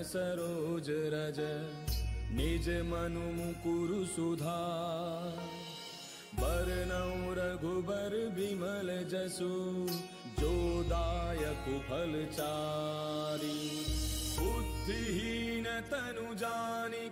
ुधा वर रघुबर विमल जसु जो दायुफलचारि बुद्धिहीन तनु जाने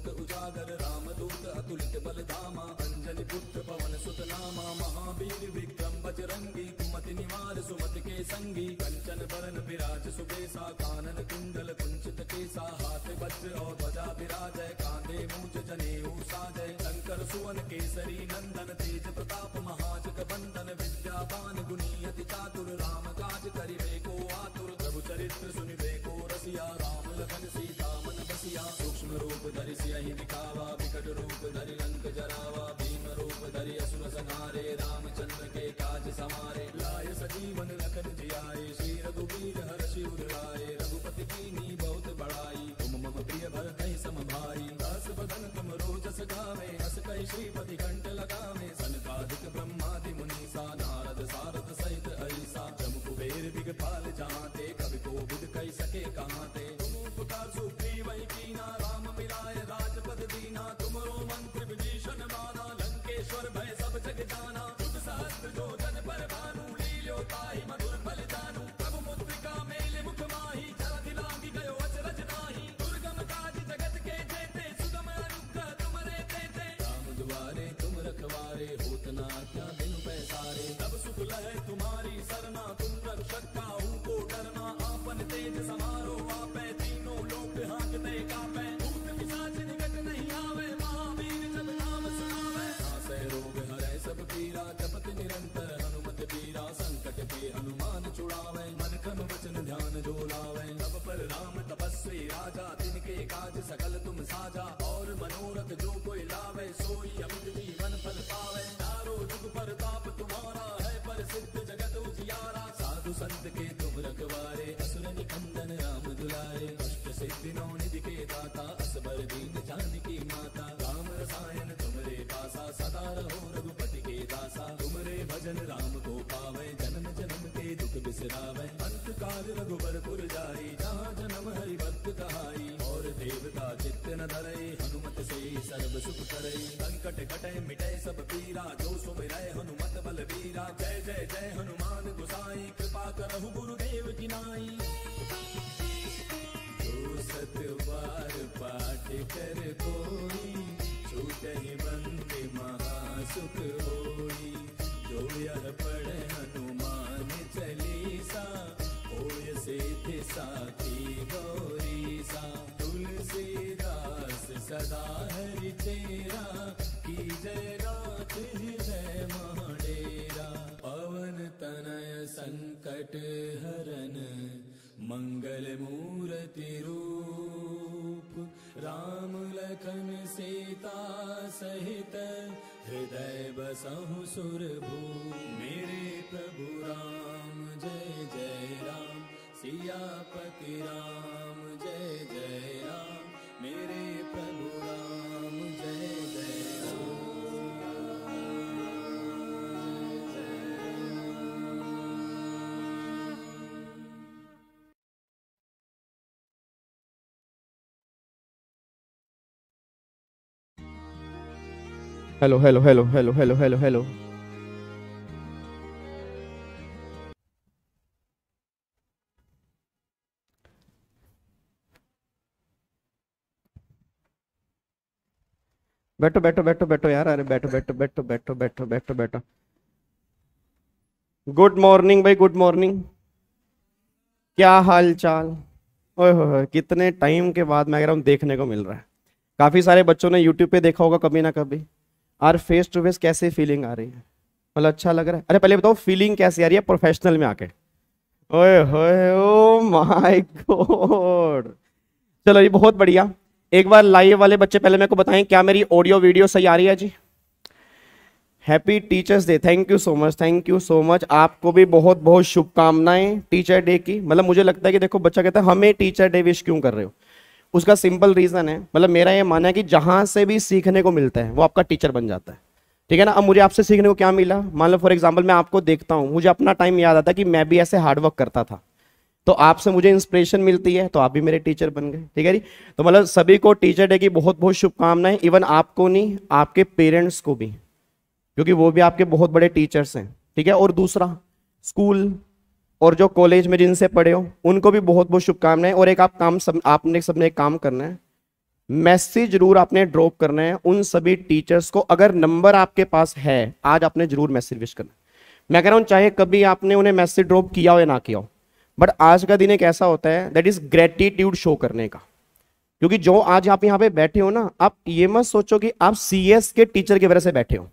मुक्त उजागर राम दूत अतुलित बल धामा अंजलि पुत्र पवन सुत नामा महावीर विक्रम बजरंगी कुमति निवार सुमत के संगी कंचन बरन विराज सुबेसा कानन कुंडल कुंचित केसा हाथ वज्र और ध्वजा विराज कांधे मूच जने साजय शंकर सुवन केसरी नंदन तेज प्रताप महाजग बंदन विद्यावान गुनी अति चातुर राम काज करि संवारे लाय सजीवन रखन जियाए श्री रघुवीर हर शिव लाए रघुपति कीनी बहुत बड़ाई तुम मम प्रिय भर कहीं सम भाई दास बदन तुम रोजस गावे हस कहीं श्रीपति कंठ लगावे सनकादिक ब्रह्मादि सा नारद सारद सहित ऐसा जम कुबेर बिग पाल जाते सिरावै में रघुबरपुर जाई जहाँ जन्म हरि भक्त कहाई और देवता चित्त धरे हनुमत से सर्व सुख करे संकट कटे मिटे सब पीरा जो सुमिरय हनुमत बल बीरा जय जय जय हनुमान गुसाई कृपा करहु गुरुदेव की नाई सतवार पाठ कर कोई छूट बंद महासुख होई जो यह पढ़े पवन तनय मंगल मूरति रूप राम लखन सीता सहित हृदय मेरे प्रभु राम जय जय Ram Ram hello hello hello hello hello hello hello बैठो बैठो बैठो बैठो यार अरे बैठो बैठो बैठो बैठो बैठो बैठो बैठो गुड मॉर्निंग भाई गुड मॉर्निंग क्या हाल चाल ओए हो कितने टाइम के बाद मैं कह रहा हूँ देखने को मिल रहा है काफ़ी सारे बच्चों ने यूट्यूब पे देखा होगा कभी ना कभी और फेस टू फेस कैसे फीलिंग आ रही है मतलब अच्छा लग रहा है अरे पहले बताओ फीलिंग कैसी आ रही है प्रोफेशनल में आके ओए होए ओ माय गॉड चलो ये बहुत बढ़िया एक बार लाइव वाले बच्चे पहले मेरे को बताएं क्या मेरी ऑडियो वीडियो सही आ रही है जी happy teachers day thank you so much thank you so much आपको भी बहुत बहुत शुभकामनाएं टीचर डे की मतलब मुझे लगता है कि देखो बच्चा कहता है हमें टीचर डे विश क्यों कर रहे हो उसका सिंपल रीज़न है मतलब मेरा ये मानना है कि जहाँ से भी सीखने को मिलता है वो आपका टीचर बन जाता है ठीक है ना अब मुझे आपसे सीखने को क्या मिला मान लो फॉर एग्जाम्पल मैं आपको देखता हूँ मुझे अपना टाइम याद आता कि मैं भी ऐसे हार्डवर्क करता था तो आपसे मुझे इंस्पिरेशन मिलती है तो आप भी मेरे टीचर बन गए ठीक है जी तो मतलब सभी को टीचर डे की बहुत बहुत शुभकामनाएं इवन आपको नहीं आपके पेरेंट्स को भी क्योंकि वो भी आपके बहुत बड़े टीचर्स हैं ठीक है और दूसरा स्कूल और जो कॉलेज में जिनसे पढ़े हो उनको भी बहुत बहुत शुभकामनाएं और एक आप काम सब आपने सबने एक काम करना है मैसेज जरूर आपने ड्रॉप करना है उन सभी टीचर्स को अगर नंबर आपके पास है आज आपने जरूर मैसेज विश करना मैं कह रहा हूँ चाहे कभी आपने उन्हें मैसेज ड्रॉप किया हो या ना किया हो बट आज का दिन एक ऐसा होता है दैट इज ग्रेटिट्यूड शो करने का क्योंकि जो आज आप यहाँ पे बैठे हो ना आप ये मत सोचो कि आप सी के टीचर की वजह से बैठे हो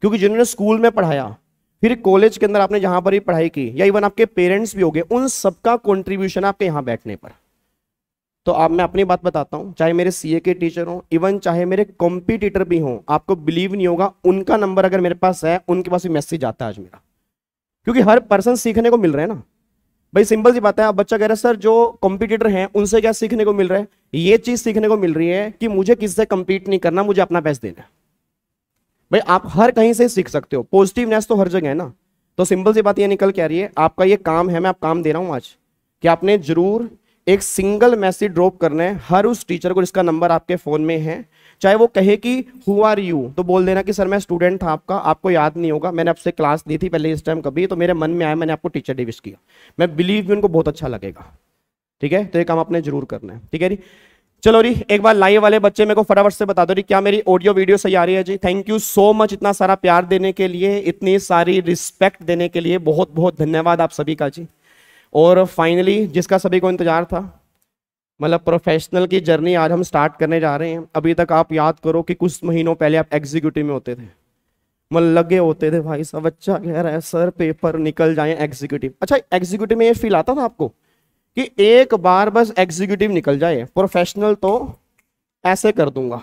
क्योंकि जिन्होंने स्कूल में पढ़ाया फिर कॉलेज के अंदर आपने जहां पर भी पढ़ाई की या इवन आपके पेरेंट्स भी हो गए उन सबका कॉन्ट्रीब्यूशन आपके यहाँ बैठने पर तो आप मैं अपनी बात बताता हूँ चाहे मेरे सीए के टीचर हों इवन चाहे मेरे कॉम्पिटिटर भी हों आपको बिलीव नहीं होगा उनका नंबर अगर मेरे पास है उनके पास भी मैसेज आता है आज मेरा क्योंकि हर पर्सन सीखने को मिल रहा है ना भाई सिंपल सी बात है आप बच्चा कह रहे हैं सर जो कॉम्पिटिटर हैं उनसे क्या सीखने को मिल रहा है ये चीज़ सीखने को मिल रही है कि मुझे किससे कम्पीट नहीं करना मुझे अपना बेस्ट देना है भाई आप हर कहीं से सीख सकते हो पॉजिटिवनेस तो हर जगह है ना तो सिंपल सी बात ये निकल के आ रही है आपका ये काम है मैं आप काम दे रहा हूँ आज कि आपने जरूर एक सिंगल मैसेज ड्रॉप करना है हर उस टीचर को जिसका नंबर आपके फ़ोन में है चाहे वो कहे कि हु आर यू तो बोल देना कि सर मैं स्टूडेंट था आपका आपको याद नहीं होगा मैंने आपसे क्लास ली थी पहले इस टाइम कभी तो मेरे मन में आया मैंने आपको टीचर डे विश किया मैं बिलीव भी उनको बहुत अच्छा लगेगा ठीक है तो ये काम आपने जरूर करना है ठीक है जी चलो रही एक बार लाइव वाले बच्चे मेरे को फटाफट से बता दो रही क्या मेरी ऑडियो वीडियो सही आ रही है जी थैंक यू सो मच इतना सारा प्यार देने के लिए इतनी सारी रिस्पेक्ट देने के लिए बहुत बहुत धन्यवाद आप सभी का जी और फाइनली जिसका सभी को इंतजार था मतलब प्रोफेशनल की जर्नी आज हम स्टार्ट करने जा रहे हैं अभी तक आप याद करो कि कुछ महीनों पहले आप एग्जीक्यूटिव में होते थे मतलब लगे होते थे भाई साहब अच्छा कह रहा है सर पेपर निकल जाए एग्जीक्यूटिव अच्छा एग्जीक्यूटिव में ये फील आता था आपको कि एक बार बस एग्जीक्यूटिव निकल जाए प्रोफेशनल तो ऐसे कर दूंगा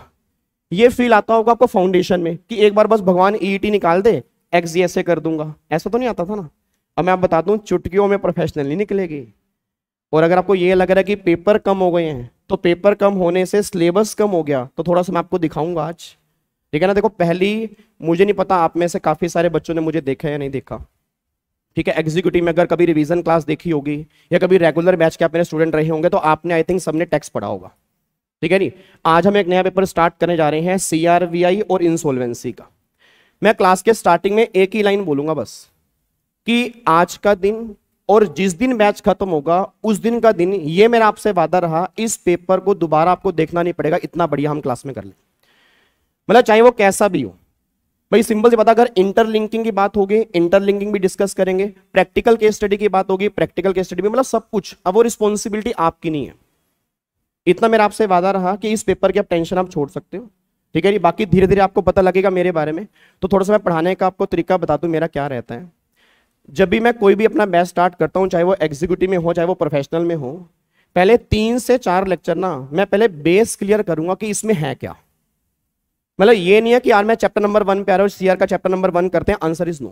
ये फील आता होगा आपको फाउंडेशन में कि एक बार बस भगवान ईटी e निकाल दे एक्स ऐसे कर दूंगा ऐसा तो नहीं आता था ना अब मैं आप बता दूं चुटकियों में प्रोफेशनल नहीं निकलेगी और अगर आपको ये लग रहा है कि पेपर कम हो गए हैं तो पेपर कम होने से सिलेबस कम हो गया तो थोड़ा सा मैं आपको दिखाऊंगा आज ठीक है ना देखो पहली मुझे नहीं पता आप में से काफ़ी सारे बच्चों ने मुझे देखा या नहीं देखा ठीक है एग्जीक्यूटिव में अगर कभी रिवीजन क्लास देखी होगी या कभी रेगुलर बैच के आप मेरे स्टूडेंट रहे होंगे तो आपने आई थिंक सबने टैक्स पढ़ा होगा ठीक है नी आज हम एक नया पेपर स्टार्ट करने जा रहे हैं सीआरवीआई और इंसोल्वेंसी का मैं क्लास के स्टार्टिंग में एक ही लाइन बोलूंगा बस कि आज का दिन और जिस दिन बैच खत्म होगा उस दिन का दिन ये मेरा आपसे वादा रहा इस पेपर को दोबारा आपको देखना नहीं पड़ेगा इतना बढ़िया हम क्लास में कर ले मतलब चाहे वो कैसा भी हो भाई सिंपल से पता अगर इंटरलिंकिंग की बात होगी इंटरलिंकिंग भी डिस्कस करेंगे प्रैक्टिकल केस स्टडी की बात होगी प्रैक्टिकल केस स्टडी में मतलब सब कुछ अब वो रिस्पॉन्सिबिलिटी आपकी नहीं है इतना मेरा आपसे वादा रहा कि इस पेपर की आप टेंशन आप छोड़ सकते हो ठीक है जी बाकी धीरे धीरे आपको पता लगेगा मेरे बारे में तो थोड़ा सा मैं पढ़ाने का आपको तरीका बता दूँ मेरा क्या रहता है जब भी मैं कोई भी अपना बैच स्टार्ट करता हूँ चाहे वो एग्जीक्यूटिव में हो चाहे वो प्रोफेशनल में हो पहले तीन से चार लेक्चर ना मैं पहले बेस क्लियर करूंगा कि इसमें है क्या मतलब ये नहीं है कि यार मैं चैप्टर नंबर वन पे आ रहा हूँ सीआर का चैप्टर नंबर वन करते हैं आंसर इज नो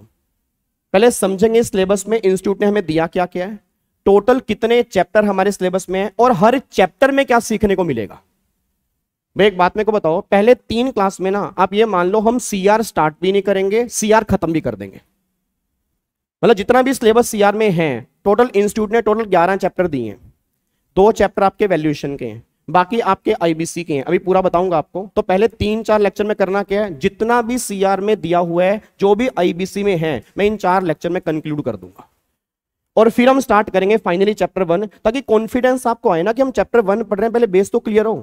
पहले समझेंगे सिलेबस में इंस्टीट्यूट ने हमें दिया क्या क्या है टोटल कितने चैप्टर हमारे सिलेबस में है और हर चैप्टर में क्या सीखने को मिलेगा भाई एक बात मेरे को बताओ पहले तीन क्लास में ना आप ये मान लो हम सी स्टार्ट भी नहीं करेंगे सी खत्म भी कर देंगे मतलब जितना भी सिलेबस सी में है टोटल इंस्टीट्यूट ने टोटल ग्यारह चैप्टर दिए हैं दो चैप्टर आपके वैल्यूएशन के हैं बाकी आपके आईबीसी के हैं अभी पूरा बताऊंगा आपको तो पहले तीन चार लेक्चर में करना क्या है जितना भी सीआर में दिया हुआ है जो भी आईबीसी में है मैं इन चार लेक्चर में कंक्लूड कर दूंगा और फिर हम स्टार्ट करेंगे फाइनली चैप्टर वन ताकि कॉन्फिडेंस आपको आए ना कि हम चैप्टर वन पढ़ रहे हैं पहले बेस तो क्लियर हो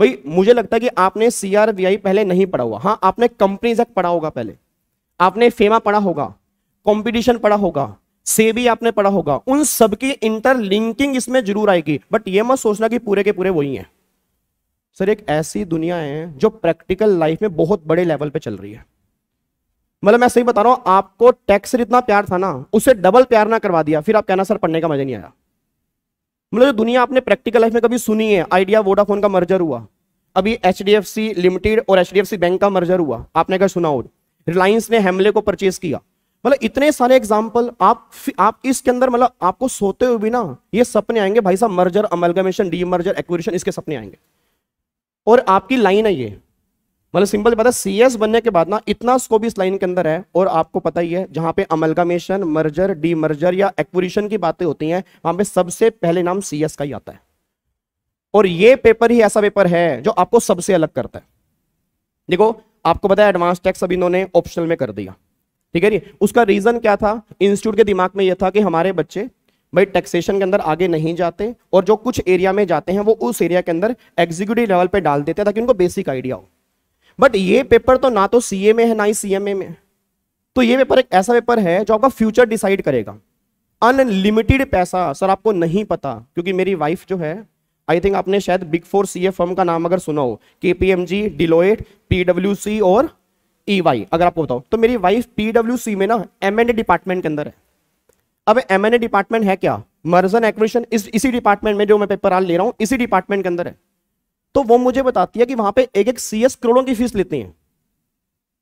भाई मुझे लगता है कि आपने सीआरवीआई पहले नहीं पढ़ा हुआ हाँ आपने कंपनी एक्ट पढ़ा होगा पहले आपने फेमा पढ़ा होगा कॉम्पिटिशन पढ़ा होगा से भी आपने पढ़ा होगा उन सबकी इंटरलिंकिंग इसमें जरूर आएगी बट ये मत सोचना कि पूरे के पूरे वही हैं सर एक ऐसी दुनिया है जो प्रैक्टिकल लाइफ में बहुत बड़े लेवल पे चल रही है मतलब मैं सही बता रहा हूं आपको टैक्स इतना प्यार था ना उसे डबल प्यार ना करवा दिया फिर आप कहना सर पढ़ने का मजा नहीं आया मतलब जो दुनिया आपने प्रैक्टिकल लाइफ में कभी सुनी है आइडिया वोडाफोन का मर्जर हुआ अभी एच लिमिटेड और एच बैंक का मर्जर हुआ आपने अगर सुना हो रिलायंस ने हेमले को परचेज किया मतलब इतने सारे एग्जाम्पल आप आप इसके अंदर मतलब आपको सोते हुए भी ना ये सपने आएंगे भाई साहब merger amalgamation demerger acquisition इसके सपने आएंगे और आपकी लाइन है ये मतलब सिंपल पता सी एस बनने के बाद ना इतना स्कोप इस लाइन के अंदर है और आपको पता ही है जहां पे अमलगमेशन मर्जर डी मर्जर या एक्विशन की बातें होती हैं वहां पे सबसे पहले नाम सी एस का ही आता है और ये पेपर ही ऐसा पेपर है जो आपको सबसे अलग करता है देखो आपको पता है एडवांस टैक्स अभी इन्होंने ऑप्शनल में कर दिया ठीक है जी उसका रीजन क्या था इंस्टीट्यूट के दिमाग में यह था कि हमारे बच्चे भाई टैक्सेशन के अंदर आगे नहीं जाते और जो कुछ एरिया में जाते हैं वो उस एरिया के अंदर एग्जीक्यूटिव लेवल पे डाल देते हैं ताकि उनको बेसिक आइडिया हो बट ये पेपर तो ना तो सीए में है ना ही सीएमए में तो ये पेपर एक ऐसा पेपर है जो आपका फ्यूचर डिसाइड करेगा अनलिमिटेड पैसा सर आपको नहीं पता क्योंकि मेरी वाइफ जो है आई थिंक आपने शायद बिग फोर सी फर्म का नाम अगर सुना हो K P M G Deloitte PW C और ई e वाई अगर आपको बताओ तो मेरी वाइफ पीडब्ल्यू सी में ना एम एन ए डिपार्टमेंट के अंदर है अब एम एन ए डिपार्टमेंट है क्या मर्जन एक्विशन इस इसी डिपार्टमेंट में जो मैं पेपर आल ले रहा हूँ इसी डिपार्टमेंट के अंदर है तो वो मुझे बताती है कि वहां पे एक एक सीएस करोड़ों की फीस लेते हैं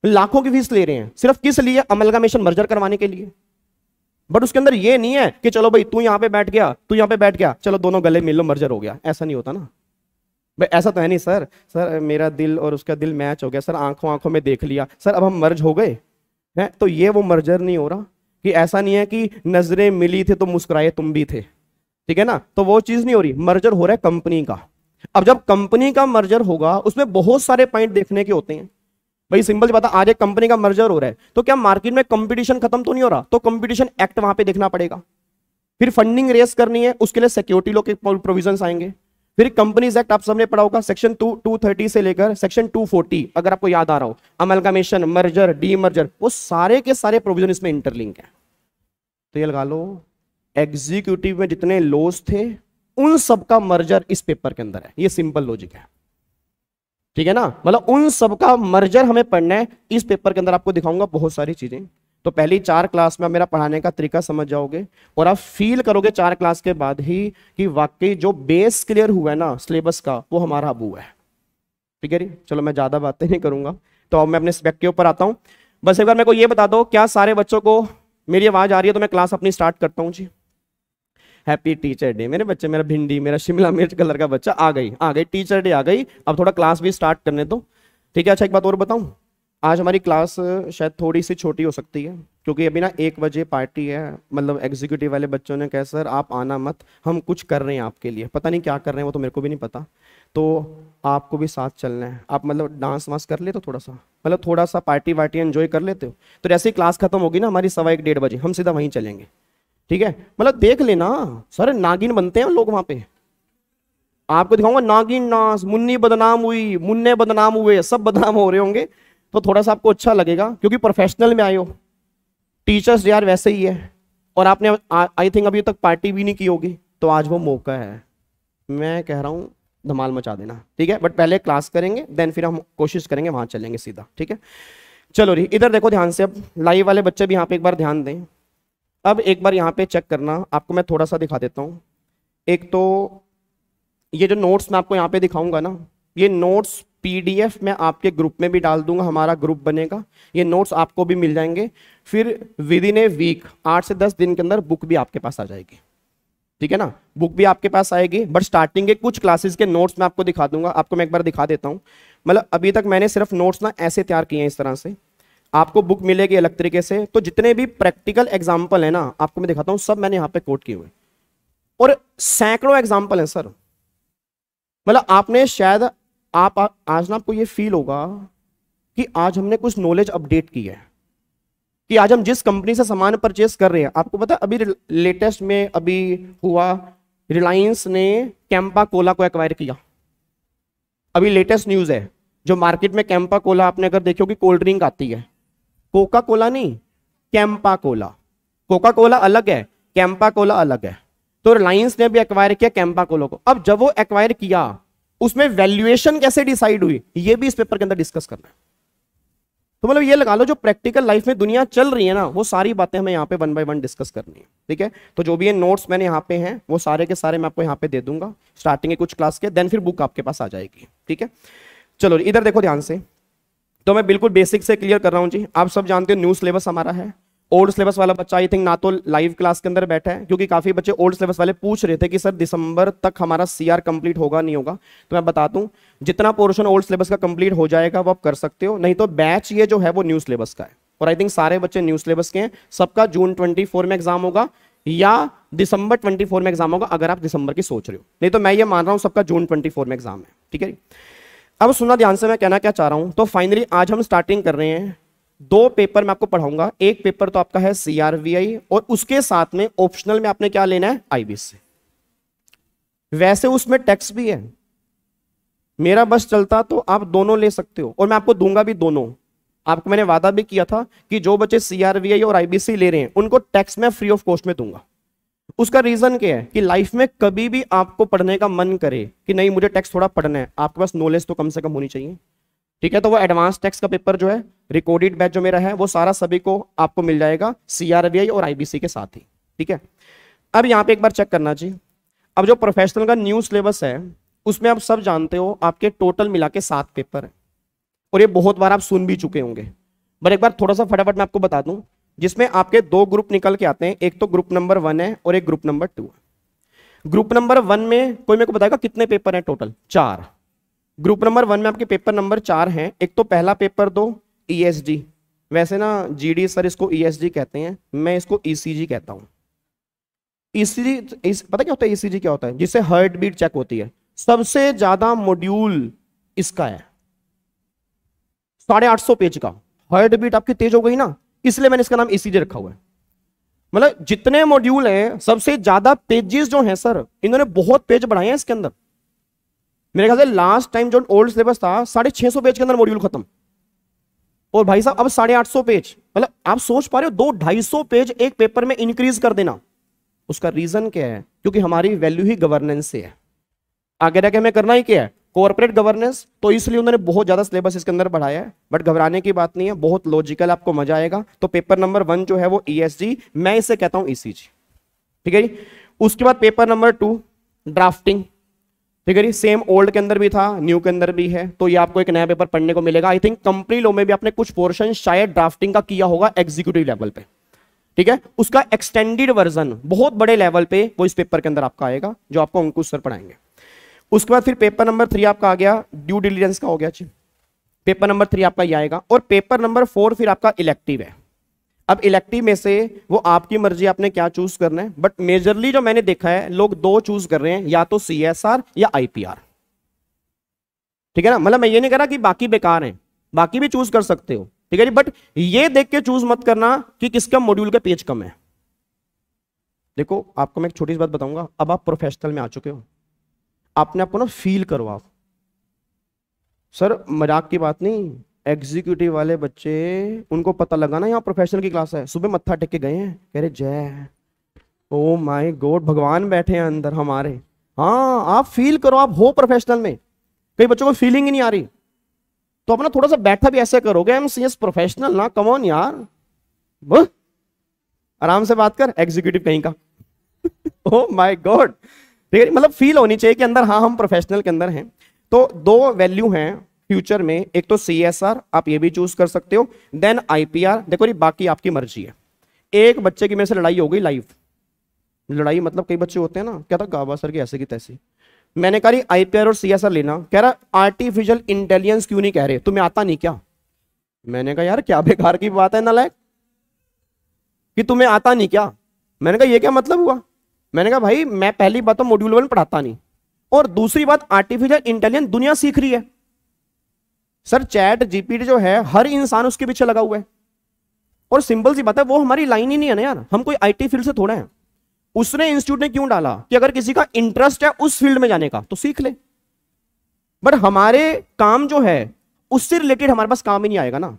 लाखों की फीस ले रहे हैं सिर्फ किस लिए अमलगामेशन मर्जर करवाने के लिए बट उसके अंदर ये नहीं है कि चलो भाई तू यहाँ पे बैठ गया तू यहाँ पे बैठ गया चलो दोनों गले मिल लो मर्जर हो गया ऐसा नहीं होता ना ऐसा तो है नहीं सर सर मेरा दिल और उसका दिल मैच हो गया सर आंखों आंखों में देख लिया सर अब हम मर्ज हो गए हैं तो ये वो मर्जर नहीं हो रहा कि ऐसा नहीं है कि नजरें मिली थी तो मुस्कुराए तुम भी थे ठीक है ना तो वो चीज़ नहीं हो रही मर्जर हो रहा है कंपनी का अब जब कंपनी का मर्जर होगा उसमें बहुत सारे पॉइंट देखने के होते हैं भाई सिंपल सी बात आज एक कंपनी का मर्जर हो रहा है तो क्या मार्केट में कंपटीशन खत्म तो नहीं हो रहा तो कंपटीशन एक्ट वहां पे देखना पड़ेगा फिर फंडिंग रेस करनी है उसके लिए सिक्योरिटी लो के प्रोविजन आएंगे फिर कंपनीज एक्ट आप सबने पढ़ा होगा सेक्शन टू टू थर्टी से लेकर सेक्शन टू फोर्टी अगर आपको याद आ रहा हो अमलगमेशन मर्जर डी मर्जर वो सारे के सारे प्रोविजन इसमें इंटरलिंक है तो ये लगा लो एग्जीक्यूटिव में जितने लॉज थे उन सबका मर्जर इस पेपर के अंदर है ये सिंपल लॉजिक है ठीक है ना मतलब उन सबका मर्जर हमें पढ़ना है इस पेपर के अंदर आपको दिखाऊंगा बहुत सारी चीजें तो पहली चार क्लास में आप मेरा पढ़ाने का तरीका समझ जाओगे और आप फील करोगे चार क्लास के बाद ही कि वाकई जो बेस क्लियर हुआ है ना सिलेबस का वो हमारा अब हुआ है ठीक है जी चलो मैं ज़्यादा बातें नहीं करूंगा तो अब मैं अपने सब्जेक्ट के ऊपर आता हूँ बस एक बार मेरे को ये बता दो क्या सारे बच्चों को मेरी आवाज़ आ रही है तो मैं क्लास अपनी स्टार्ट करता हूँ जी हैप्पी टीचर डे मेरे बच्चे मेरा भिंडी मेरा शिमला मिर्च कलर का बच्चा आ गई आ गई टीचर डे आ गई अब थोड़ा क्लास भी स्टार्ट करने दो ठीक है अच्छा एक बात और बताऊँ आज हमारी क्लास शायद थोड़ी सी छोटी हो सकती है क्योंकि अभी ना एक बजे पार्टी है मतलब एग्जीक्यूटिव वाले बच्चों ने कहा सर आप आना मत हम कुछ कर रहे हैं आपके लिए पता नहीं क्या कर रहे हैं वो तो मेरे को भी नहीं पता तो आपको भी साथ चलना है आप मतलब डांस वांस कर लेते हो थोड़ा सा मतलब थोड़ा सा पार्टी वार्टी एंजॉय कर लेते हो तो जैसे ही क्लास खत्म होगी ना हमारी सवा एक डेढ़ बजे हम सीधा वहीं चलेंगे ठीक है मतलब देख लेना सर नागिन बनते हैं लोग वहाँ पे आपको दिखाऊंगा नागिन नाश मुन्नी बदनाम हुई मुन्ने बदनाम हुए सब बदनाम हो रहे होंगे तो थोड़ा सा आपको अच्छा लगेगा क्योंकि प्रोफेशनल में आए हो टीचर्स यार वैसे ही है और आपने आई थिंक अभी तक पार्टी भी नहीं की होगी तो आज वो मौका है मैं कह रहा हूँ धमाल मचा देना ठीक है बट पहले क्लास करेंगे देन फिर हम कोशिश करेंगे वहाँ चलेंगे सीधा ठीक है चलो रही इधर देखो ध्यान से अब लाइव वाले बच्चे भी यहाँ पे एक बार ध्यान दें अब एक बार यहाँ पे चेक करना आपको मैं थोड़ा सा दिखा देता हूँ एक तो ये जो नोट्स मैं आपको यहाँ पे दिखाऊंगा ना ये नोट्स पीडीएफ मैं आपके ग्रुप में भी डाल दूंगा हमारा ग्रुप बनेगा ये नोट्स आपको भी मिल जाएंगे फिर विद इन ए वीक आठ से दस दिन के अंदर बुक भी आपके पास आ जाएगी ठीक है ना बुक भी आपके पास आएगी बट स्टार्टिंग के कुछ क्लासेस के नोट्स मैं आपको दिखा दूंगा आपको मैं एक बार दिखा देता हूँ मतलब अभी तक मैंने सिर्फ नोट्स ना ऐसे तैयार किए हैं इस तरह से आपको बुक मिलेगी अलग तरीके से तो जितने भी प्रैक्टिकल एग्जाम्पल है ना आपको मैं दिखाता हूँ सब मैंने यहाँ पे कोट किए हुए और सैकड़ों एग्जाम्पल हैं सर मतलब आपने शायद आप आ, आज ना आपको ये फील होगा कि आज हमने कुछ नॉलेज अपडेट की है कि आज हम जिस कंपनी से सामान परचेस कर रहे हैं आपको पता अभी लेटेस्ट में अभी हुआ रिलायंस ने कैंपा कोला को एक्वायर किया अभी लेटेस्ट न्यूज़ है जो मार्केट में कैंपा कोला आपने अगर देखो होगी कोल्ड ड्रिंक आती है कोका कोला नहीं कैंपा कोला कोका कोला अलग है कैंपा कोला अलग है तो रिलायंस ने भी एक्वायर किया कैंपा कोला को अब जब वो एक्वायर किया उसमें वैल्यूएशन कैसे डिसाइड हुई ये भी इस पेपर के अंदर डिस्कस करना है तो मतलब ये लगा लो जो प्रैक्टिकल लाइफ में दुनिया चल रही है ना वो सारी बातें हमें यहाँ पे वन बाय वन डिस्कस करनी है ठीक है तो जो भी ये नोट्स मैंने यहाँ पे हैं वो सारे के सारे मैं आपको यहाँ पे दे दूंगा स्टार्टिंग है कुछ क्लास के देन फिर बुक आपके पास आ जाएगी ठीक है चलो इधर देखो ध्यान से तो मैं बिल्कुल बेसिक से क्लियर कर रहा हूँ जी आप सब जानते हो न्यू सिलेबस हमारा है ओल्ड सिलेबस वाला बच्चा आई थिंक ना तो लाइव क्लास के अंदर बैठा है क्योंकि काफ़ी बच्चे ओल्ड सिलेबस वाले पूछ रहे थे कि सर दिसंबर तक हमारा सीआर कंप्लीट होगा नहीं होगा तो मैं बता दूं जितना पोर्शन ओल्ड सिलेबस का कंप्लीट हो जाएगा वो आप कर सकते हो नहीं तो बैच ये जो है वो न्यू सिलेबस का है और आई थिंक सारे बच्चे न्यू सिलेबस के हैं सबका जून ट्वेंटी में एग्जाम होगा या दिसंबर ट्वेंटी में एग्जाम होगा अगर आप दिसंबर की सोच रहे हो नहीं तो मैं ये मान रहा हूँ सबका जून ट्वेंटी में एग्जाम है ठीक है अब सुना ध्यान से मैं कहना क्या चाह रहा हूँ तो फाइनली आज हम स्टार्टिंग कर रहे हैं दो पेपर मैं आपको पढ़ाऊंगा एक पेपर तो आपका है सीआरवीआई और उसके साथ में ऑप्शनल में आपने क्या लेना है आईबीसी वैसे उसमें टैक्स भी है मेरा बस चलता तो आप दोनों ले सकते हो और मैं आपको दूंगा भी दोनों आपको मैंने वादा भी किया था कि जो बच्चे सीआरवीआई और आईबीसी ले रहे हैं उनको टैक्स में फ्री ऑफ कॉस्ट में दूंगा उसका रीजन क्या है कि लाइफ में कभी भी आपको पढ़ने का मन करे कि नहीं मुझे टैक्स थोड़ा पढ़ना है आपके पास नॉलेज तो कम से कम होनी चाहिए ठीक है तो वो एडवांस टैक्स का पेपर जो है रिकॉर्डेड बैच जो मेरा है वो सारा सभी को आपको मिल जाएगा सीआरबीआई और आईबीसी के साथ ही ठीक है अब यहाँ पे एक बार चेक करना जी अब जो प्रोफेशनल का न्यू सिलेबस है उसमें आप सब जानते हो आपके टोटल मिला के सात पेपर है और ये बहुत बार आप सुन भी चुके होंगे बट एक बार थोड़ा सा फटाफट मैं आपको बता दूं जिसमें आपके दो ग्रुप निकल के आते हैं एक तो ग्रुप नंबर वन है और एक ग्रुप नंबर टू है ग्रुप नंबर वन में कोई मेरे को बताएगा कितने पेपर हैं टोटल चार ग्रुप नंबर वन में आपके पेपर नंबर चार हैं एक तो पहला पेपर दो ई e वैसे ना जी सर इसको ई e कहते हैं मैं इसको ई e कहता हूं ईसीजी पता क्या होता है ईसीजी क्या होता है जिससे हर्ट बीट चेक होती है सबसे ज्यादा मॉड्यूल इसका है साढ़े आठ सौ पेज का हर्ट बीट आपकी तेज हो गई ना इसलिए मैंने इसका नाम ईसीजी रखा हुआ है मतलब जितने मॉड्यूल हैं सबसे ज्यादा पेजेस जो हैं सर इन्होंने बहुत पेज बढ़ाए हैं इसके अंदर मेरे ख्याल से लास्ट टाइम जो ओल्ड सिलेबस था साढ़े छह सौ पेज के अंदर मॉड्यूल खत्म और भाई साहब अब साढ़े आठ सौ पेज मतलब आप सोच पा रहे हो दो ढाई सौ पेज एक पेपर में इंक्रीज कर देना उसका रीजन क्या है क्योंकि हमारी वैल्यू ही गवर्नेंस से है आगे जाके हमें करना ही क्या है कॉर्पोरेट गवर्नेंस तो इसलिए उन्होंने बहुत ज्यादा सिलेबस इसके अंदर बढ़ाया है बट घबराने की बात नहीं है बहुत लॉजिकल आपको मजा आएगा तो पेपर नंबर वन जो है वो ई e मैं इसे कहता हूं ई e ठीक है जी उसके बाद पेपर नंबर टू ड्राफ्टिंग ठीक है जी सेम ओल्ड के अंदर भी था न्यू के अंदर भी है तो ये आपको एक नया पेपर पढ़ने को मिलेगा आई थिंक कंपनी लो में भी आपने कुछ पोर्शन शायद ड्राफ्टिंग का किया होगा एग्जीक्यूटिव लेवल पे ठीक है उसका एक्सटेंडेड वर्जन बहुत बड़े लेवल पे वो इस पेपर के अंदर आपका आएगा जो आपको अंकुश सर पढ़ाएंगे उसके बाद फिर पेपर नंबर थ्री आपका आ गया ड्यू डिलीजेंस का हो गया जी पेपर नंबर थ्री आपका ये आएगा और पेपर नंबर फोर फिर आपका इलेक्टिव है अब इलेक्टिव में से वो आपकी मर्जी आपने क्या चूज करना है बट मेजरली जो मैंने देखा है लोग दो चूज कर रहे हैं या तो सी या आई ठीक है ना मतलब मैं ये नहीं कह रहा कि बाकी बेकार हैं बाकी भी चूज कर सकते हो ठीक है जी बट ये देख के चूज मत करना कि किसका मॉड्यूल का पेज कम है देखो आपको मैं एक छोटी सी बात बताऊंगा अब आप प्रोफेशनल में आ चुके हो आपने आपको ना फील करवाओ सर मजाक की बात नहीं एग्जीक्यूटिव वाले बच्चे उनको पता लगा ना यहाँ प्रोफेशनल की क्लास है सुबह मत्था टेक के गए हैं कह रहे जय ओ माय गॉड भगवान बैठे हैं अंदर हमारे हाँ आप फील करो आप हो प्रोफेशनल में कई बच्चों को फीलिंग ही नहीं आ रही तो अपना थोड़ा सा बैठा भी ऐसे करोगे एम सी एस प्रोफेशनल ना कमोन यार आराम से बात कर एग्जीक्यूटिव कहीं का ओ माय गॉड ठीक है मतलब फील होनी चाहिए कि अंदर हाँ हम प्रोफेशनल के अंदर हैं तो दो वैल्यू हैं फ्यूचर में एक तो सी आप ये भी चूज कर सकते हो देन आईपीआर देखो ये बाकी आपकी मर्जी है एक बच्चे की मेरे से लड़ाई हो गई लाइव लड़ाई मतलब कई बच्चे होते हैं ना क्या था गावा सर की ऐसे की तैसी मैंने कहा आईपीआर और सी लेना कह रहा आर्टिफिशियल इंटेलिजेंस क्यों नहीं कह रहे तुम्हें आता नहीं क्या मैंने कहा यार क्या बेकार की बात है नलायक कि तुम्हें आता नहीं क्या मैंने कहा ये क्या मतलब हुआ मैंने कहा भाई मैं पहली बात तो मॉड्यूल वन पढ़ाता नहीं और दूसरी बात आर्टिफिशियल इंटेलिजेंस दुनिया सीख रही है सर चैट जीपीटी जो है हर इंसान उसके पीछे लगा हुआ है और सिंपल सी बात है वो हमारी लाइन ही नहीं है ना यार हम कोई आईटी फील्ड से थोड़ा है उसने इंस्टीट्यूट ने क्यों डाला कि अगर किसी का इंटरेस्ट है उस फील्ड में जाने का तो सीख ले बट हमारे काम जो है उससे रिलेटेड हमारे पास काम ही नहीं आएगा ना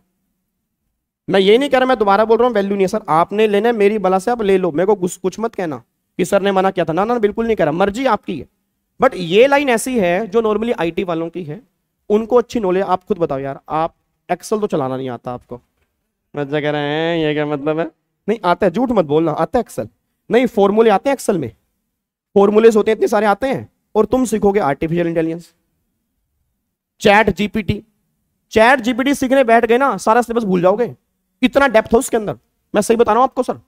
मैं ये नहीं कह रहा मैं दोबारा बोल रहा हूँ वैल्यू नहीं है सर आपने लेना है मेरी बला से आप ले लो मेरे को कुछ मत कहना कि सर ने मना किया था ना ना बिल्कुल नहीं कह रहा मर्जी आपकी है बट ये लाइन ऐसी है जो नॉर्मली आईटी वालों की है उनको अच्छी नॉलेज आप खुद बताओ यार आप एक्सल तो चलाना नहीं आता आपको बच्चा कह रहे हैं ये क्या मतलब है नहीं आता है झूठ मत बोलना आता है एक्सल नहीं फॉर्मूले आते हैं एक्सल में फॉर्मूलेस होते हैं इतने सारे आते हैं और तुम सीखोगे artificial intelligence chat GPT chat GPT सीखने बैठ गए ना सारा सिलेबस भूल जाओगे इतना डेप्थ है उसके अंदर मैं सही बता रहा हूं आपको सर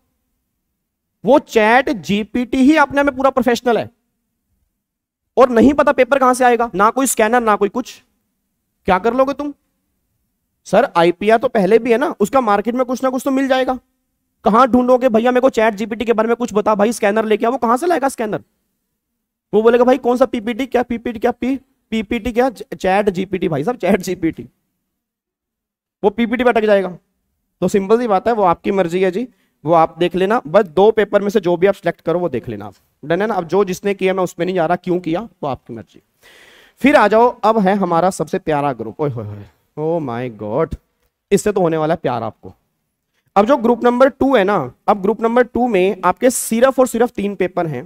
वो चैट जीपीटी ही अपने में पूरा प्रोफेशनल है और नहीं पता पेपर कहां से आएगा ना कोई स्कैनर ना कोई कुछ क्या कर लोगे तुम सर आईपीआर तो पहले भी है ना उसका मार्केट में कुछ ना कुछ तो मिल जाएगा कहां ढूंढोगे भैया मेरे को चैट जीपीटी के बारे में कुछ बता भाई स्कैनर लेके आओ कहां से लाएगा स्कैनर वो बोलेगा भाई कौन सा पीपीटी क्या पीपीटी क्या पी पीपीटी क्या चैट जीपीटी भाई साहब चैट जीपीटी वो पीपीटी पे अटक जाएगा तो सिंपल सी बात है वो आपकी मर्जी है जी वो आप देख लेना बस दो पेपर में से जो भी आप सिलेक्ट करो वो देख लेना आप डन है ना अब जो जिसने किया मैं उसमें नहीं जा रहा क्यों किया वो आपकी मर्जी फिर आ जाओ अब है हमारा सबसे प्यारा ग्रुप ओ माई गॉड इससे तो होने वाला प्यार आपको अब जो ग्रुप नंबर टू है ना अब ग्रुप नंबर टू में आपके सिर्फ और सिर्फ तीन पेपर हैं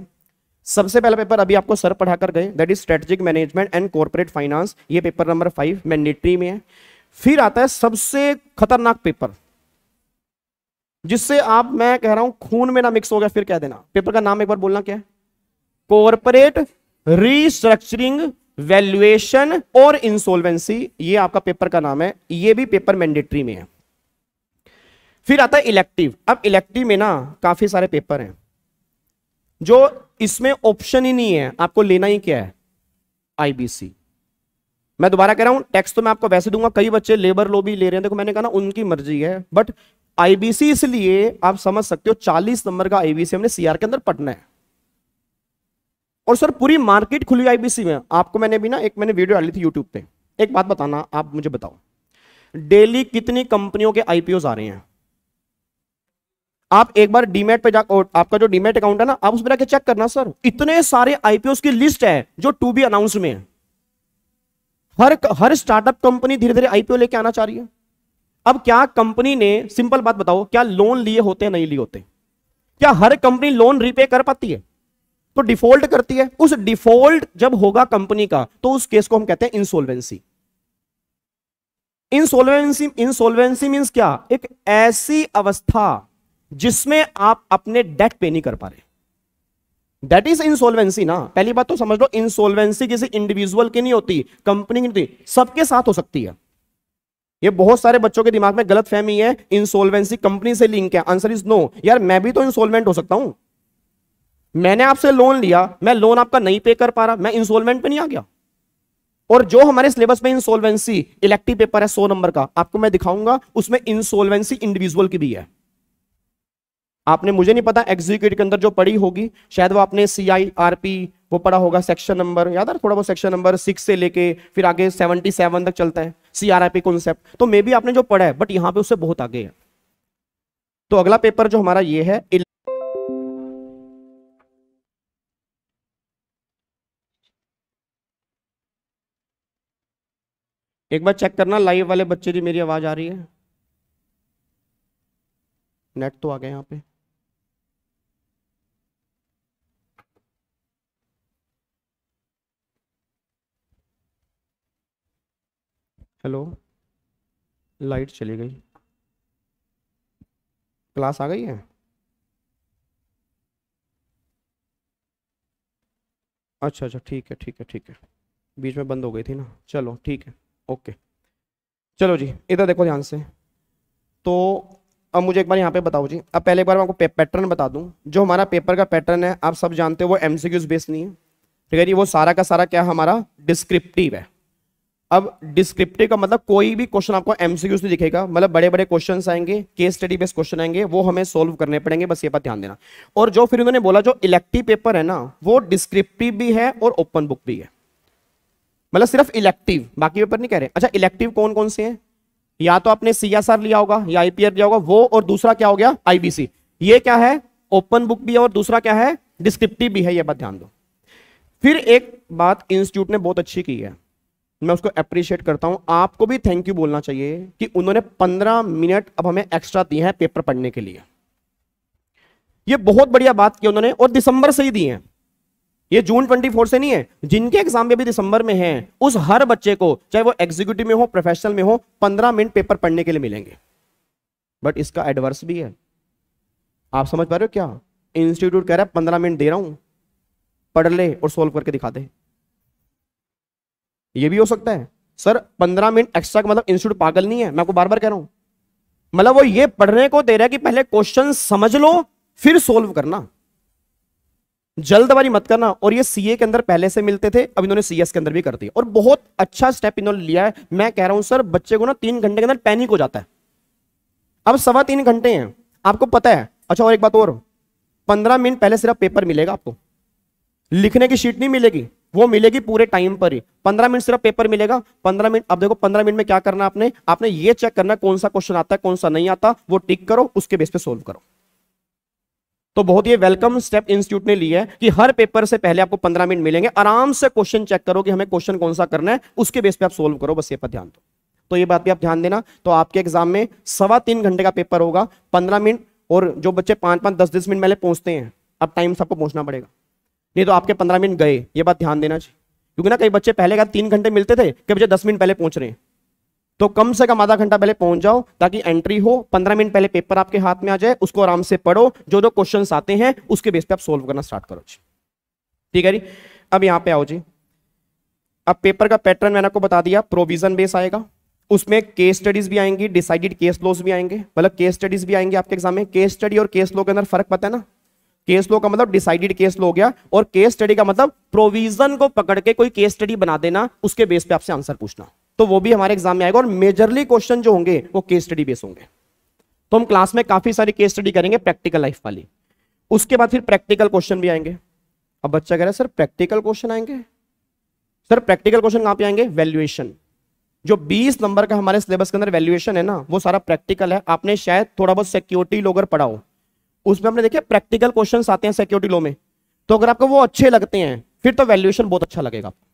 सबसे पहला पेपर अभी आपको सर पढ़ाकर गए that is strategic management and corporate finance ये पेपर नंबर फाइव मैंडेटरी में है फिर आता है सबसे खतरनाक पेपर जिससे आप मैं कह रहा हूं खून में ना मिक्स हो गया फिर कह देना पेपर का नाम एक बार बोलना क्या है कॉर्पोरेट रीस्ट्रक्चरिंग वैल्यूएशन और इंसोल्वेंसी ये आपका पेपर का नाम है ये भी पेपर मैंडेटरी में है फिर आता है इलेक्टिव अब इलेक्टिव में ना काफी सारे पेपर हैं जो इसमें ऑप्शन ही नहीं है आपको लेना ही क्या है आईबीसी मैं दोबारा कह रहा हूं टैक्स तो मैं आपको वैसे दूंगा कई बच्चे लेबर लो भी ले रहे हैं देखो मैंने कहा ना उनकी मर्जी है बट आईबीसी इसलिए आप समझ सकते हो 40 नंबर का आईबीसी हमने सीआर के अंदर पढ़ना है और सर पूरी मार्केट खुली आईबीसी में आपको मैंने भी ना एक मैंने वीडियो डाली थी यूट्यूब पे एक बात बताना आप मुझे बताओ डेली कितनी कंपनियों के आईपीओ आ रहे हैं आप एक बार डीमेट पे जाकर आपका जो डीमेट अकाउंट है ना आप उसमें चेक करना सर इतने सारे आईपीओ की लिस्ट है जो टू बी अनाउंस में है हर हर स्टार्टअप कंपनी धीरे धीरे आईपीओ लेके आना चाह रही है अब क्या कंपनी ने सिंपल बात बताओ क्या लोन लिए होते हैं नहीं लिए होते क्या हर कंपनी लोन रिपे कर पाती है तो डिफॉल्ट करती है उस डिफॉल्ट जब होगा कंपनी का तो उस केस को हम कहते हैं इंसोल्वेंसी इंसोल्वेंसी इंसोल्वेंसी मींस क्या एक ऐसी अवस्था जिसमें आप अपने डेट पे नहीं कर पा रहे दैट इज इंसोल्वेंसी ना पहली बात तो समझ लो इंसोल्वेंसी किसी इंडिविजुअल की नहीं होती कंपनी की नहीं होती सबके साथ हो सकती है ये बहुत सारे बच्चों के दिमाग में गलत फहमी है इंसोल्वेंसी कंपनी से लिंक है आंसर इज नो यार मैं भी तो इंसोल्वेंट हो सकता हूं मैंने आपसे लोन लिया मैं लोन आपका नहीं पे कर पा रहा मैं इंसॉल्वेंट पे नहीं आ गया और जो हमारे सिलेबस में इंसॉल्वेंसी इलेक्टिव पेपर है सो नंबर का आपको मैं दिखाऊंगा उसमें इंसॉल्वेंसी इंडिविजुअल की भी है आपने मुझे नहीं पता एग्जीक्यूटिव के अंदर जो पढ़ी होगी शायद वो आपने सी वो पढ़ा होगा सेक्शन नंबर याद है थोड़ा बहुत सेक्शन नंबर सिक्स से लेके फिर आगे सेवनटी सेवन तक चलता है सीआरआईपी कॉन्सेप्ट तो मे बी आपने जो पढ़ा है बट यहां पे उससे बहुत आगे है तो अगला पेपर जो हमारा ये है एक बार चेक करना लाइव वाले बच्चे जी मेरी आवाज़ आ रही है नेट तो आ गया यहाँ पे हेलो लाइट चली गई क्लास आ गई है अच्छा अच्छा ठीक है ठीक है ठीक है बीच में बंद हो गई थी ना चलो ठीक है ओके चलो जी इधर देखो ध्यान से तो अब मुझे एक बार यहाँ पे बताओ जी अब पहले एक बार मैं आपको पैटर्न बता दूँ जो हमारा पेपर का पैटर्न है आप सब जानते हो वो एम सी बेस्ड नहीं है ठीक है जी वो सारा का सारा क्या हमारा डिस्क्रिप्टिव है अब डिस्क्रिप्टिव का मतलब कोई भी क्वेश्चन आपको एम सी क्यूज दिखेगा मतलब बड़े बड़े क्वेश्चन आएंगे केस स्टडी बेस्ड क्वेश्चन आएंगे वो हमें सोल्व करने पड़ेंगे बस ये बात ध्यान देना और जो फिर उन्होंने बोला जो इलेक्टिव पेपर है ना वो डिस्क्रिप्टिव भी है और ओपन बुक भी है मतलब सिर्फ इलेक्टिव बाकी पेपर नहीं कह रहे अच्छा इलेक्टिव कौन कौन से हैं या तो आपने आर लिया होगा या आईपीआर लिया होगा वो और दूसरा क्या हो गया आईबीसी ये क्या है ओपन बुक भी है और दूसरा क्या है डिस्क्रिप्टिव भी है ये बात ध्यान दो फिर एक बात इंस्टीट्यूट ने बहुत अच्छी की है मैं उसको अप्रिशिएट करता हूं आपको भी थैंक यू बोलना चाहिए कि उन्होंने पंद्रह मिनट अब हमें एक्स्ट्रा दिए हैं पेपर पढ़ने के लिए ये बहुत बढ़िया बात की उन्होंने और दिसंबर से ही दी है ये जून 24 से नहीं है जिनके एग्जाम भी अभी दिसंबर में हैं उस हर बच्चे को चाहे वो एग्जीक्यूटिव में हो प्रोफेशनल में हो 15 मिनट पेपर पढ़ने के लिए मिलेंगे बट इसका एडवर्स भी है आप समझ पा रहे हो क्या इंस्टीट्यूट कह रहा है पंद्रह मिनट दे रहा हूं पढ़ ले और सोल्व करके दिखा दे ये भी हो सकता है सर पंद्रह मिनट एक्स्ट्रा का मतलब इंस्टीट्यूट पागल नहीं है मैं आपको बार बार कह रहा हूं मतलब वो ये पढ़ने को दे रहा है कि पहले क्वेश्चन समझ लो फिर सोल्व करना जल्दबाजी मत करना और ये सीए के अंदर पहले से मिलते थे अब इन्होंने सीएस के अंदर भी कर दिया और बहुत अच्छा स्टेप इन्होंने लिया है मैं कह रहा हूं सर बच्चे को ना तीन घंटे के अंदर पैनिक हो जाता है अब सवा तीन घंटे हैं आपको पता है अच्छा और एक बात और पंद्रह मिनट पहले सिर्फ पेपर मिलेगा आपको लिखने की शीट नहीं मिलेगी वो मिलेगी पूरे टाइम पर ही पंद्रह मिनट सिर्फ पेपर मिलेगा पंद्रह मिनट अब देखो पंद्रह मिनट में क्या करना आपने आपने ये चेक करना कौन सा क्वेश्चन आता है कौन सा नहीं आता वो टिक करो उसके बेस पे सोल्व करो तो बहुत ही वेलकम स्टेप इंस्टीट्यूट ने लिया है कि हर पेपर से पहले आपको पंद्रह मिनट मिलेंगे आराम से क्वेश्चन चेक करो कि हमें क्वेश्चन कौन सा करना है उसके बेस पे आप सोल्व करो बस ये पर ध्यान दो तो ये बात भी आप ध्यान देना तो आपके एग्जाम में सवा तीन घंटे का पेपर होगा पंद्रह मिनट और जो बच्चे पांच पांच दस दस मिनट पहले पहुंचते हैं अब टाइम सबको पहुंचना पड़ेगा नहीं तो आपके पंद्रह मिनट गए ये बात ध्यान देना चाहिए क्योंकि ना कई बच्चे पहले का तीन घंटे मिलते थे कई बच्चे दस मिनट पहले पहुंच रहे हैं तो कम से कम आधा घंटा पहले पहुंच जाओ ताकि एंट्री हो पंद्रह मिनट पहले पेपर आपके हाथ में आ जाए उसको आराम से पढ़ो जो जो क्वेश्चन आते हैं उसके बेस पे आप सोल्व करना स्टार्ट करो जी ठीक है जी अब यहाँ पे आओ जी अब पेपर का पैटर्न मैंने आपको बता दिया प्रोविजन बेस आएगा उसमें केस स्टडीज भी आएंगी डिसाइडेड केस लॉज भी आएंगे मतलब केस स्टडीज भी आएंगे आपके एग्जाम में केस स्टडी और केस लॉ के अंदर फर्क पता है ना केस लॉ का मतलब डिसाइडेड केस लॉ हो गया और केस स्टडी का मतलब प्रोविजन को पकड़ के कोई केस स्टडी बना देना उसके बेस पे आपसे आंसर पूछना तो वो भी हमारे एग्जाम में आएगा और मेजरली क्वेश्चन जो होंगे वो केस स्टडी बेस होंगे तो हम क्लास में काफी सारी केस स्टडी करेंगे प्रैक्टिकल लाइफ वाली उसके बाद फिर प्रैक्टिकल क्वेश्चन भी आएंगे अब बच्चा कह रहा है सर प्रैक्टिकल क्वेश्चन आएंगे सर प्रैक्टिकल क्वेश्चन कहां पे आएंगे वैल्यूएशन जो 20 नंबर का हमारे सिलेबस के अंदर वैल्यूएशन है ना वो सारा प्रैक्टिकल है आपने शायद थोड़ा बहुत सिक्योरिटी लोगर पढ़ा हो उसमें हमने देखिए प्रैक्टिकल क्वेश्चन आते हैं सिक्योरिटी लो में तो अगर आपको वो अच्छे लगते हैं फिर तो वैल्यूएशन बहुत अच्छा लगेगा आपको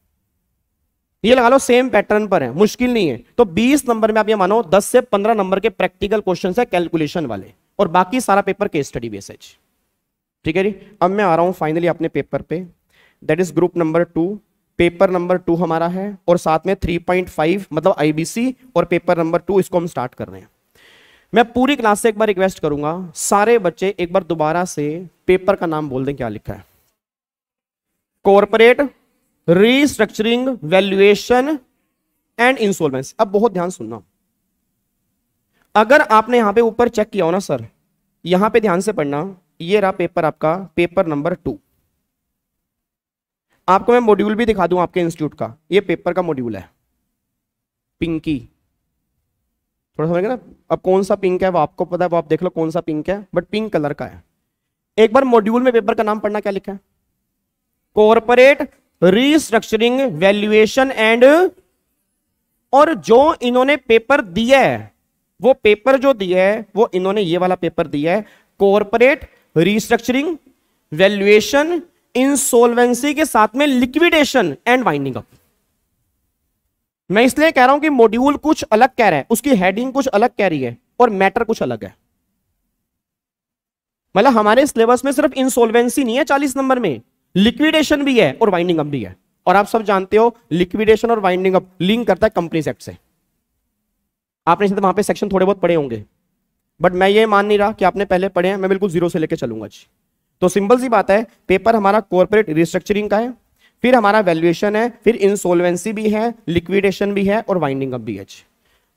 ये लगा लो सेम पैटर्न पर है मुश्किल नहीं है तो 20 नंबर में आप ये मानो 10 से 15 नंबर के प्रैक्टिकल क्वेश्चन है कैलकुलेशन वाले और बाकी सारा पेपर केस स्टडी बेसेज ठीक है जी अब मैं आ रहा हूं फाइनली अपने पेपर पे that is group number two paper number two हमारा है और साथ में 3.5 मतलब आईबीसी और पेपर नंबर टू इसको हम स्टार्ट कर रहे हैं मैं पूरी क्लास से एक बार रिक्वेस्ट करूंगा सारे बच्चे एक बार दोबारा से पेपर का नाम बोल दें क्या लिखा है corporate restructuring valuation and insolvency अब बहुत ध्यान सुनना अगर आपने यहां पे ऊपर चेक किया हो ना सर यहां पे ध्यान से पढ़ना ये रहा पेपर आपका पेपर नंबर टू आपको मैं मॉड्यूल भी दिखा दूं आपके इंस्टीट्यूट का ये पेपर का मॉड्यूल है पिंकी थोड़ा समझ ना अब कौन सा पिंक है वो आपको पता है वो आप देख लो कौन सा पिंक है बट पिंक कलर का है एक बार मॉड्यूल में पेपर का नाम पढ़ना क्या लिखा है कॉरपोरेट रीस्ट्रक्चरिंग वैल्यूएशन एंड और जो इन्होंने पेपर दिया है वो पेपर जो दिया है वो इन्होंने ये वाला पेपर दिया है कॉरपोरेट रिस्ट्रक्चरिंग वैल्यूएशन इंसोल्वेंसी के साथ में लिक्विडेशन एंड वाइंडिंग अप मैं इसलिए कह रहा हूं कि मॉड्यूल कुछ अलग कह रहा है उसकी हेडिंग कुछ अलग कह रही है और मैटर कुछ अलग है मतलब हमारे सिलेबस में सिर्फ इंसोल्वेंसी नहीं है चालीस नंबर में लिक्विडेशन भी है और वाइंडिंग अप भी है और आप सब जानते हो लिक्विडेशन और वाइंडिंग अप लिंक करता है कंपनी सेक्ट से आपने वहां पे सेक्शन थोड़े बहुत पढ़े होंगे बट मैं ये मान नहीं रहा कि आपने पहले पढ़े हैं मैं बिल्कुल जीरो से लेकर चलूंगा जी तो सिंपल सी बात है पेपर हमारा कॉर्पोरेट रिस्ट्रक्चरिंग का है फिर हमारा वैल्यूएशन है फिर इंसोल्वेंसी भी है लिक्विडेशन भी है और वाइंडिंग अप भी है जी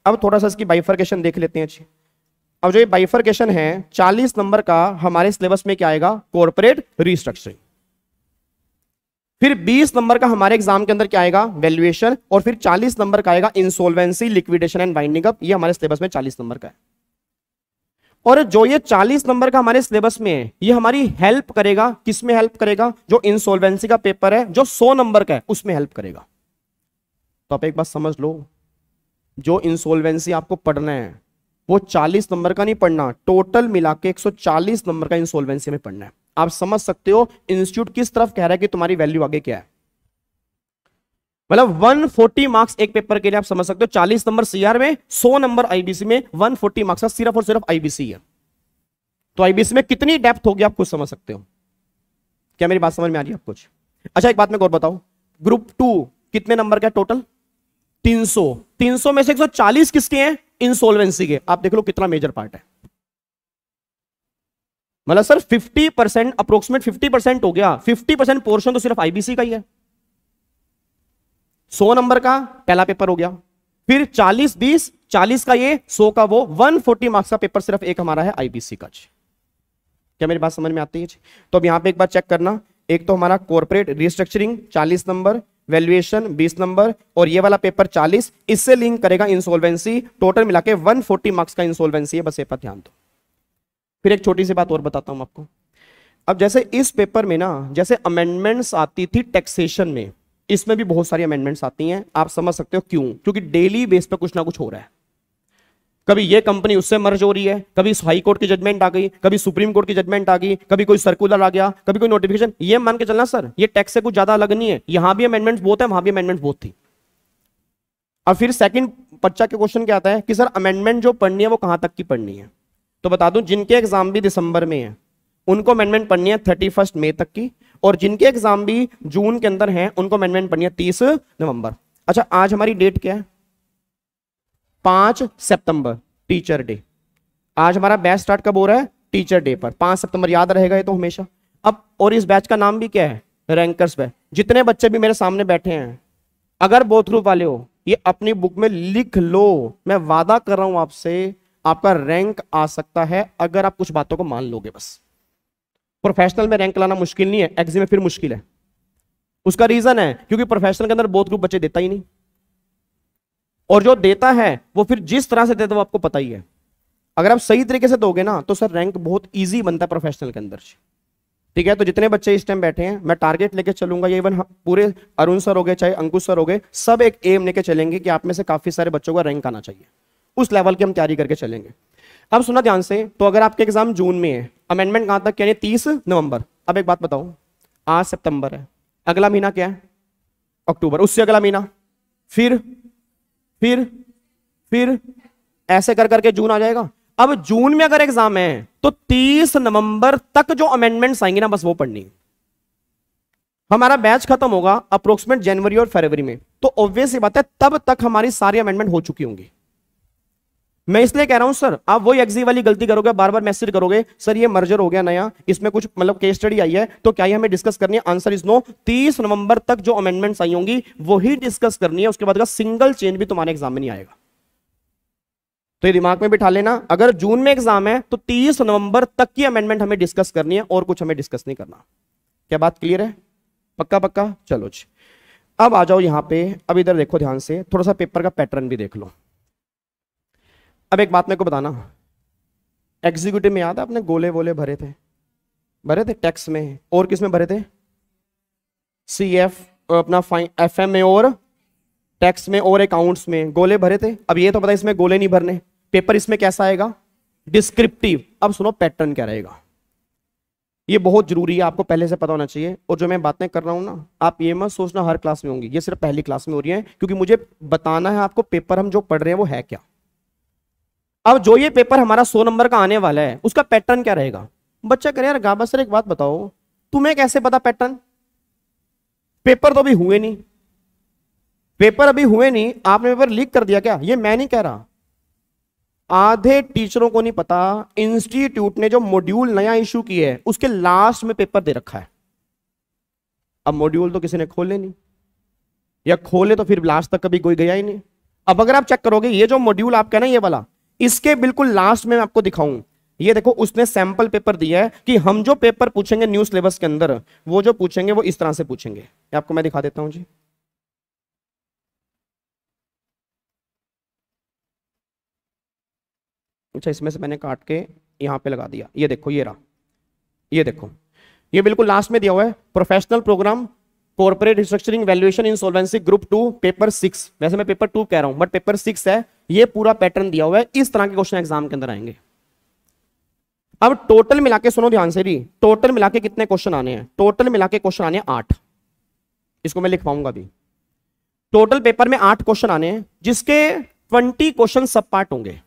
अब थोड़ा सा इसकी बाइफर्केशन देख लेते हैं जी अब जो ये बाइफर्केशन है 40 नंबर का हमारे सिलेबस में क्या आएगा कॉर्पोरेट रिस्ट्रक्चरिंग फिर 20 नंबर का हमारे एग्जाम के अंदर क्या आएगा वैल्यूएशन और फिर 40 नंबर का आएगा insolvency liquidation and winding up ये हमारे सिलेबस में 40 नंबर का है और जो ये 40 नंबर का हमारे सिलेबस में है ये हमारी हेल्प करेगा किसमें हेल्प करेगा जो इंसोल्वेंसी का पेपर है जो 100 नंबर का है उसमें हेल्प करेगा तो आप एक बात समझ लो जो इंसोल्वेंसी आपको पढ़ना है वो 40 नंबर का नहीं पढ़ना टोटल मिला के 140 नंबर का इंसोल्वेंसी में पढ़ना है आप समझ सकते हो इंस्टीट्यूट किस तरफ कह रहा है कि तुम्हारी वैल्यू आगे क्या है मतलब 140 मार्क्स एक पेपर के लिए आप समझ सकते हो 40 नंबर सीआर में 100 नंबर आईबीसी में 140 मार्क्स का सिर्फ और सिर्फ आईबीसी है तो आईबीसी में कितनी डेप्थ होगी आप कुछ समझ सकते हो क्या मेरी बात समझ में आ रही है आप कुछ अच्छा एक बात मैं और बताओ ग्रुप टू कितने नंबर का टोटल 300 300 में से 140 किसके हैं इंसोल्वेंसी के आप देख लो कितना मेजर पार्ट है मतलब sir 50 percent approximate fifty percent हो गया 50 परसेंट पोर्शन तो सिर्फ आईबीसी का ही है 100 नंबर का पहला पेपर हो गया फिर 40 20 40 का ये 100 का वो 140 मार्क्स का पेपर सिर्फ एक हमारा है आईबीसी का क्या मेरी बात समझ में आती है जी तो अब यहां पे एक बार चेक करना एक तो हमारा कॉर्पोरेट रिस्ट्रक्चरिंग चालीस नंबर वैल्यूएशन 20 नंबर और ये वाला पेपर 40 इससे लिंक करेगा इंसोल्वेंसी टोटल मिला के फोर्टी मार्क्स का इंसोल्वेंसी है बस ये पर ध्यान दो फिर एक छोटी सी बात और बताता हूं आपको अब जैसे इस पेपर में ना जैसे अमेंडमेंट्स आती थी टैक्सेशन में इसमें भी बहुत सारी अमेंडमेंट्स आती हैं आप समझ सकते हो क्यों क्योंकि डेली बेस पर कुछ ना कुछ हो रहा है कभी ये कंपनी उससे मर्ज हो रही है कभी हाई कोर्ट की जजमेंट आ गई कभी सुप्रीम कोर्ट की जजमेंट आ गई कभी कोई सर्कुलर आ गया कभी कोई नोटिफिकेशन ये मान के चलना सर ये टैक्स से कुछ ज्यादा अलग नहीं है यहां भी अमेंडमेंट बहुत है वहां भी अमेंडमेंट बहुत थी और फिर सेकंड बच्चा के क्वेश्चन क्या आता है कि सर अमेंडमेंट जो पढ़नी है वो कहां तक की पढ़नी है तो बता दूं जिनके एग्जाम भी दिसंबर में है उनको अमेंडमेंट पढ़नी है थर्टी फर्स्ट मई तक की और जिनके एग्जाम भी जून के अंदर है उनको अमेंडमेंट पढ़नी है तीस नवंबर अच्छा आज हमारी डेट क्या है पांच सितंबर टीचर डे आज हमारा बैच स्टार्ट कब हो रहा है टीचर डे पर पांच सितंबर याद रहेगा ये तो हमेशा अब और इस बैच का नाम भी क्या है रैंकर्स बैच जितने बच्चे भी मेरे सामने बैठे हैं अगर बोथ ग्रुप वाले हो ये अपनी बुक में लिख लो मैं वादा कर रहा हूं आपसे आपका रैंक आ सकता है अगर आप कुछ बातों को मान लोगे बस प्रोफेशनल में रैंक लाना मुश्किल नहीं है एग्जी में फिर मुश्किल है उसका रीजन है क्योंकि प्रोफेशनल के अंदर बोथ ग्रुप बच्चे देता ही नहीं और जो देता है वो फिर जिस तरह से देता है वो आपको पता ही है अगर आप सही तरीके से दोगे ना तो सर रैंक बहुत ईजी बनता है प्रोफेशनल के अंदर ठीक है तो जितने बच्चे इस टाइम बैठे हैं मैं टारगेट लेके चलूंगा ये इवन पूरे अरुण सर हो गए चाहे अंकुश सर हो गए सब एक एम लेके चलेंगे कि आप में से काफी सारे बच्चों का रैंक आना चाहिए उस लेवल की हम तैयारी करके चलेंगे अब सुना ध्यान से तो अगर आपके एग्जाम जून में है अमेंडमेंट कहां तक यानी तीस नवंबर अब एक बात बताओ आज सितंबर है अगला महीना क्या है अक्टूबर उससे अगला महीना फिर फिर फिर ऐसे कर करके जून आ जाएगा अब जून में अगर एग्जाम है तो 30 नवंबर तक जो अमेंडमेंट्स आएंगे ना बस वो पढ़नी हमारा बैच खत्म होगा अप्रोक्सीमेट जनवरी और फरवरी में तो ऑब्वियस बात है तब तक हमारी सारी अमेंडमेंट हो चुकी होंगी मैं इसलिए कह रहा हूं सर आप वही एक्जी वाली गलती करोगे बार बार मैसेज करोगे सर ये मर्जर हो गया नया इसमें कुछ मतलब केस स्टडी आई है तो क्या हमें डिस्कस करनी है आंसर इज नो तीस नवंबर तक जो अमेंडमेंट्स आई होंगी वही डिस्कस करनी है उसके बाद का सिंगल चेंज भी तुम्हारे एग्जाम में नहीं आएगा तो ये दिमाग में बिठा लेना अगर जून में एग्जाम है तो तीस नवंबर तक की अमेंडमेंट हमें डिस्कस करनी है और कुछ हमें डिस्कस नहीं करना क्या बात क्लियर है पक्का पक्का चलो जी अब आ जाओ यहाँ पे अब इधर देखो ध्यान से थोड़ा सा पेपर का पैटर्न भी देख लो अब एक बात मेरे को बताना एग्जीक्यूटिव में याद है आपने गोले वोले भरे थे भरे थे टैक्स में और किस में भरे थे सी एफ अपना एफ एम में और टैक्स में और अकाउंट्स में गोले भरे थे अब ये तो पता इसमें गोले नहीं भरने पेपर इसमें कैसा आएगा डिस्क्रिप्टिव अब सुनो पैटर्न क्या रहेगा ये बहुत जरूरी है आपको पहले से पता होना चाहिए और जो मैं बातें कर रहा हूं ना आप ये मत सोचना हर क्लास में होंगी ये सिर्फ पहली क्लास में हो रही है क्योंकि मुझे बताना है आपको पेपर हम जो पढ़ रहे हैं वो है क्या अब जो ये पेपर हमारा सौ नंबर का आने वाला है उसका पैटर्न क्या रहेगा बच्चा करे यार गाबा सर एक बात बताओ तुम्हें कैसे पता पैटर्न पेपर तो अभी हुए नहीं पेपर अभी हुए नहीं आपने पेपर लीक कर दिया क्या ये मैं नहीं कह रहा आधे टीचरों को नहीं पता इंस्टीट्यूट ने जो मॉड्यूल नया इशू किया है उसके लास्ट में पेपर दे रखा है अब मॉड्यूल तो किसी ने खोले नहीं या खोले तो फिर लास्ट तक कभी कोई गया ही नहीं अब अगर आप चेक करोगे ये जो मॉड्यूल आप कहना ये वाला इसके बिल्कुल लास्ट में आपको दिखाऊं ये देखो उसने सैंपल पेपर दिया है कि हम जो पेपर पूछेंगे न्यू सिलेबस के अंदर वो जो पूछेंगे वो इस तरह से पूछेंगे आपको मैं दिखा देता हूं जी अच्छा इसमें से मैंने काट के यहां पे लगा दिया ये देखो ये रहा ये देखो ये बिल्कुल लास्ट में दिया हुआ है professional programme corporate restructuring valuation insolvency group two paper six वैसे मैं पेपर टू कह रहा हूं बट पेपर सिक्स है ये पूरा पैटर्न दिया हुआ है इस तरह के क्वेश्चन एग्जाम के अंदर आएंगे अब टोटल मिला के सुनो ध्यान से भी टोटल मिला के कितने क्वेश्चन आने हैं टोटल मिला के क्वेश्चन आने हैं आठ इसको मैं लिख पाऊंगा अभी टोटल पेपर में आठ क्वेश्चन आने हैं जिसके ट्वेंटी क्वेश्चन सब पार्ट होंगे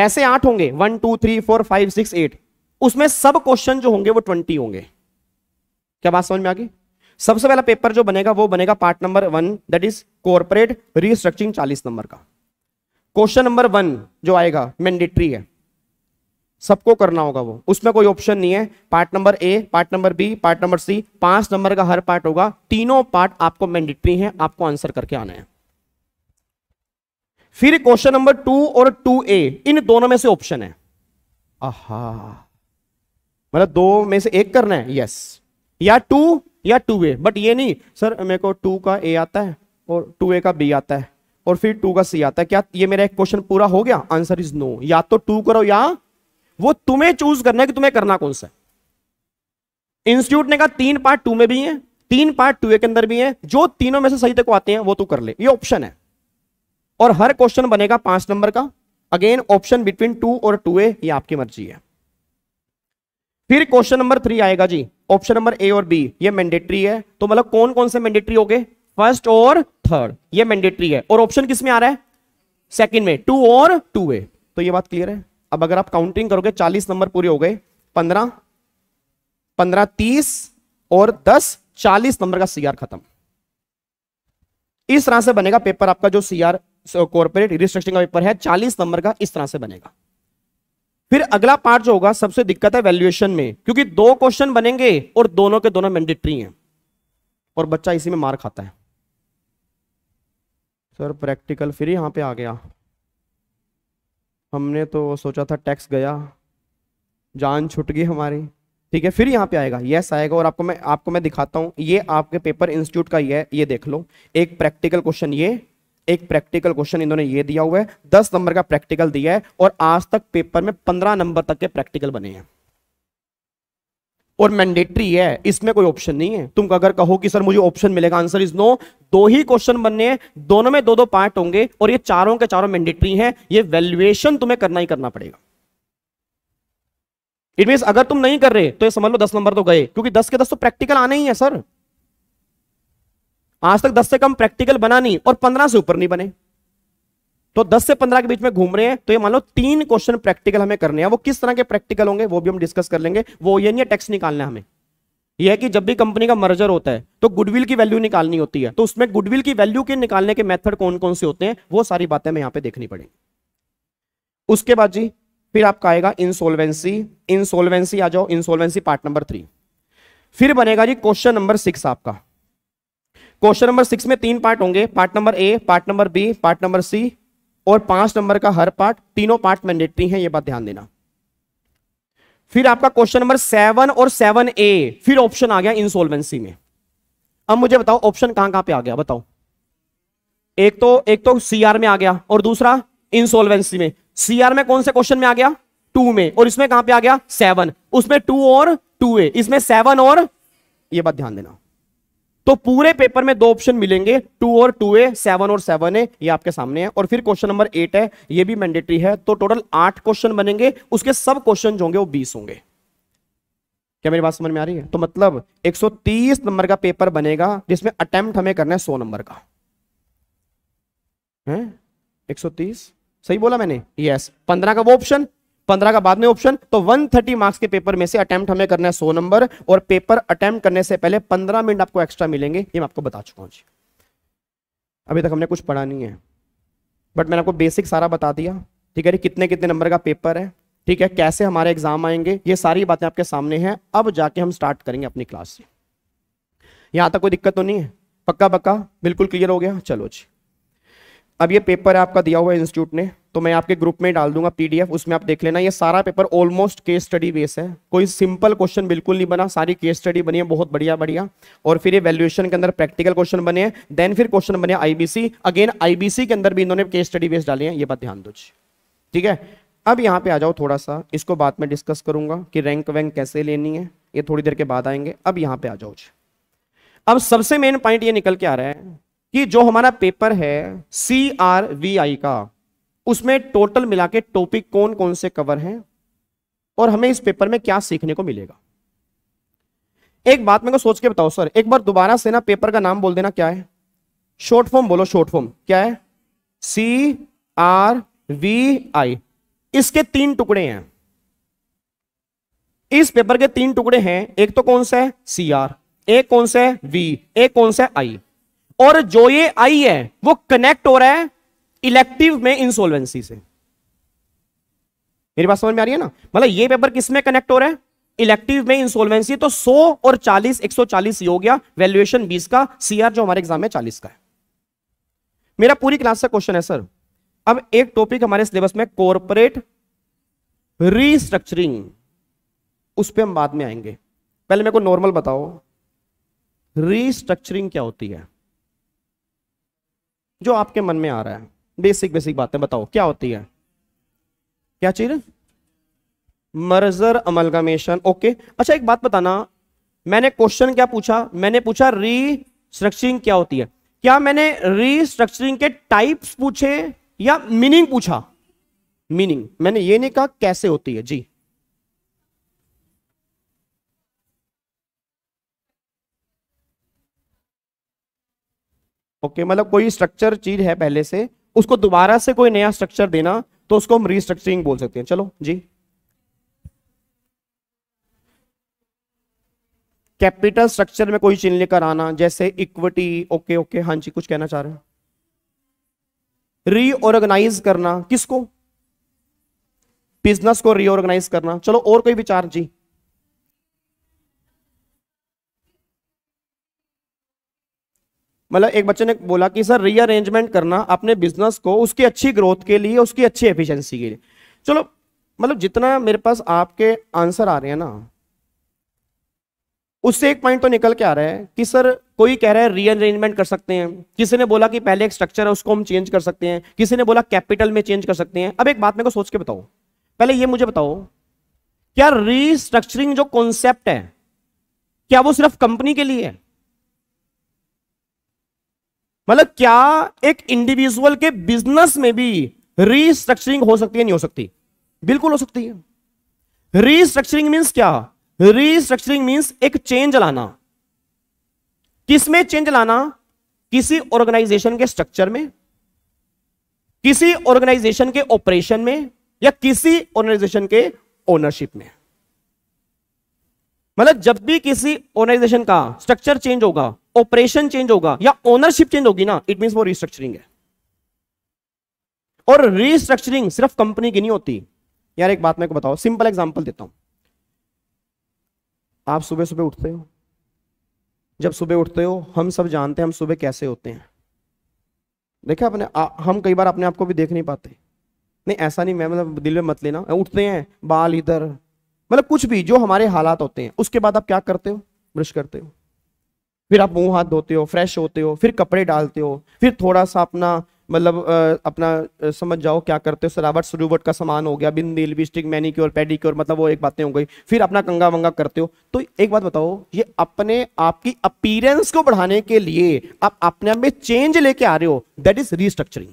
वैसे आठ होंगे one two three four five six eight उसमें सब क्वेश्चन जो होंगे वो ट्वेंटी होंगे क्या बात समझ में आ गई सबसे पहला पेपर जो बनेगा वो बनेगा part number one that is corporate restructuring चालीस नंबर का क्वेश्चन नंबर वन जो आएगा मैंडेटरी है सबको करना होगा वो उसमें कोई ऑप्शन नहीं है part number A part number B part number C पांच नंबर का हर पार्ट होगा तीनों पार्ट आपको मैंडेटरी है आपको आंसर करके आना है फिर क्वेश्चन नंबर टू और टू ए इन दोनों में से ऑप्शन है आहा मतलब दो में से एक करना है यस या टू या टू ए बट ये नहीं सर मेरे को टू का ए आता है और टू ए का बी आता है और फिर टू का सी आता है क्या ये मेरा एक क्वेश्चन पूरा हो गया आंसर इज नो या तो टू करो या वो तुम्हें चूज करना है कि तुम्हें करना कौन सा इंस्टीट्यूट ने कहा तीन पार्ट टू में भी है तीन पार्ट टू ए के अंदर भी है जो तीनों में से सही तक आते हैं वो तू कर ले ये ऑप्शन है और हर क्वेश्चन बनेगा पांच नंबर का अगेन ऑप्शन बिटवीन टू और टू ए ये आपकी मर्जी है फिर क्वेश्चन नंबर थ्री आएगा जी ऑप्शन नंबर ए और बी ये मैंडेटरी है तो मतलब कौन कौन से मैंडेटरी हो गए फर्स्ट और थर्ड ये मैंडेटरी है और ऑप्शन किस में आ रहा है सेकंड में टू और टू ए तो ये बात क्लियर है अब अगर आप काउंटिंग करोगे चालीस नंबर पूरे हो गए पंद्रह पंद्रह तीस और दस चालीस नंबर का सीआर खत्म इस तरह से बनेगा पेपर आपका जो सीआर कॉर्पोरेट रिस्ट्रक्चरिंग का पेपर है चालीस नंबर का इस तरह से बनेगा फिर अगला पार्ट जो होगा सबसे दिक्कत है वैल्यूएशन में क्योंकि दो क्वेश्चन बनेंगे और दोनों के दोनों मैंडेटरी हैं और बच्चा इसी में मार खाता है सर प्रैक्टिकल फिर यहां पे आ गया हमने तो सोचा था टैक्स गया जान छुट गई हमारी ठीक है फिर यहां पे आएगा यस आएगा और आपको मैं आपको मैं दिखाता हूँ ये आपके पेपर इंस्टीट्यूट का ये ये देख लो एक प्रैक्टिकल क्वेश्चन ये एक प्रैक्टिकल क्वेश्चन इन्होंने ये दिया हुआ है दस नंबर का प्रैक्टिकल दिया है और आज तक पेपर में पंद्रह नंबर तक के प्रैक्टिकल बने हैं और मैंडेटरी है इसमें कोई ऑप्शन नहीं है तुम अगर कहो कि सर मुझे ऑप्शन मिलेगा आंसर इज नो दो ही क्वेश्चन बनने हैं दोनों में दो दो पार्ट होंगे और ये चारों के चारों मैंडेटरी हैं ये वैल्यूएशन तुम्हें करना ही करना पड़ेगा इट मीन अगर तुम नहीं कर रहे तो ये समझ लो दस नंबर तो गए क्योंकि दस के दस तो प्रैक्टिकल आने ही है सर आज तक दस से कम प्रैक्टिकल बना नहीं और पंद्रह से ऊपर नहीं बने तो दस से पंद्रह के बीच में घूम रहे हैं तो ये मान लो तीन क्वेश्चन प्रैक्टिकल हमें करने हैं वो किस तरह के प्रैक्टिकल होंगे वो भी हम डिस्कस कर लेंगे वो ये नहीं है टैक्स निकालना हमें यह है कि जब भी कंपनी का मर्जर होता है तो गुडविल की वैल्यू निकालनी होती है तो उसमें गुडविल की वैल्यू के निकालने के मेथड कौन कौन से होते हैं वो सारी बातें हमें यहाँ पे देखनी पड़ेगी उसके बाद जी फिर आपका आएगा इंसोल्वेंसी इंसोल्वेंसी आ जाओ इंसोल्वेंसी पार्ट नंबर थ्री फिर बनेगा जी क्वेश्चन नंबर सिक्स आपका क्वेश्चन नंबर सिक्स में तीन पार्ट होंगे part number A part number B part number C और पांच नंबर का हर पार्ट तीनों पार्ट मैंडेटरी है यह बात ध्यान देना फिर आपका क्वेश्चन नंबर सेवन और सेवन ए फिर ऑप्शन आ गया इंसोल्वेंसी में अब मुझे बताओ ऑप्शन कहां कहां पे आ गया बताओ एक तो एक तो सीआर में आ गया और दूसरा इंसोल्वेंसी में सीआर में कौन से क्वेश्चन में आ गया टू में और इसमें कहां पे आ गया सेवन उसमें टू और टू ए इसमें सेवन और ये बात ध्यान देना तो पूरे पेपर में दो ऑप्शन मिलेंगे टू और टू ए सेवन और सेवन ए ये आपके सामने है और फिर क्वेश्चन नंबर एट है ये भी मैंडेटरी है तो टोटल आठ क्वेश्चन बनेंगे उसके सब क्वेश्चन जो होंगे वो बीस होंगे क्या मेरी बात समझ में आ रही है तो मतलब 130 नंबर का पेपर बनेगा जिसमें अटेम्प्ट हमें करना है 100 नंबर का सौ 130 सही बोला मैंने यस पंद्रह 15 का वो ऑप्शन पंद्रह का बाद में ऑप्शन तो 130 मार्क्स के पेपर में से अटेम्प्ट हमें करना है सौ नंबर और पेपर अटेम्प्ट करने से पहले पंद्रह मिनट आपको एक्स्ट्रा मिलेंगे ये मैं आपको बता चुका हूँ जी अभी तक हमने कुछ पढ़ा नहीं है बट मैंने आपको बेसिक सारा बता दिया ठीक है कितने कितने नंबर का पेपर है ठीक है कैसे हमारे एग्जाम आएंगे ये सारी बातें आपके सामने हैं अब जाके हम स्टार्ट करेंगे अपनी क्लास से यहाँ तक कोई दिक्कत तो नहीं है पक्का पक्का बिल्कुल क्लियर हो गया चलो जी अब ये पेपर आपका दिया हुआ है इंस्टीट्यूट ने तो मैं आपके ग्रुप में डाल दूंगा पीडीएफ उसमें आप देख लेना ये सारा paper almost case study base है कोई सिंपल क्वेश्चन बिल्कुल नहीं बना सारी केस स्टडी बनी है बहुत बढ़िया बढ़िया और फिर ये वैल्यूएशन के अंदर प्रैक्टिकल क्वेश्चन बने हैं देन फिर क्वेश्चन बने आईबीसी अगेन आईबीसी के अंदर भी इन्होंने केस स्टडी बेस डाले हैं ये बात ध्यान दो ठीक है अब यहाँ पे आ जाओ थोड़ा सा इसको बाद में डिस्कस करूंगा कि रैंक वैंक कैसे लेनी है ये थोड़ी देर के बाद आएंगे अब यहाँ पे आ जाओ अब सबसे मेन पॉइंट ये निकल के आ रहा है कि जो हमारा पेपर है सी आर वी आई का उसमें टोटल मिला के टॉपिक कौन कौन से कवर हैं और हमें इस पेपर में क्या सीखने को मिलेगा एक बात मेरे को सोच के बताओ सर एक बार दोबारा से ना पेपर का नाम बोल देना क्या है शॉर्ट फॉर्म बोलो शॉर्ट फॉर्म क्या है सी आर वी आई इसके तीन टुकड़े हैं इस पेपर के तीन टुकड़े हैं एक तो कौन सा है सी आर एक कौन सा है वी एक कौन सा है आई और जो ये आई है वो कनेक्ट हो रहा है इलेक्टिव में इंसोल्वेंसी से मेरी बात समझ में आ रही है ना मतलब ये पेपर किसमें कनेक्ट हो रहा है इलेक्टिव में इंसोल्वेंसी तो 100 और 40 140 हो गया वैल्यूएशन 20 का सीआर जो हमारे एग्जाम में 40 का है मेरा पूरी क्लास का क्वेश्चन है सर अब एक टॉपिक हमारे सिलेबस में कॉरपोरेट रीस्ट्रक्चरिंग उस पर हम बाद में आएंगे पहले मेरे को नॉर्मल बताओ रीस्ट्रक्चरिंग क्या होती है जो आपके मन में आ रहा है बेसिक बेसिक बातें बताओ क्या होती है क्या चीज मर्जर अमलगमेशन ओके अच्छा एक बात बताना मैंने क्वेश्चन क्या पूछा मैंने पूछा रीस्ट्रक्चरिंग क्या होती है क्या मैंने रीस्ट्रक्चरिंग के टाइप्स पूछे या मीनिंग पूछा मीनिंग मैंने ये नहीं कहा कैसे होती है जी ओके okay, मतलब कोई स्ट्रक्चर चीज है पहले से उसको दोबारा से कोई नया स्ट्रक्चर देना तो उसको हम रीस्ट्रक्चरिंग बोल सकते हैं चलो जी कैपिटल स्ट्रक्चर में कोई चीज लेकर आना जैसे इक्विटी ओके ओके हां जी कुछ कहना चाह रहे हैं रीऑर्गेनाइज करना किसको बिजनेस को रीऑर्गेनाइज करना चलो और कोई विचार जी मतलब एक बच्चे ने बोला कि सर रीअरेंजमेंट करना अपने बिजनेस को उसकी अच्छी ग्रोथ के लिए उसकी अच्छी एफिशिएंसी के लिए चलो मतलब जितना मेरे पास आपके आंसर आ रहे हैं ना उससे एक पॉइंट तो निकल के आ रहा है कि सर कोई कह रहा है रीअरेंजमेंट कर सकते हैं किसी ने बोला कि पहले एक स्ट्रक्चर है उसको हम चेंज कर सकते हैं किसी ने बोला कैपिटल में चेंज कर सकते हैं अब एक बात मेरे को सोच के बताओ पहले ये मुझे बताओ क्या रीस्ट्रक्चरिंग जो कॉन्सेप्ट है क्या वो सिर्फ कंपनी के लिए है मतलब क्या एक इंडिविजुअल के बिजनेस में भी रीस्ट्रक्चरिंग हो सकती है नहीं हो सकती बिल्कुल हो सकती है रीस्ट्रक्चरिंग मींस क्या रीस्ट्रक्चरिंग मींस एक चेंज लाना किसमें चेंज लाना किसी ऑर्गेनाइजेशन के स्ट्रक्चर में किसी ऑर्गेनाइजेशन के ऑपरेशन में या किसी ऑर्गेनाइजेशन के ओनरशिप में मतलब जब भी किसी ऑर्गेनाइजेशन का स्ट्रक्चर चेंज होगा ऑपरेशन चेंज होगा या ओनरशिप चेंज होगी ना इट मीन वो रिस्ट्रक्चरिंग है और रिस्ट्रक्चरिंग सिर्फ कंपनी की नहीं होती यार एक बात मेरे को बताओ सिंपल एग्जांपल देता हूं आप सुबह सुबह उठते हो जब सुबह उठते हो हम सब जानते हैं हम सुबह कैसे होते हैं देखा अपने आ, हम कई बार अपने आप को भी देख नहीं पाते नहीं ऐसा नहीं मैं मतलब दिल में मत लेना उठते हैं बाल इधर मतलब कुछ भी जो हमारे हालात होते हैं उसके बाद आप क्या करते हो ब्रश करते हो फिर आप मुंह हाथ धोते हो फ्रेश होते हो फिर कपड़े डालते हो फिर थोड़ा सा अपना मतलब अपना समझ जाओ क्या करते हो सरावट सरूवट का सामान हो गया बिंदी लिपस्टिक मैनिक्योर पेडिक्योर मतलब वो एक बातें हो गई फिर अपना कंगा वंगा करते हो तो एक बात बताओ ये अपने आपकी अपीरेंस को बढ़ाने के लिए आप अपने आप में चेंज लेके आ रहे हो दैट इज रीस्ट्रक्चरिंग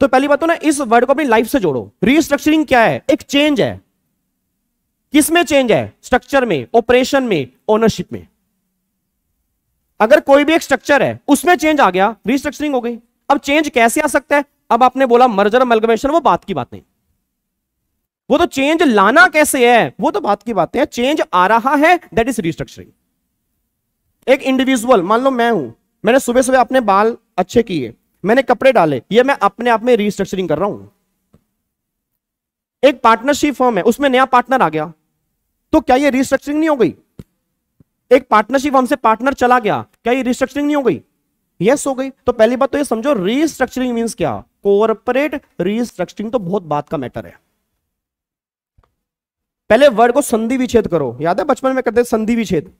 तो पहली बात तो ना इस वर्ड को अपनी लाइफ से जोड़ो रीस्ट्रक्चरिंग क्या है एक चेंज है किसमें चेंज है स्ट्रक्चर में ऑपरेशन में ओनरशिप में अगर कोई भी एक स्ट्रक्चर है उसमें चेंज आ गया रिस्ट्रक्चरिंग हो गई अब चेंज कैसे आ सकता है अब आपने बोला मर्जर मलगमेशन वो बात की बात नहीं वो तो चेंज लाना कैसे है वो तो बात की बात है चेंज आ रहा है दैट इज रिस्ट्रक्चरिंग एक इंडिविजुअल मान लो मैं हूं मैंने सुबह सुबह अपने बाल अच्छे किए मैंने कपड़े डाले ये मैं अपने आप में रिस्ट्रक्चरिंग कर रहा हूं एक पार्टनरशिप फॉर्म है उसमें नया पार्टनर आ गया तो क्या ये रिस्ट्रक्चरिंग नहीं हो गई एक पार्टनरशिप फॉर्म से पार्टनर चला गया क्या ये रिस्ट्रक्चरिंग नहीं हो गई यस yes, हो गई तो पहली बात तो ये समझो रिस्ट्रक्चरिंग मीन क्या कॉरपोरेट रिस्ट्रक्चरिंग तो बहुत बात का मैटर है पहले वर्ड को संधि विच्छेद करो याद है बचपन में करते संधि विच्छेद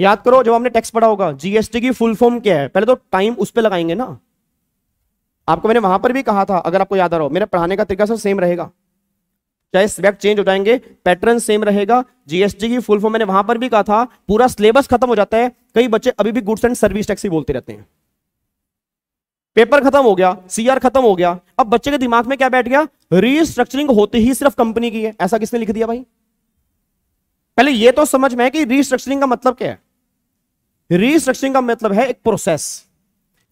याद करो जब हमने टैक्स पढ़ा होगा जीएसटी की फुल फॉर्म क्या है पहले तो टाइम उस पर लगाएंगे ना आपको मैंने वहां पर भी कहा था अगर आपको याद आ रहा हो मेरा पढ़ाने का तरीका सर सेम रहेगा चाहे सब्जेक्ट चेंज हो जाएंगे पैटर्न सेम रहेगा जीएसटी की फुल फॉर्म मैंने वहां पर भी कहा था पूरा सिलेबस खत्म हो जाता है कई बच्चे अभी भी गुड्स एंड सर्विस टैक्स ही बोलते रहते हैं पेपर खत्म हो गया सीआर खत्म हो गया अब बच्चे के दिमाग में क्या बैठ गया रीस्ट्रक्चरिंग होते ही सिर्फ कंपनी की है ऐसा किसने लिख दिया भाई पहले यह तो समझ में है कि रीस्ट्रक्चरिंग का मतलब क्या है रीस्ट्रक्चरिंग का मतलब है एक प्रोसेस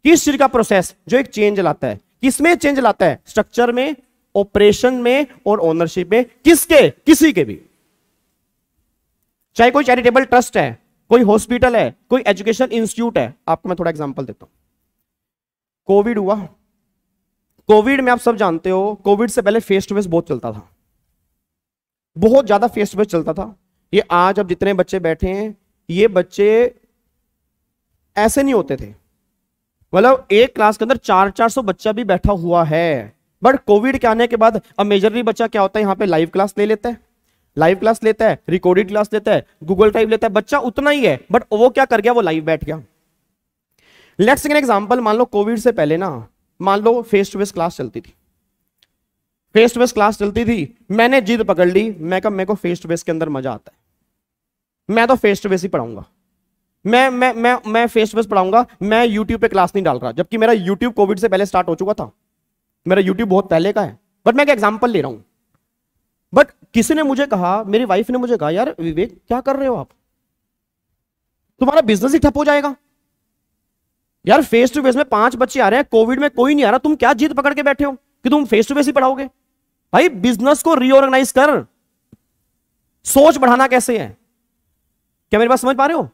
किस चीज का प्रोसेस जो एक चेंज लाता है किसमें चेंज लाता है स्ट्रक्चर में ऑपरेशन में और ओनरशिप में किसके किसी के भी चाहे कोई चैरिटेबल ट्रस्ट है कोई हॉस्पिटल है कोई एजुकेशन इंस्टीट्यूट है आपको मैं थोड़ा एग्जांपल देता हूं कोविड हुआ कोविड में आप सब जानते हो कोविड से पहले फेस टू फेस बहुत चलता था बहुत ज्यादा फेस टू फेस चलता था ये आज अब जितने बच्चे बैठे हैं ये बच्चे ऐसे नहीं होते थे मतलब एक क्लास के अंदर चार चार सौ बच्चा भी बैठा हुआ है बट कोविड के आने के बाद अब मेजरली बच्चा क्या होता है यहाँ पे लाइव क्लास ले लेता है लाइव क्लास लेता है रिकॉर्डेड क्लास लेता है गूगल टाइप लेता है बच्चा उतना ही है बट वो क्या कर गया वो लाइव बैठ गया लेट्स एग्जाम्पल मान लो कोविड से पहले ना मान लो फेस टू फेस क्लास चलती थी फेस टू फेस क्लास चलती थी मैंने जिद पकड़ ली मैं कब मेरे को फेस टू फेस के अंदर मजा आता है मैं तो फेस टू फेस ही पढ़ाऊंगा मैं मैं मैं मैं फेस टू फेस पढ़ाऊंगा मैं यूट्यूब पे क्लास नहीं डाल रहा जबकि मेरा यूट्यूब कोविड से पहले स्टार्ट हो चुका था मेरा यूट्यूब बहुत पहले का है बट मैं एक एग्जाम्पल ले रहा हूं बट किसी ने मुझे कहा मेरी वाइफ ने मुझे कहा यार विवेक क्या कर रहे हो आप तुम्हारा बिजनेस ही ठप हो जाएगा यार फेस टू फेस में पांच बच्चे आ रहे हैं कोविड में कोई नहीं आ रहा तुम क्या जीत पकड़ के बैठे हो कि तुम फेस टू फेस ही पढ़ाओगे भाई बिजनेस को रीऑर्गेनाइज कर सोच बढ़ाना कैसे है क्या मेरी बात समझ पा रहे हो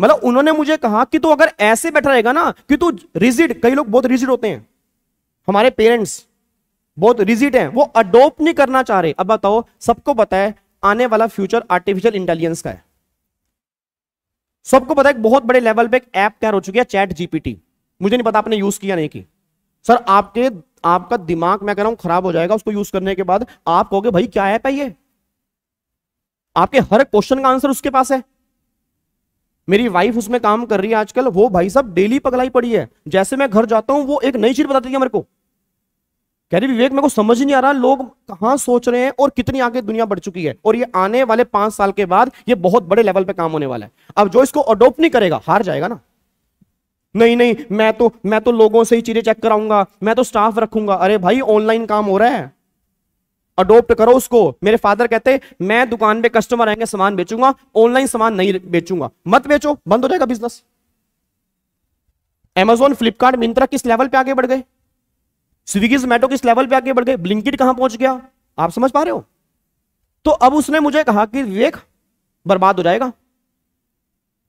मतलब उन्होंने मुझे कहा कि तू तो अगर ऐसे बैठा रहेगा ना कि तू रिजिड कई लोग बहुत रिजिड होते हैं हमारे पेरेंट्स बहुत रिजिड हैं वो अडोप्ट नहीं करना चाह रहे अब बताओ सबको पता है आने वाला फ्यूचर आर्टिफिशियल इंटेलिजेंस का है सबको पता है बहुत बड़े लेवल पे एक ऐप तैयार हो चुकी है चैट जीपीटी मुझे नहीं पता आपने यूज किया नहीं की सर आपके आपका दिमाग मैं कह रहा हूं खराब हो जाएगा उसको यूज करने के बाद आप कहोगे भाई क्या ऐप है ये आपके हर क्वेश्चन का आंसर उसके पास है मेरी वाइफ उसमें काम कर रही है आजकल वो भाई साहब डेली पगलाई पड़ी है जैसे मैं घर जाता हूं वो एक नई चीज बता है मेरे को कह रही विवेक मेरे को समझ नहीं आ रहा लोग कहां सोच रहे हैं और कितनी आगे दुनिया बढ़ चुकी है और ये आने वाले पांच साल के बाद ये बहुत बड़े लेवल पे काम होने वाला है अब जो इसको अडोप्ट नहीं करेगा हार जाएगा ना नहीं नहीं मैं तो मैं तो लोगों से ही चीजें चेक कराऊंगा मैं तो स्टाफ रखूंगा अरे भाई ऑनलाइन काम हो रहा है अडोप्ट करो उसको मेरे फादर कहते मैं दुकान पे कस्टमर आएंगे सामान बेचूंगा ऑनलाइन सामान नहीं बेचूंगा मत बेचो बंद हो जाएगा बिजनेस एमेजोन फ्लिपकार्ट मिंत्रा किस लेवल पे आगे बढ़ गए स्विगी जोमेटो किस लेवल पे आगे बढ़ गए ब्लिंकिट कहां पहुंच गया आप समझ पा रहे हो तो अब उसने मुझे कहा कि विवेक बर्बाद हो जाएगा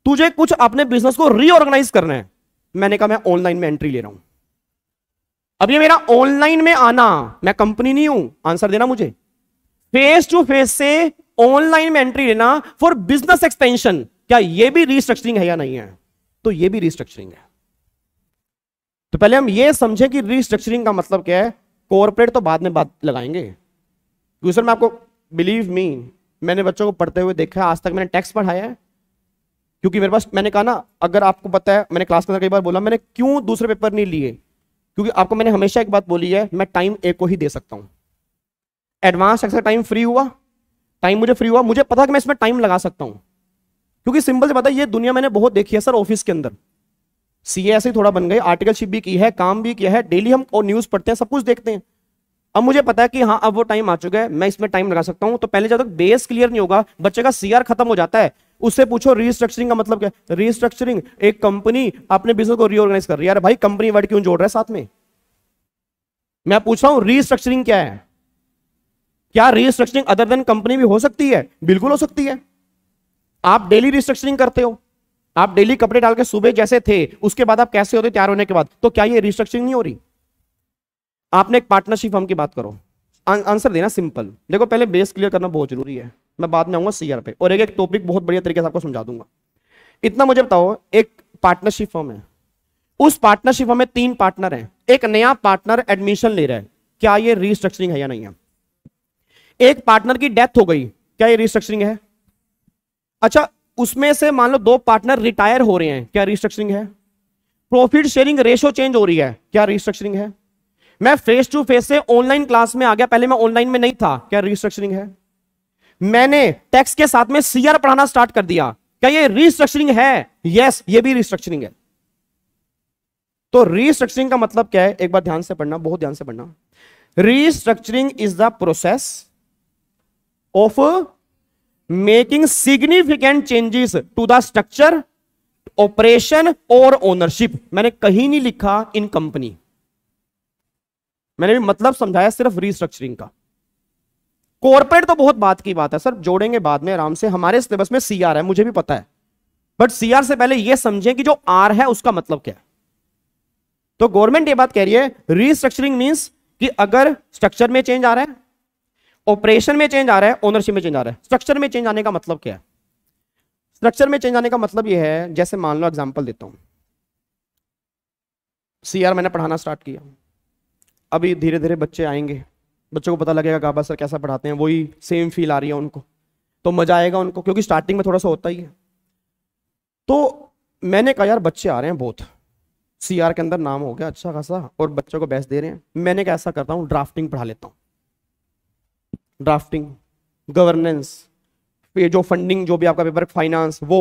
तुझे कुछ अपने बिजनेस को रीऑर्गेनाइज करना है मैंने कहा मैं ऑनलाइन में एंट्री ले रहा हूं अब ये मेरा ऑनलाइन में आना मैं कंपनी नहीं हूं आंसर देना मुझे फेस टू फेस से ऑनलाइन में एंट्री लेना फॉर बिजनेस एक्सटेंशन क्या ये भी रिस्ट्रक्चरिंग है या नहीं है तो ये भी रिस्ट्रक्चरिंग है तो पहले हम ये समझें कि रिस्ट्रक्चरिंग का मतलब क्या है कॉरपोरेट तो बाद में बात लगाएंगे क्योंकि सर मैं आपको बिलीव मी मैंने बच्चों को पढ़ते हुए देखा आज तक मैंने टैक्स पढ़ाया है क्योंकि मेरे पास मैंने कहा ना अगर आपको पता है मैंने क्लास के अंदर कई बार बोला मैंने क्यों दूसरे पेपर नहीं लिए क्योंकि आपको मैंने हमेशा एक बात बोली है मैं टाइम एक को ही दे सकता हूं एडवांस एक्स्ट्रा टाइम फ्री हुआ टाइम मुझे फ्री हुआ मुझे पता कि मैं इसमें टाइम लगा सकता हूं क्योंकि सिंपल से पता है ये दुनिया मैंने बहुत देखी है सर ऑफिस के अंदर सी ऐसे ही थोड़ा बन गए आर्टिकलशिप भी की है काम भी किया है डेली हम और न्यूज़ पढ़ते हैं सब कुछ देखते हैं अब मुझे पता है कि हाँ अब वो टाइम आ चुका है मैं इसमें टाइम लगा सकता हूँ तो पहले जब तक बेस क्लियर नहीं होगा बच्चे का सीआर खत्म हो जाता है उससे पूछो रीस्ट्रक्चरिंग का मतलब क्या रीस्ट्रक्चरिंग एक कंपनी अपने बिजनेस को रीऑर्गेनाइज कर रही है यार भाई कंपनी वर्ड क्यों जोड़ रहा है साथ में मैं पूछ रहा हूं रीस्ट्रक्चरिंग क्या है क्या रीस्ट्रक्चरिंग अदर देन कंपनी भी हो सकती है बिल्कुल हो सकती है आप डेली रिस्ट्रक्चरिंग करते हो आप डेली कपड़े डाल के सुबह जैसे थे उसके बाद आप कैसे होते तैयार होने के बाद तो क्या ये रिस्ट्रक्चरिंग नहीं हो रही आपने एक पार्टनरशिप हम की बात करो आंसर देना सिंपल देखो पहले बेस क्लियर करना बहुत जरूरी है मैं बाद में आऊंगा सीआर पे और एक एक टॉपिक बहुत बढ़िया तरीके से आपको समझा दूंगा इतना मुझे बताओ एक पार्टनरशिप फॉर्म है उस पार्टनरशिप फॉर्म में तीन पार्टनर हैं एक नया पार्टनर एडमिशन ले रहा है क्या ये रिस्ट्रक्चरिंग है या नहीं है एक पार्टनर की डेथ हो गई क्या ये रिस्ट्रक्चरिंग है अच्छा उसमें से मान लो दो पार्टनर रिटायर हो रहे हैं क्या रिस्ट्रक्चरिंग है प्रॉफिट शेयरिंग रेशो चेंज हो रही है क्या रिस्ट्रक्चरिंग है मैं फेस टू फेस से ऑनलाइन क्लास में आ गया पहले मैं ऑनलाइन में नहीं था क्या रिस्ट्रक्चरिंग है मैंने टैक्स के साथ में सीआर पढ़ाना स्टार्ट कर दिया क्या ये रिस्ट्रक्चरिंग है यस ये भी रिस्ट्रक्चरिंग है तो रिस्ट्रक्चरिंग का मतलब क्या है एक बार ध्यान से पढ़ना बहुत ध्यान से पढ़ना restructuring is the process of making significant changes to the structure operation और ओनरशिप मैंने कहीं नहीं लिखा इन कंपनी मैंने भी मतलब समझाया सिर्फ रिस्ट्रक्चरिंग का कॉर्पोरेट तो बहुत बात की बात है सर जोड़ेंगे बाद में आराम से हमारे सिलेबस में सी आर है मुझे भी पता है बट सीआर से पहले यह समझें कि जो आर है उसका मतलब क्या है तो गवर्नमेंट ये बात कह रही है रीस्ट्रक्चरिंग मीन्स कि अगर स्ट्रक्चर में चेंज आ रहा है ऑपरेशन में चेंज आ रहा है ओनरशिप में चेंज आ रहा है स्ट्रक्चर में चेंज आने का मतलब क्या है स्ट्रक्चर में चेंज आने का मतलब यह है जैसे मान लो एग्जाम्पल देता हूं सीआर मैंने पढ़ाना स्टार्ट किया अभी धीरे धीरे बच्चे आएंगे बच्चों को पता लगेगा गाबा सर कैसा पढ़ाते हैं वही सेम फील आ रही है उनको तो मज़ा आएगा उनको क्योंकि स्टार्टिंग में थोड़ा सा होता ही है तो मैंने कहा यार बच्चे आ रहे हैं बहुत सी के अंदर नाम हो गया अच्छा खासा और बच्चों को बेस्ट दे रहे हैं मैंने कैसा करता हूँ ड्राफ्टिंग पढ़ा लेता हूँ ड्राफ्टिंग गवर्नेंस ये जो फंडिंग जो भी आपका पेपर फाइनेंस वो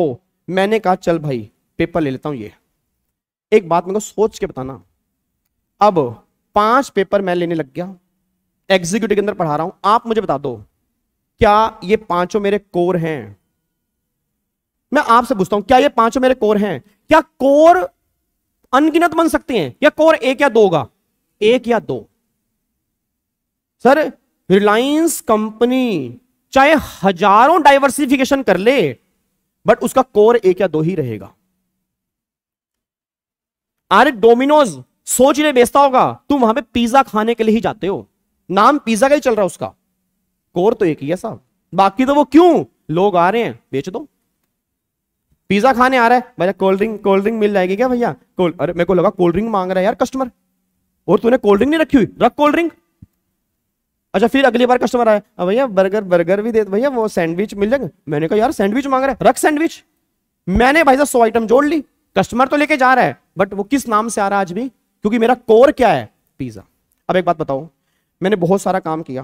मैंने कहा चल भाई पेपर ले लेता हूँ ये एक बात मेरे को सोच के बताना अब पांच पेपर मैं लेने लग गया एग्जीक्यूटिव के अंदर पढ़ा रहा हूं आप मुझे बता दो क्या ये पांचों मेरे कोर हैं मैं आपसे पूछता हूं क्या ये पांचों मेरे कोर हैं क्या कोर अनगिनत बन सकते हैं या कोर एक या दो होगा एक या दो सर रिलायंस कंपनी चाहे हजारों डाइवर्सिफिकेशन कर ले बट उसका कोर एक या दो ही रहेगा अरे डोमिनोज सोच ले बेचता होगा तुम वहां पे पिज्जा खाने के लिए ही जाते हो नाम पिज्जा का ही चल रहा उसका कोर तो एक ही है साहब बाकी तो वो क्यों लोग आ रहे हैं बेच दो पिज्जा खाने आ रहा है भैया कोल्ड ड्रिंक कोल्ड ड्रिंक मिल जाएगी क्या भैया कोल्ड अरे मेरे को लगा कोल्ड ड्रिंक मांग रहा है यार कस्टमर और तूने कोल्ड ड्रिंक नहीं रखी हुई रख कोल्ड ड्रिंक अच्छा फिर अगली बार कस्टमर आया भैया बर्गर बर्गर भी दे भैया वो सैंडविच मिल जाएंगे मैंने कहा यार सैंडविच मांग रहा है रख सैंडविच मैंने भाई साहब सौ आइटम जोड़ ली कस्टमर तो लेके जा रहा है बट वो किस नाम से आ रहा है आज भी क्योंकि मेरा कोर क्या है पिज्जा अब एक बात बताओ मैंने बहुत सारा काम किया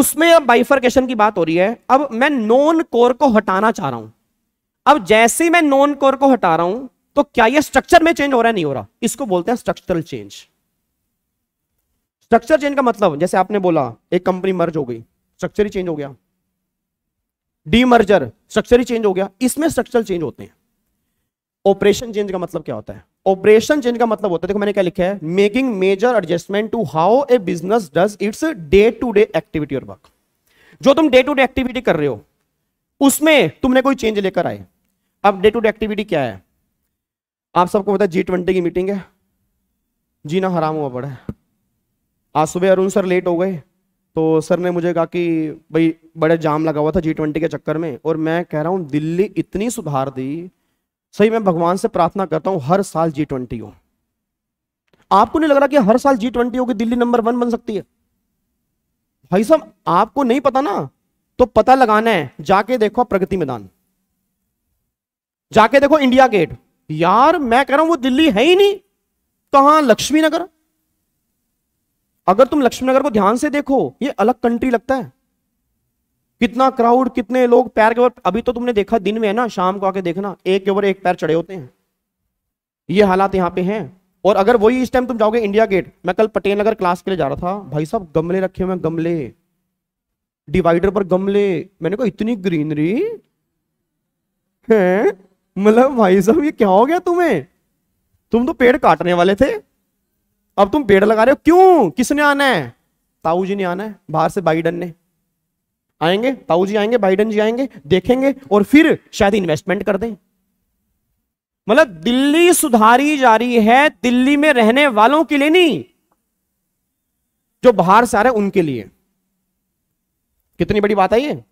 उसमें अब बाइफरकेशन की बात हो रही है अब मैं नॉन कोर को हटाना चाह रहा हूं अब जैसे ही मैं नॉन कोर को हटा रहा हूं तो क्या यह स्ट्रक्चर में चेंज हो रहा है नहीं हो रहा इसको बोलते हैं स्ट्रक्चरल चेंज स्ट्रक्चर चेंज का मतलब जैसे आपने बोला एक कंपनी मर्ज हो गई स्ट्रक्चर ही चेंज हो गया डी मर्जर स्ट्रक्चर ही चेंज हो गया इसमें स्ट्रक्चरल चेंज होते हैं ऑपरेशन चेंज का मतलब क्या होता है ऑपरेशन चेंज का मतलब होता है देखो मैंने क्या लिखा है making major adjustment to how a business does its day to day activity और वर्क जो तुम डे टू डे एक्टिविटी कर रहे हो उसमें तुमने कोई चेंज लेकर आए अब डे टू डे एक्टिविटी क्या है आप सबको पता है जी ट्वेंटी की मीटिंग है जी ना हराम हुआ पड़ा है आज सुबह अरुण सर लेट हो गए तो सर ने मुझे कहा कि भाई बड़े जाम लगा हुआ था जी ट्वेंटी के चक्कर में और मैं कह रहा हूं दिल्ली इतनी सुधार दी सही मैं भगवान से प्रार्थना करता हूं हर साल जी ट्वेंटी हो आपको नहीं लग रहा कि हर साल जी ट्वेंटी होगी दिल्ली नंबर वन बन सकती है भाई साहब आपको नहीं पता ना तो पता लगाना है जाके देखो प्रगति मैदान जाके देखो इंडिया गेट यार मैं कह रहा हूं वो दिल्ली है ही नहीं कहां लक्ष्मी नगर अगर तुम लक्ष्मी नगर को ध्यान से देखो ये अलग कंट्री लगता है कितना क्राउड कितने लोग पैर के ऊपर अभी तो तुमने देखा दिन में है ना शाम को आके देखना एक के ऊपर एक पैर चढ़े होते हैं ये हालात यहाँ पे हैं और अगर वही इस टाइम तुम जाओगे इंडिया गेट मैं कल पटेल नगर क्लास के लिए जा रहा था भाई साहब गमले रखे हुए गमले डिवाइडर पर गमले मैंने कहा इतनी ग्रीनरी है मतलब भाई साहब ये क्या हो गया तुम्हें तुम तो पेड़ काटने वाले थे अब तुम पेड़ लगा रहे हो क्यों किसने आना है ताऊ जी ने आना है बाहर से बाइडन ने आएंगे ताऊ जी आएंगे बाइडन जी आएंगे देखेंगे और फिर शायद इन्वेस्टमेंट कर दें मतलब दिल्ली सुधारी जा रही है दिल्ली में रहने वालों के लिए नहीं जो बाहर से आ रहे उनके लिए कितनी बड़ी बात है ये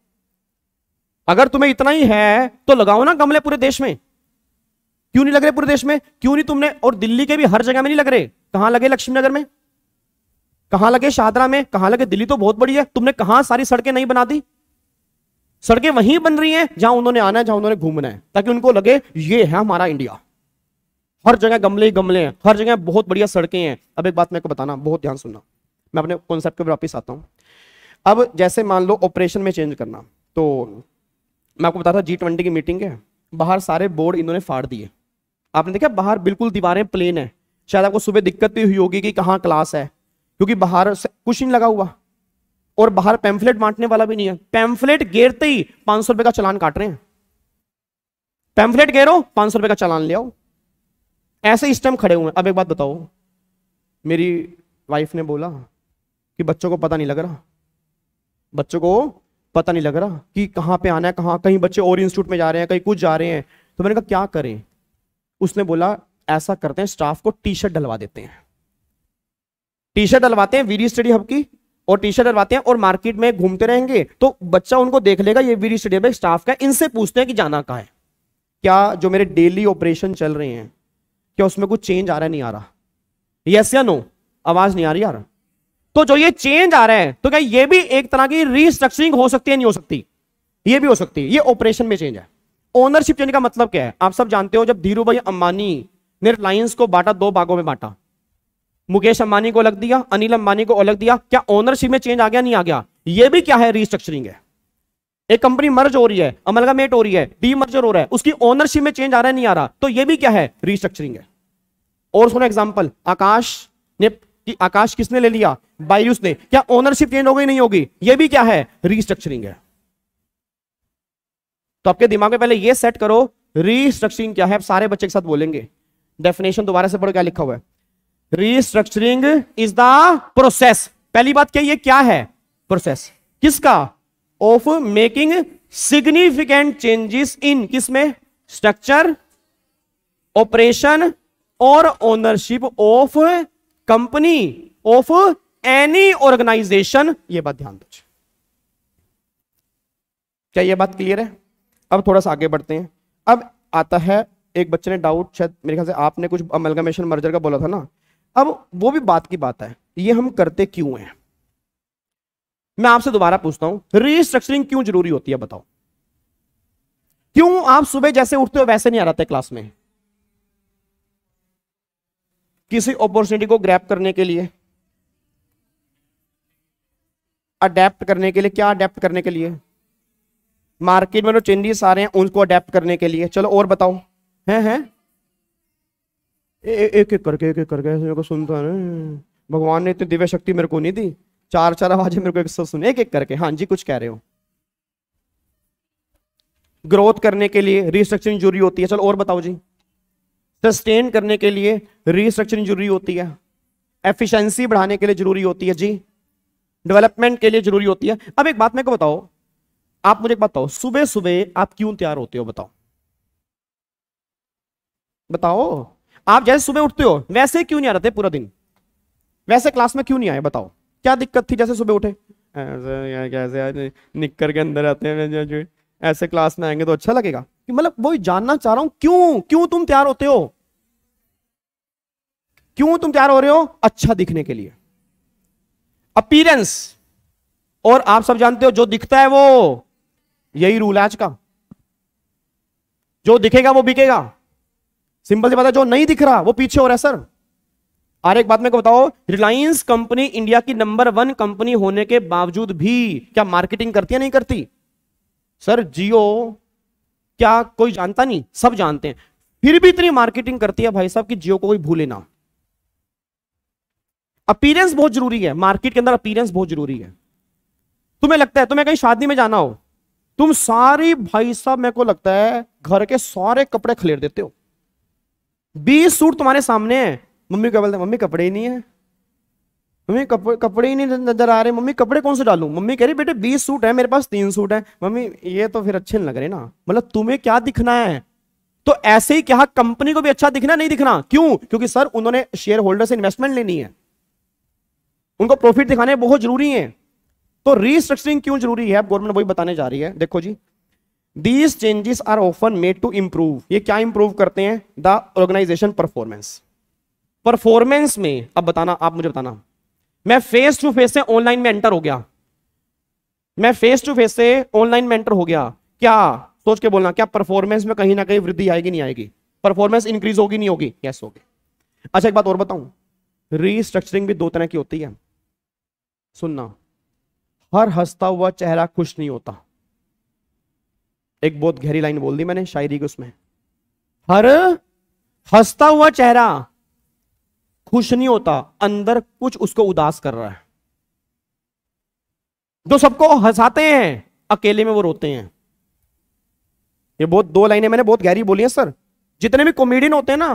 अगर तुम्हें इतना ही है तो लगाओ ना गमले पूरे देश में क्यों नहीं लग रहे पूरे देश में क्यों नहीं तुमने और दिल्ली के भी हर जगह में नहीं लग रहे कहां लगे लक्ष्मीनगर में कहां लगे शाहदरा में कहां लगे दिल्ली तो बहुत बड़ी है तुमने कहां सारी सड़कें नहीं बना दी सड़कें वहीं बन रही हैं जहां उन्होंने आना है जहां उन्होंने घूमना है ताकि उनको लगे ये है हमारा इंडिया हर जगह गमले ही गमले हैं हर जगह बहुत बढ़िया सड़कें हैं अब एक बात मेरे को बताना बहुत ध्यान सुनना मैं अपने कॉन्सेप्ट ऊपर वापस आता हूँ अब जैसे मान लो ऑपरेशन में चेंज करना तो मैं आपको बता रहा जी ट्वेंटी की मीटिंग है बाहर सारे बोर्ड इन्होंने फाड़ दिए आपने देखा बाहर बिल्कुल दीवारें प्लेन है शायद आपको सुबह दिक्कत भी हुई होगी कि कहाँ क्लास है क्योंकि बाहर कुछ नहीं लगा हुआ और बाहर पैम्फलेट बांटने वाला भी नहीं है पैम्फलेट गेरते ही पांच सौ रुपए का चलान काट रहे हैं पैम्फलेट गेरो पांच सौ रुपए का चलान ले आओ ऐसे इस टाइम खड़े हुए अब एक बात बताओ मेरी वाइफ ने बोला कि बच्चों को पता नहीं लग रहा बच्चों को पता नहीं लग रहा कि कहाँ पे आना है कहाँ कहीं बच्चे और इंस्टीट्यूट में जा रहे हैं कहीं कुछ जा रहे हैं तो मैंने कहा क्या करें उसने बोला ऐसा करते हैं स्टाफ को टी शर्ट डलवा देते हैं टी शर्ट डलवाते हैं वीरी स्टडी हब की और टी शर्ट डलवाते हैं और मार्केट में घूमते रहेंगे तो बच्चा उनको देख लेगा ये वीडियो स्टडी हब स्टाफ का इनसे पूछते हैं कि जाना कहाँ है क्या जो मेरे डेली ऑपरेशन चल रहे हैं क्या उसमें कुछ चेंज आ रहा है नहीं आ रहा यस या नो आवाज नहीं आ रही यार तो जो ये चेंज आ रहा है तो क्या ये भी एक तरह की रिस्ट्रक्चरिंग हो सकती है नहीं हो सकती ये भी हो सकती है ये ऑपरेशन में चेंज है ओनरशिप चेंज का मतलब क्या है आप सब जानते हो जब धीरू भाई अंबानी ने रिलायंस को बांटा दो भागों में बांटा मुकेश अंबानी को अलग दिया अनिल अंबानी को अलग दिया क्या ओनरशिप में चेंज आ गया नहीं आ गया ये भी क्या है रिस्ट्रक्चरिंग है एक कंपनी मर्ज हो रही है अमलगामेट हो रही है डी मर्जर हो रहा है उसकी ओनरशिप में चेंज आ रहा है नहीं आ रहा तो यह भी क्या है रिस्ट्रक्चरिंग है और सुनो एग्जाम्पल आकाश ने कि आकाश किसने ले लिया बायूस ने क्या ओनरशिप चेंज हो गई नहीं होगी ये भी क्या है रिस्ट्रक्चरिंग है तो आपके दिमाग में पहले यह सेट करो रिस्ट्रक्चरिंग क्या है सारे बच्चे के साथ बोलेंगे डेफिनेशन दोबारा से पढ़ो क्या लिखा हुआ है रीस्ट्रक्चरिंग इज द प्रोसेस पहली बात क्या ये क्या है प्रोसेस किसका of making significant changes in किसमें स्ट्रक्चर ऑपरेशन और ownership of company of any organisation ये बात ध्यान दो क्या ये बात क्लियर है अब थोड़ा सा आगे बढ़ते हैं अब आता है एक बच्चे ने डाउट शायद मेरे ख्याल से आपने कुछ अमलगमेशन मर्जर का बोला था ना अब वो भी बात की बात है ये हम करते क्यों हैं मैं आपसे दोबारा पूछता हूं रीस्ट्रक्चरिंग क्यों जरूरी होती है बताओ क्यों आप सुबह जैसे उठते हो वैसे नहीं आ रहा क्लास में किसी अपॉर्चुनिटी को ग्रैप करने के लिए अडेप्ट करने के लिए क्या अडेप्ट करने के लिए मार्केट में जो चेंजेस आ रहे हैं उनको अडेप्ट करने के लिए चलो और बताओ हैं हैं एक एक करके एक एक करके ऐसे मेरे को सुनता है भगवान ने इतनी दिव्य शक्ति मेरे को नहीं दी चार चार आवाजें मेरे को एक सब सुने एक एक करके हाँ जी कुछ कह रहे हो ग्रोथ करने के लिए रिस्ट्रक्चरिंग जरूरी होती है चलो और बताओ जी सस्टेन करने के लिए रिस्ट्रक्चरिंग जरूरी होती है एफिशिएंसी बढ़ाने के लिए जरूरी होती है जी डेवलपमेंट के लिए जरूरी होती है अब एक बात मेरे को बताओ आप मुझे बताओ सुबह सुबह आप क्यों तैयार होते हो बताओ बताओ आप जैसे सुबह उठते हो वैसे क्यों नहीं आ रहे पूरा दिन वैसे क्लास में क्यों नहीं आए बताओ क्या दिक्कत थी जैसे सुबह उठे कैसे निक्कर के अंदर आते हैं ऐसे क्लास में आएंगे तो अच्छा लगेगा कि मतलब वो जानना चाह रहा हूं क्यों क्यों तुम तैयार होते हो क्यों तुम तैयार हो रहे हो अच्छा दिखने के लिए अपीरेंस और आप सब जानते हो जो दिखता है वो यही रूल है आज का जो दिखेगा वो बिकेगा सिंपल से बात है जो नहीं दिख रहा वो पीछे हो रहा है सर और एक बात मेरे को बताओ रिलायंस कंपनी इंडिया की नंबर वन कंपनी होने के बावजूद भी क्या मार्केटिंग करती है नहीं करती सर जियो क्या कोई जानता नहीं सब जानते हैं फिर भी इतनी मार्केटिंग करती है भाई साहब कि जियो को कोई भूले ना अपीरेंस बहुत जरूरी है मार्केट के अंदर अपीरेंस बहुत जरूरी है तुम्हें लगता है तुम्हें कहीं शादी में जाना हो तुम सारी भाई साहब मेरे को लगता है घर के सारे कपड़े खलेर देते हो बीस सूट तुम्हारे सामने है मम्मी क्या बोलते मम्मी कपड़े ही नहीं है मम्मी कपड़े कपड़े ही नहीं नजर आ रहे मम्मी कपड़े कौन से डालू मम्मी कह रही बेटे बीस सूट है मेरे पास तीन सूट है मम्मी ये तो फिर अच्छे नहीं लग रहे ना मतलब तुम्हें क्या दिखना है तो ऐसे ही क्या कंपनी को भी अच्छा दिखना नहीं दिखना क्यों क्योंकि सर उन्होंने शेयर होल्डर से इन्वेस्टमेंट लेनी है उनको प्रॉफिट दिखाने बहुत जरूरी है तो रीस्ट्रक्चरिंग क्यों जरूरी है गवर्नमेंट वही बताने जा रही है देखो जी these changes are often made to improve ये क्या इंप्रूव करते हैं द ऑर्गेनाइजेशन परफॉर्मेंस परफॉर्मेंस में अब बताना आप मुझे बताना मैं फेस टू फेस से ऑनलाइन में एंटर हो गया मैं फेस टू फेस से ऑनलाइन में एंटर हो गया क्या सोच के बोलना क्या परफॉर्मेंस में कहीं ना कहीं वृद्धि आएगी नहीं आएगी परफॉर्मेंस इंक्रीज होगी नहीं होगी यस होगी अच्छा एक बात और बताऊं रीस्ट्रक्चरिंग भी दो तरह की होती है सुनना हर हंसता हुआ चेहरा खुश नहीं होता एक बहुत गहरी लाइन बोल दी मैंने शायरी की उसमें हर हंसता हुआ चेहरा खुश नहीं होता अंदर कुछ उसको उदास कर रहा है जो सबको हंसाते हैं अकेले में वो रोते हैं ये बहुत दो लाइनें मैंने बहुत गहरी बोली है सर जितने भी कॉमेडियन होते हैं ना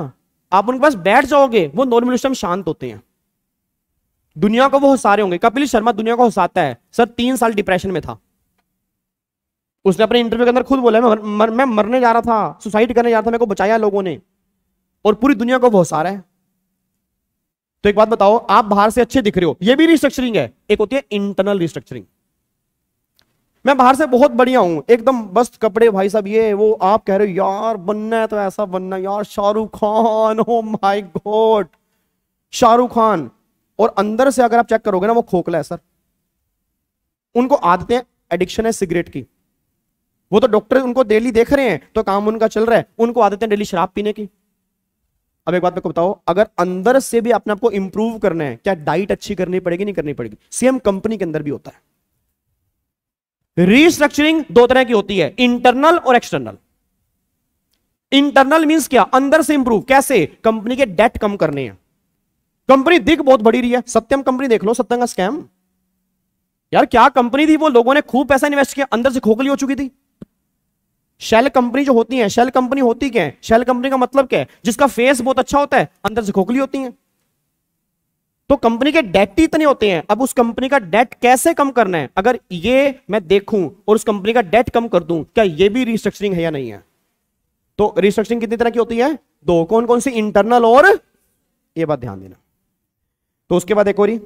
आप उनके पास बैठ जाओगे वो नॉर्मल उस शांत होते हैं दुनिया को वो हंसा रहे होंगे कपिल शर्मा दुनिया को हंसाता है सर तीन साल डिप्रेशन में था उसने अपने इंटरव्यू के अंदर खुद बोला मैं मर, मैं मरने जा रहा था सुसाइड करने जा रहा था मेरे को बचाया लोगों ने और पूरी दुनिया को बहुत सारा है तो एक बात बताओ आप बाहर से अच्छे दिख रहे हो ये भी रिस्ट्रक्चरिंग है एक होती है इंटरनल रिस्ट्रक्चरिंग मैं बाहर से बहुत बढ़िया हूं एकदम बस कपड़े भाई साहब ये वो आप कह रहे हो यार बनना है तो ऐसा बनना यार शाहरुख खान हो माय गॉड शाहरुख खान और अंदर से अगर आप चेक करोगे ना वो खोखला है सर उनको आदतें एडिक्शन है सिगरेट की वो तो डॉक्टर उनको डेली देख रहे हैं तो काम उनका चल रहा है उनको आदत है डेली शराब पीने की अब एक बात मेरे को बताओ अगर अंदर से भी अपने आपको इंप्रूव करना है क्या डाइट अच्छी करनी पड़ेगी नहीं करनी पड़ेगी सेम कंपनी के अंदर भी होता है रीस्ट्रक्चरिंग दो तरह की होती है इंटरनल और एक्सटर्नल इंटरनल मींस क्या अंदर से इंप्रूव कैसे कंपनी के डेट कम करने हैं कंपनी दिख बहुत बड़ी रही है सत्यम कंपनी देख लो सत्यम का स्कैम यार क्या कंपनी थी वो लोगों ने खूब पैसा इन्वेस्ट किया अंदर से खोखली हो चुकी थी शेल कंपनी जो होती है शेल कंपनी होती क्या है शेल कंपनी का मतलब क्या है जिसका फेस बहुत अच्छा होता है अंदर से खोखली होती है तो कंपनी के डेट ही इतने होते हैं अब उस कंपनी का डेट कैसे कम करना है अगर ये मैं देखूं और उस कंपनी का डेट कम कर दूं क्या ये भी रिस्ट्रक्चरिंग है या नहीं है तो रिस्ट्रक्चरिंग कितनी तरह की होती है दो कौन कौन सी इंटरनल और ये बात ध्यान देना तो उसके बाद एक और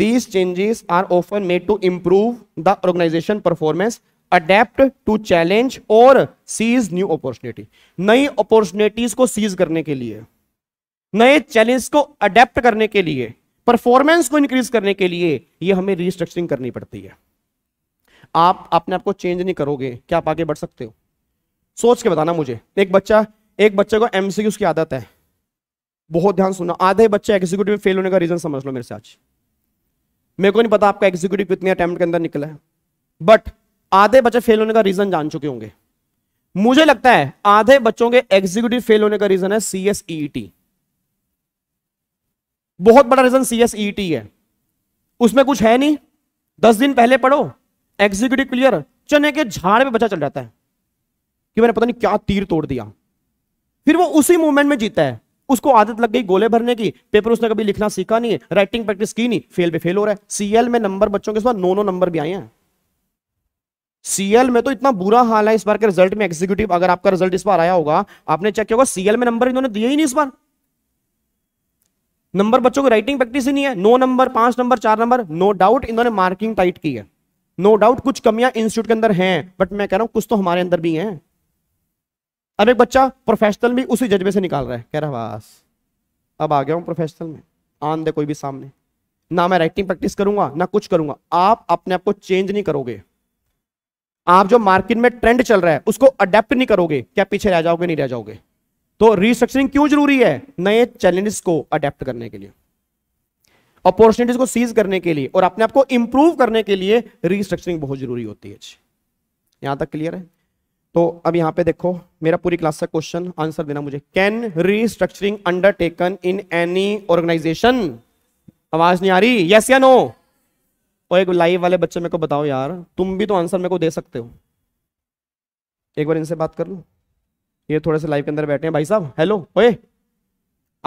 these changes are often made to improve the organisation performance adapt to challenge और सीज न्यू अपॉर्चुनिटी नई अपॉर्चुनिटीज को सीज करने के लिए नए चैलेंज को अडेप्ट करने के लिए परफॉर्मेंस को इंक्रीज करने के लिए ये हमें रिस्ट्रक्चरिंग करनी पड़ती है आप अपने आप को चेंज नहीं करोगे क्या आप आगे बढ़ सकते हो सोच के बताना मुझे एक बच्चा एक बच्चे को एमसी की आदत है बहुत ध्यान सुनना आधे बच्चे एग्जीक्यूटिव फेल होने का रीजन समझ लो मेरे से आज मेरे को नहीं पता आपका एग्जीक्यूटिव कितने अटैम्प्ट के अंदर निकला है बट आधे बच्चे फेल होने का रीजन जान चुके होंगे मुझे लगता है आधे बच्चों के एग्जीक्यूटिव फेल होने का रीजन है सीएसईटी e e बहुत बड़ा रीजन सीएसईटी e है उसमें कुछ है नहीं दस दिन पहले पढ़ो एग्जीक्यूटिव क्लियर चने के झाड़ में बच्चा चल जाता है कि मैंने पता नहीं क्या तीर तोड़ दिया फिर वो उसी मूवमेंट में जीता है उसको आदत लग गई गोले भरने की पेपर उसने कभी लिखना सीखा नहीं है राइटिंग प्रैक्टिस की नहीं फेल पे फेल हो रहा है सीएल में नंबर बच्चों के साथ नौ नौ नंबर भी आए हैं सीएल में तो इतना बुरा हाल है इस बार के रिजल्ट में एग्जीक्यूटिव अगर आपका रिजल्ट इस बार आया होगा आपने चेक किया होगा सीएल में नंबर इन्होंने दिए ही नहीं इस बार नंबर बच्चों की राइटिंग प्रैक्टिस ही नहीं है नो नंबर पांच नंबर चार नंबर नो डाउट इन्होंने मार्किंग टाइट की है नो डाउट कुछ कमियां इंस्टीट्यूट के अंदर हैं बट मैं कह रहा हूं कुछ तो हमारे अंदर भी हैं अब एक बच्चा प्रोफेशनल भी उसी जज्बे से निकाल रहा है कह रहा बस अब आ गया हूं प्रोफेशनल में आन दे कोई भी सामने ना मैं राइटिंग प्रैक्टिस करूंगा ना कुछ करूंगा आप अपने आप को चेंज नहीं करोगे आप जो मार्केट में ट्रेंड चल रहा है उसको अडेप्ट नहीं करोगे क्या पीछे रह जाओगे नहीं रह जाओगे तो रिस्ट्रक्चरिंग क्यों जरूरी है नए चैलेंजेस को अडेप्ट करने के लिए अपॉर्चुनिटीज को सीज करने के लिए और अपने आप को इंप्रूव करने के लिए रिस्ट्रक्चरिंग बहुत जरूरी होती है यहां तक क्लियर है तो अब यहां पे देखो मेरा पूरी क्लास का क्वेश्चन आंसर देना मुझे can restructuring undertaken in any organisation आवाज नहीं आ रही यस या नो और एक लाइव वाले बच्चे मेरे को बताओ यार तुम भी तो आंसर मेरे को दे सकते हो एक बार इनसे बात कर लो ये थोड़े से लाइव के अंदर बैठे हैं भाई साहब हेलो ओए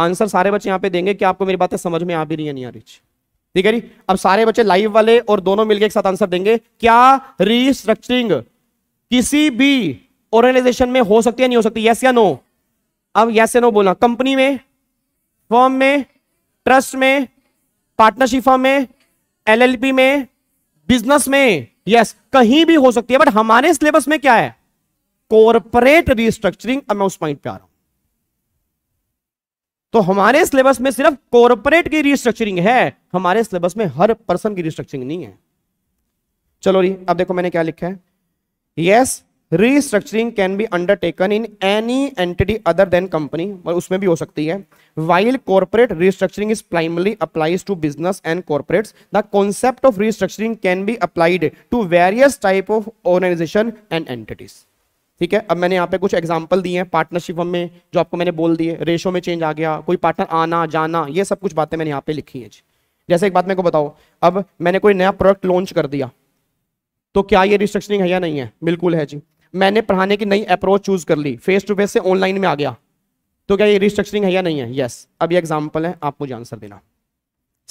आंसर सारे बच्चे यहाँ पे देंगे कि आपको मेरी बातें समझ में आ भी रही है नहीं आ रही ठीक है जी अब सारे बच्चे लाइव वाले और दोनों मिलकर एक साथ आंसर देंगे क्या रिस्ट्रक्चरिंग किसी भी ऑर्गेनाइजेशन में हो सकती है नहीं हो सकती यस या नो अब यस या नो बोलना कंपनी में फॉर्म में ट्रस्ट में पार्टनरशिप फॉर्म में एलएलपी में बिजनेस में यस कहीं भी हो सकती है बट हमारे सिलेबस में क्या है कॉरपोरेट रिस्ट्रक्चरिंग अब मैं उस पॉइंट पे आ रहा हूं तो हमारे सिलेबस में सिर्फ कॉरपोरेट की रिस्ट्रक्चरिंग है हमारे सिलेबस में हर पर्सन की रिस्ट्रक्चरिंग नहीं है चलो री अब देखो मैंने क्या लिखा है yes yes, restructuring can be undertaken in any entity other than company और उसमें भी हो सकती है while corporate restructuring is primarily applies to business and corporate the concept of restructuring can be applied to various type of organisation and entities ठीक है अब मैंने यहाँ पे कुछ एग्जाम्पल दिए हैं पार्टनरशिप में जो आपको मैंने बोल दिए रेशो में चेंज आ गया कोई पार्टनर आना जाना ये सब कुछ बातें मैंने यहाँ पे लिखी हैं जैसे एक बात मेरे को बताओ अब मैंने कोई नया प्रोडक्ट लॉन्च कर दिया तो क्या ये रिस्ट्रक्चरिंग है या नहीं है बिल्कुल है जी मैंने पढ़ाने की नई अप्रोच चूज कर ली फेस टू फेस से ऑनलाइन में आ गया तो क्या ये रिस्ट्रक्चरिंग है या नहीं है यस अब ये एग्जाम्पल है आप मुझे आंसर देना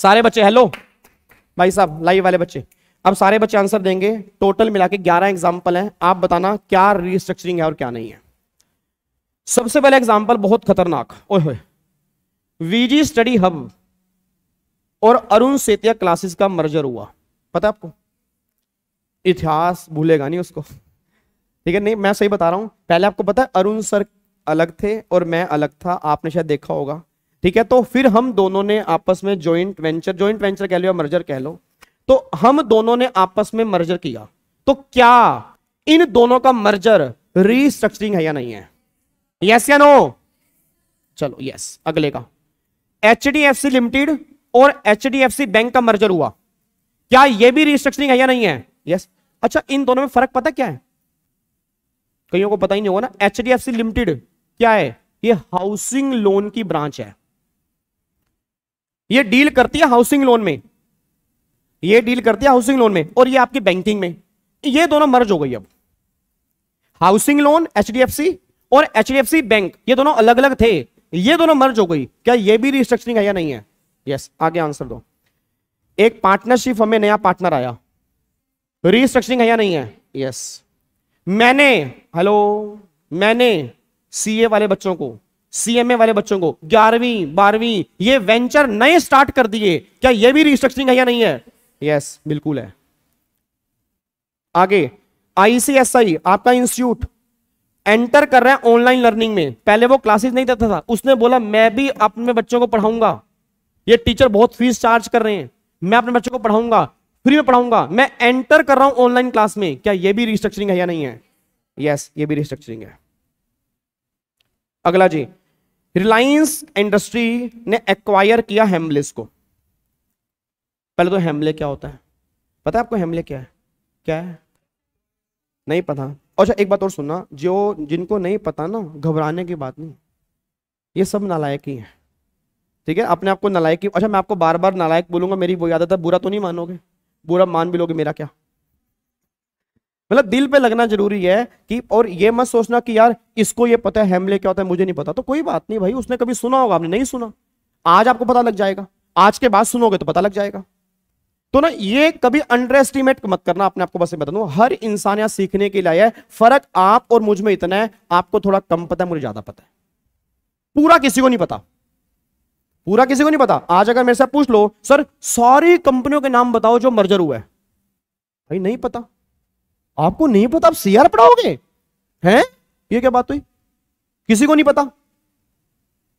सारे बच्चे हेलो भाई साहब लाइव वाले बच्चे अब सारे बच्चे आंसर देंगे टोटल मिला के ग्यारह एग्जाम्पल है आप बताना क्या रिस्ट्रक्चरिंग है और क्या नहीं है सबसे पहला एग्जाम्पल बहुत खतरनाक ओए वीजी स्टडी हब और अरुण सेतिया क्लासेस का मर्जर हुआ पता आपको इतिहास भूलेगा नहीं उसको ठीक है नहीं मैं सही बता रहा हूँ पहले आपको पता है अरुण सर अलग थे और मैं अलग था आपने शायद देखा होगा ठीक है तो फिर हम दोनों ने आपस में ज्वाइंट वेंचर ज्वाइंट वेंचर कह लो या मर्जर कह लो तो हम दोनों ने आपस में मर्जर किया तो क्या इन दोनों का मर्जर रीस्ट्रक्चरिंग है या नहीं है यस या नो चलो यस अगले का एच लिमिटेड और एच बैंक का मर्जर हुआ क्या यह भी रिस्ट्रक्चरिंग है या नहीं है यस अच्छा इन दोनों में फर्क पता क्या है कईयों को पता ही नहीं होगा ना एच लिमिटेड क्या है ये हाउसिंग लोन की ब्रांच है ये डील करती है हाउसिंग लोन में ये डील करती है हाउसिंग लोन में और ये आपकी बैंकिंग में ये दोनों मर्ज हो गई अब हाउसिंग लोन एच और एच बैंक ये दोनों अलग अलग थे ये दोनों मर्ज हो गई क्या ये भी रिस्ट्रक्चरिंग है या नहीं है यस आगे आंसर दो एक पार्टनरशिप हमें नया पार्टनर आया रिस्ट्रक्चरिंग है या नहीं है यस yes. मैंने हेलो मैंने सीए वाले बच्चों को सीएमए वाले बच्चों को ग्यारहवीं बारहवीं ये वेंचर नए स्टार्ट कर दिए क्या ये भी रिस्ट्रक्चरिंग है या नहीं है यस yes, बिल्कुल है आगे आईसीएसआई आपका इंस्टीट्यूट एंटर कर रहा है ऑनलाइन लर्निंग में पहले वो क्लासेस नहीं देता था उसने बोला मैं भी अपने बच्चों को पढ़ाऊंगा ये टीचर बहुत फीस चार्ज कर रहे हैं मैं अपने बच्चों को पढ़ाऊंगा फ्री में पढ़ाऊंगा मैं एंटर कर रहा हूं ऑनलाइन क्लास में क्या यह भी रिस्ट्रक्चरिंग है या नहीं है यस yes, ये भी रिस्ट्रक्चरिंग है अगला जी रिलायंस इंडस्ट्री ने एक्वायर किया हेमलेस को पहले तो हेमले क्या होता है पता है आपको हेमले क्या है क्या है नहीं पता अच्छा एक बात और सुनना जो जिनको नहीं पता ना घबराने की बात नहीं ये सब नालायक ही है ठीक है अपने आपको नालायक अच्छा मैं आपको बार बार नालायक बोलूंगा मेरी वो याद है बुरा तो नहीं मानोगे बुरा मान भी लोगे मेरा क्या मतलब दिल पे लगना जरूरी है कि और ये मत सोचना कि यार इसको ये पता है हेमले क्या होता है मुझे नहीं पता तो कोई बात नहीं भाई उसने कभी सुना होगा आपने नहीं सुना आज आपको पता लग जाएगा आज के बाद सुनोगे तो पता लग जाएगा तो ना ये कभी अंडर एस्टिमेट मत करना अपने आपको बस बता दू हर इंसान यहां सीखने के लिए आया है फर्क आप और मुझ में इतना है आपको थोड़ा कम पता है मुझे ज्यादा पता है पूरा किसी को नहीं पता पूरा किसी को नहीं पता आज अगर मेरे से पूछ लो सर सारी कंपनियों के नाम बताओ जो मर्जर हुआ है भाई नहीं पता आपको नहीं पता आप सीआर पढ़ाओगे हैं ये क्या बात हुई किसी को नहीं पता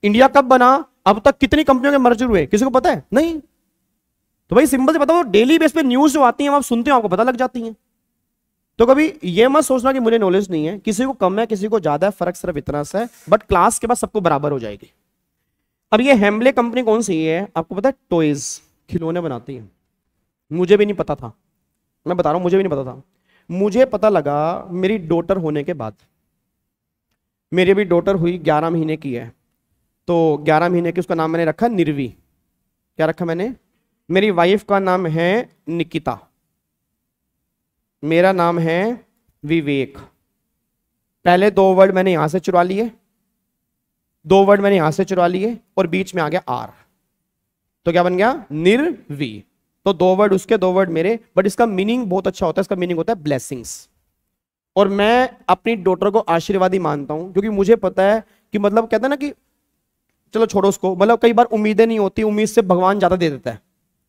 इंडिया कब बना अब तक कितनी कंपनियों के मर्जर हुए किसी को पता है नहीं तो भाई सिंपल से बताओ डेली बेस पे न्यूज जो आती है आप सुनते हो आपको पता लग जाती है तो कभी ये मत सोचना कि मुझे नॉलेज नहीं है किसी को कम है किसी को ज्यादा है फर्क सिर्फ इतना सा है बट क्लास के बाद सबको बराबर हो जाएगी अब ये हेम्बले कंपनी कौन सी है आपको पता है टॉयज खिलौने बनाती है मुझे भी नहीं पता था मैं बता रहा हूं मुझे भी नहीं पता था मुझे पता लगा मेरी डोटर होने के बाद मेरी भी डोटर हुई ग्यारह महीने की है तो ग्यारह महीने की उसका नाम मैंने रखा निर्वी क्या रखा मैंने मेरी वाइफ का नाम है निकिता मेरा नाम है विवेक पहले दो वर्ड मैंने यहां से चुरा लिए दो वर्ड मैंने यहां से चुरा लिए और बीच में आ गया आर तो क्या बन गया निर्वी तो दो वर्ड उसके दो वर्ड मेरे बट इसका मीनिंग बहुत अच्छा होता है इसका मीनिंग होता है ब्लेसिंग्स और मैं अपनी डॉटर को आशीर्वादी मानता हूं क्योंकि मुझे पता है कि मतलब कहते हैं ना कि चलो छोड़ो उसको मतलब कई बार उम्मीदें नहीं होती उम्मीद से भगवान ज्यादा दे देता है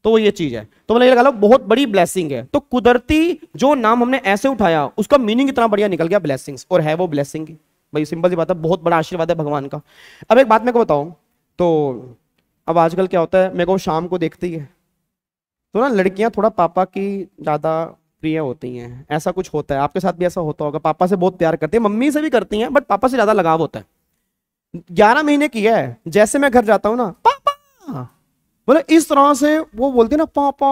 तो वो ये चीज है तो मतलब ये लगा लो बहुत बड़ी ब्लेसिंग है तो कुदरती जो नाम हमने ऐसे उठाया उसका मीनिंग इतना बढ़िया निकल गया ब्लेसिंग्स और है वो ब्लेसिंग भाई सिंपल सी बात है बहुत बड़ा आशीर्वाद है भगवान का अब एक बात मेरे को बताओ तो अब आजकल क्या होता है मेरे को शाम को देखती है तो ना लड़कियां थोड़ा पापा की ज़्यादा प्रिय होती हैं ऐसा कुछ होता है आपके साथ भी ऐसा होता होगा पापा से बहुत प्यार करती है मम्मी से भी करती हैं बट पापा से ज़्यादा लगाव होता है ग्यारह महीने की है जैसे मैं घर जाता हूँ ना पापा बोले मतलब इस तरह से वो बोलती है ना पापा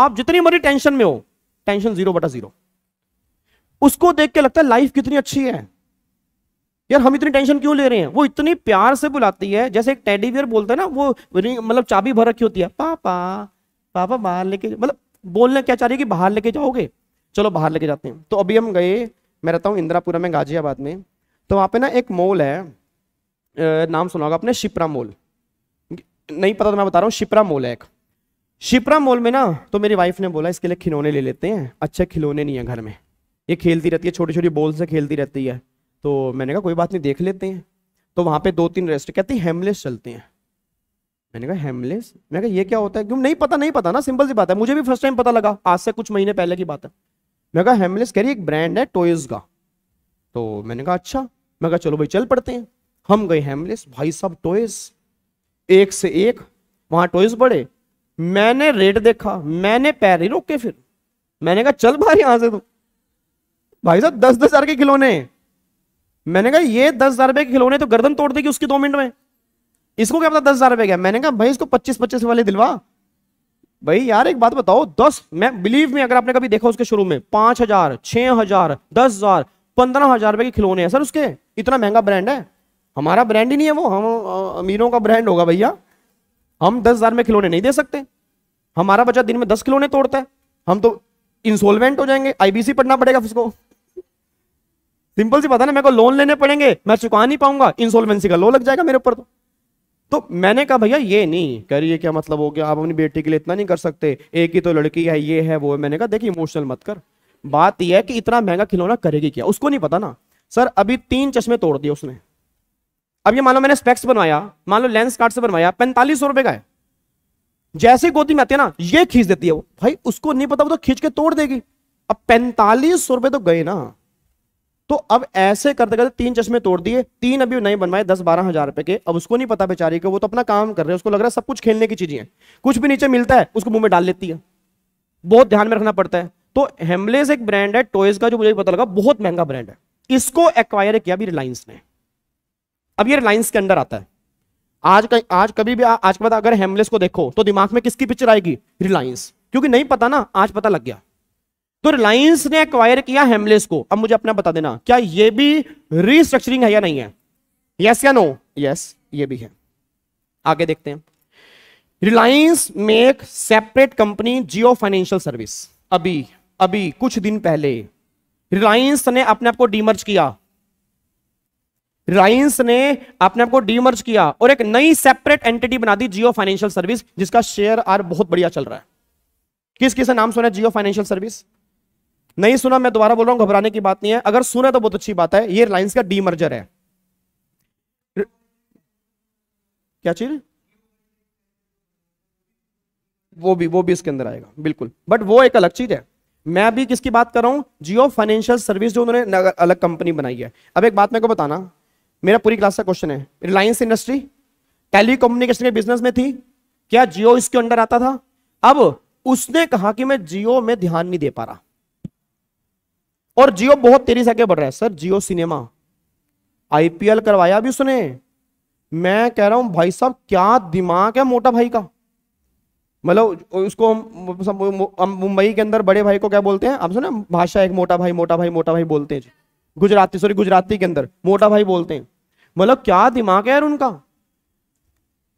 आप जितनी मर्जी टेंशन में हो टेंशन जीरो बटा जीरो उसको देख के लगता है लाइफ कितनी अच्छी है यार हम इतनी टेंशन क्यों ले रहे हैं वो इतनी प्यार से बुलाती है जैसे एक टेडी बियर बोलता है ना वो मतलब चाबी भर रखी होती है पापा पापा बाहर लेके मतलब बोलने क्या चाह रही है कि बाहर लेके जाओगे चलो बाहर लेके जाते हैं तो अभी हम गए मैं रहता हूँ इंदिरापुरा में गाजियाबाद में तो वहाँ पे ना एक मॉल है नाम सुना होगा आपने शिप्रा मॉल नहीं पता तो मैं बता रहा हूँ शिप्रा मॉल है एक शिप्रा मॉल में ना तो मेरी वाइफ ने बोला इसके लिए खिलौने ले लेते हैं अच्छे खिलौने नहीं है घर में ये खेलती रहती है छोटी छोटी बॉल से खेलती रहती है तो मैंने कहा कोई बात नहीं देख लेते हैं तो वहाँ पे दो तीन रेस्ट कहते हैं हेमलेस चलते हैं मैंने कहा हेमलेस मैंने कहा ये क्या होता है क्यों नहीं पता नहीं पता ना सिंपल सी बात है मुझे भी फर्स्ट टाइम पता लगा आज से कुछ महीने पहले की बात है मैंने कहा हेमलेस कह रही एक ब्रांड है टॉयज का तो मैंने कहा अच्छा मैं कहा चलो भाई चल पड़ते हैं हम गए हेमलेस भाई साहब टॉयज एक से एक वहां टॉयज बड़े मैंने रेट देखा मैंने पैर ही रोके फिर मैंने कहा चल भाई यहां से तो भाई साहब दस दस हजार के खिलौने मैंने कहा ये दस हजार रुपए के खिलौने तो गर्दन तोड़ देगी उसकी दो मिनट में इसको क्या पता दस हजार रुपए का मैंने कहा भाई इसको पच्चीस पच्चीस वाले दिलवा भाई यार एक बात बताओ दस मैं बिलीव में अगर आपने कभी देखा उसके शुरू में पांच हजार छह हजार दस हजार पंद्रह हजार रुपए के खिलौने हैं सर उसके इतना महंगा ब्रांड है हमारा ब्रांड ही नहीं है वो हम अमीरों का ब्रांड होगा भैया हम दस हजार में खिलौने नहीं दे सकते हमारा बच्चा दिन में दस खिलौने तोड़ता है हम तो इंसोल्वेंट हो जाएंगे आईबीसी पढ़ना पड़ेगा उसको सिंपल सी पता ना मेरे को लोन लेने पड़ेंगे मैं चुका नहीं पाऊंगा इंसोल्वेंसी का लोन लग जाएगा मेरे ऊपर तो तो मैंने कहा भैया ये नहीं करिए क्या मतलब हो गया आप अपनी बेटी के लिए इतना नहीं कर सकते एक ही तो लड़की है ये है वो है मैंने कहा देखिए इमोशनल मत कर बात यह है कि इतना महंगा खिलौना करेगी क्या उसको नहीं पता ना सर अभी तीन चश्मे तोड़ दिए उसने अब ये मान लो मैंने स्पेक्स बनवाया मान लो लेंस कार्ड से बनवाया पैंतालीस सौ रुपए का है जैसे गोदी में आती है ना ये खींच देती है वो भाई उसको नहीं पता वो तो खींच के तोड़ देगी अब पैंतालीस सौ रुपए तो गए ना तो अब ऐसे करते करते तीन चश्मे तोड़ दिए तीन अभी नहीं बनवाए दस बारह हजार रुपए के अब उसको नहीं पता बेचारी को वो तो अपना काम कर रहे हैं उसको लग रहा है सब कुछ खेलने की चीजें कुछ भी नीचे मिलता है उसको मुंह में डाल लेती है बहुत ध्यान में रखना पड़ता है तो हेमलेस एक ब्रांड है टॉयज का जो मुझे पता लगा बहुत महंगा ब्रांड है इसको एक्वायर किया भी रिलायंस ने अब ये रिलायंस के अंदर आता है आज कहीं आज कभी भी आ, आज के बाद अगर हेमलेस को देखो तो दिमाग में किसकी पिक्चर आएगी रिलायंस क्योंकि नहीं पता ना आज पता लग गया तो रिलायंस ने एक्वायर किया हेमलेस को अब मुझे अपना बता देना क्या ये भी रिस्ट्रक्चरिंग है या नहीं है यस या नो यस ये भी है आगे देखते हैं Reliance make separate company Jio financial service अभी अभी कुछ दिन पहले रिलायंस ने अपने आप को डीमर्ज किया रिलायंस ने अपने आप को डीमर्ज किया और एक नई सेपरेट एंटिटी बना दी जियो फाइनेंशियल सर्विस जिसका शेयर आर बहुत बढ़िया चल रहा है किस किस नाम सुना जियो फाइनेंशियल सर्विस नहीं सुना मैं दोबारा बोल रहा हूं घबराने की बात नहीं है अगर सुना तो बहुत अच्छी बात है ये रिलायंस का डी मर्जर है क्या चीज वो भी वो भी इसके अंदर आएगा बिल्कुल बट वो एक अलग चीज है मैं अभी किसकी बात कर रहा हूं जियो फाइनेंशियल सर्विस जो उन्होंने अलग कंपनी बनाई है अब एक बात मेरे को बताना मेरा पूरी क्लास का क्वेश्चन है रिलायंस इंडस्ट्री टेलीकोम्युनिकेशन के बिजनेस में थी क्या जियो इसके अंडर आता था अब उसने कहा कि मैं जियो में ध्यान नहीं दे पा रहा और जियो बहुत तेजी से आगे बढ़ रहा है सर जियो सिनेमा आईपीएल करवाया अभी उसने मैं कह रहा हूं भाई साहब क्या दिमाग है मोटा भाई का मतलब उसको हम मुंबई के अंदर बड़े भाई को क्या बोलते हैं आप सुना भाषा एक मोटा भाई मोटा भाई मोटा भाई बोलते हैं गुजराती सॉरी गुजराती के अंदर मोटा भाई बोलते हैं मतलब क्या दिमाग है यार उनका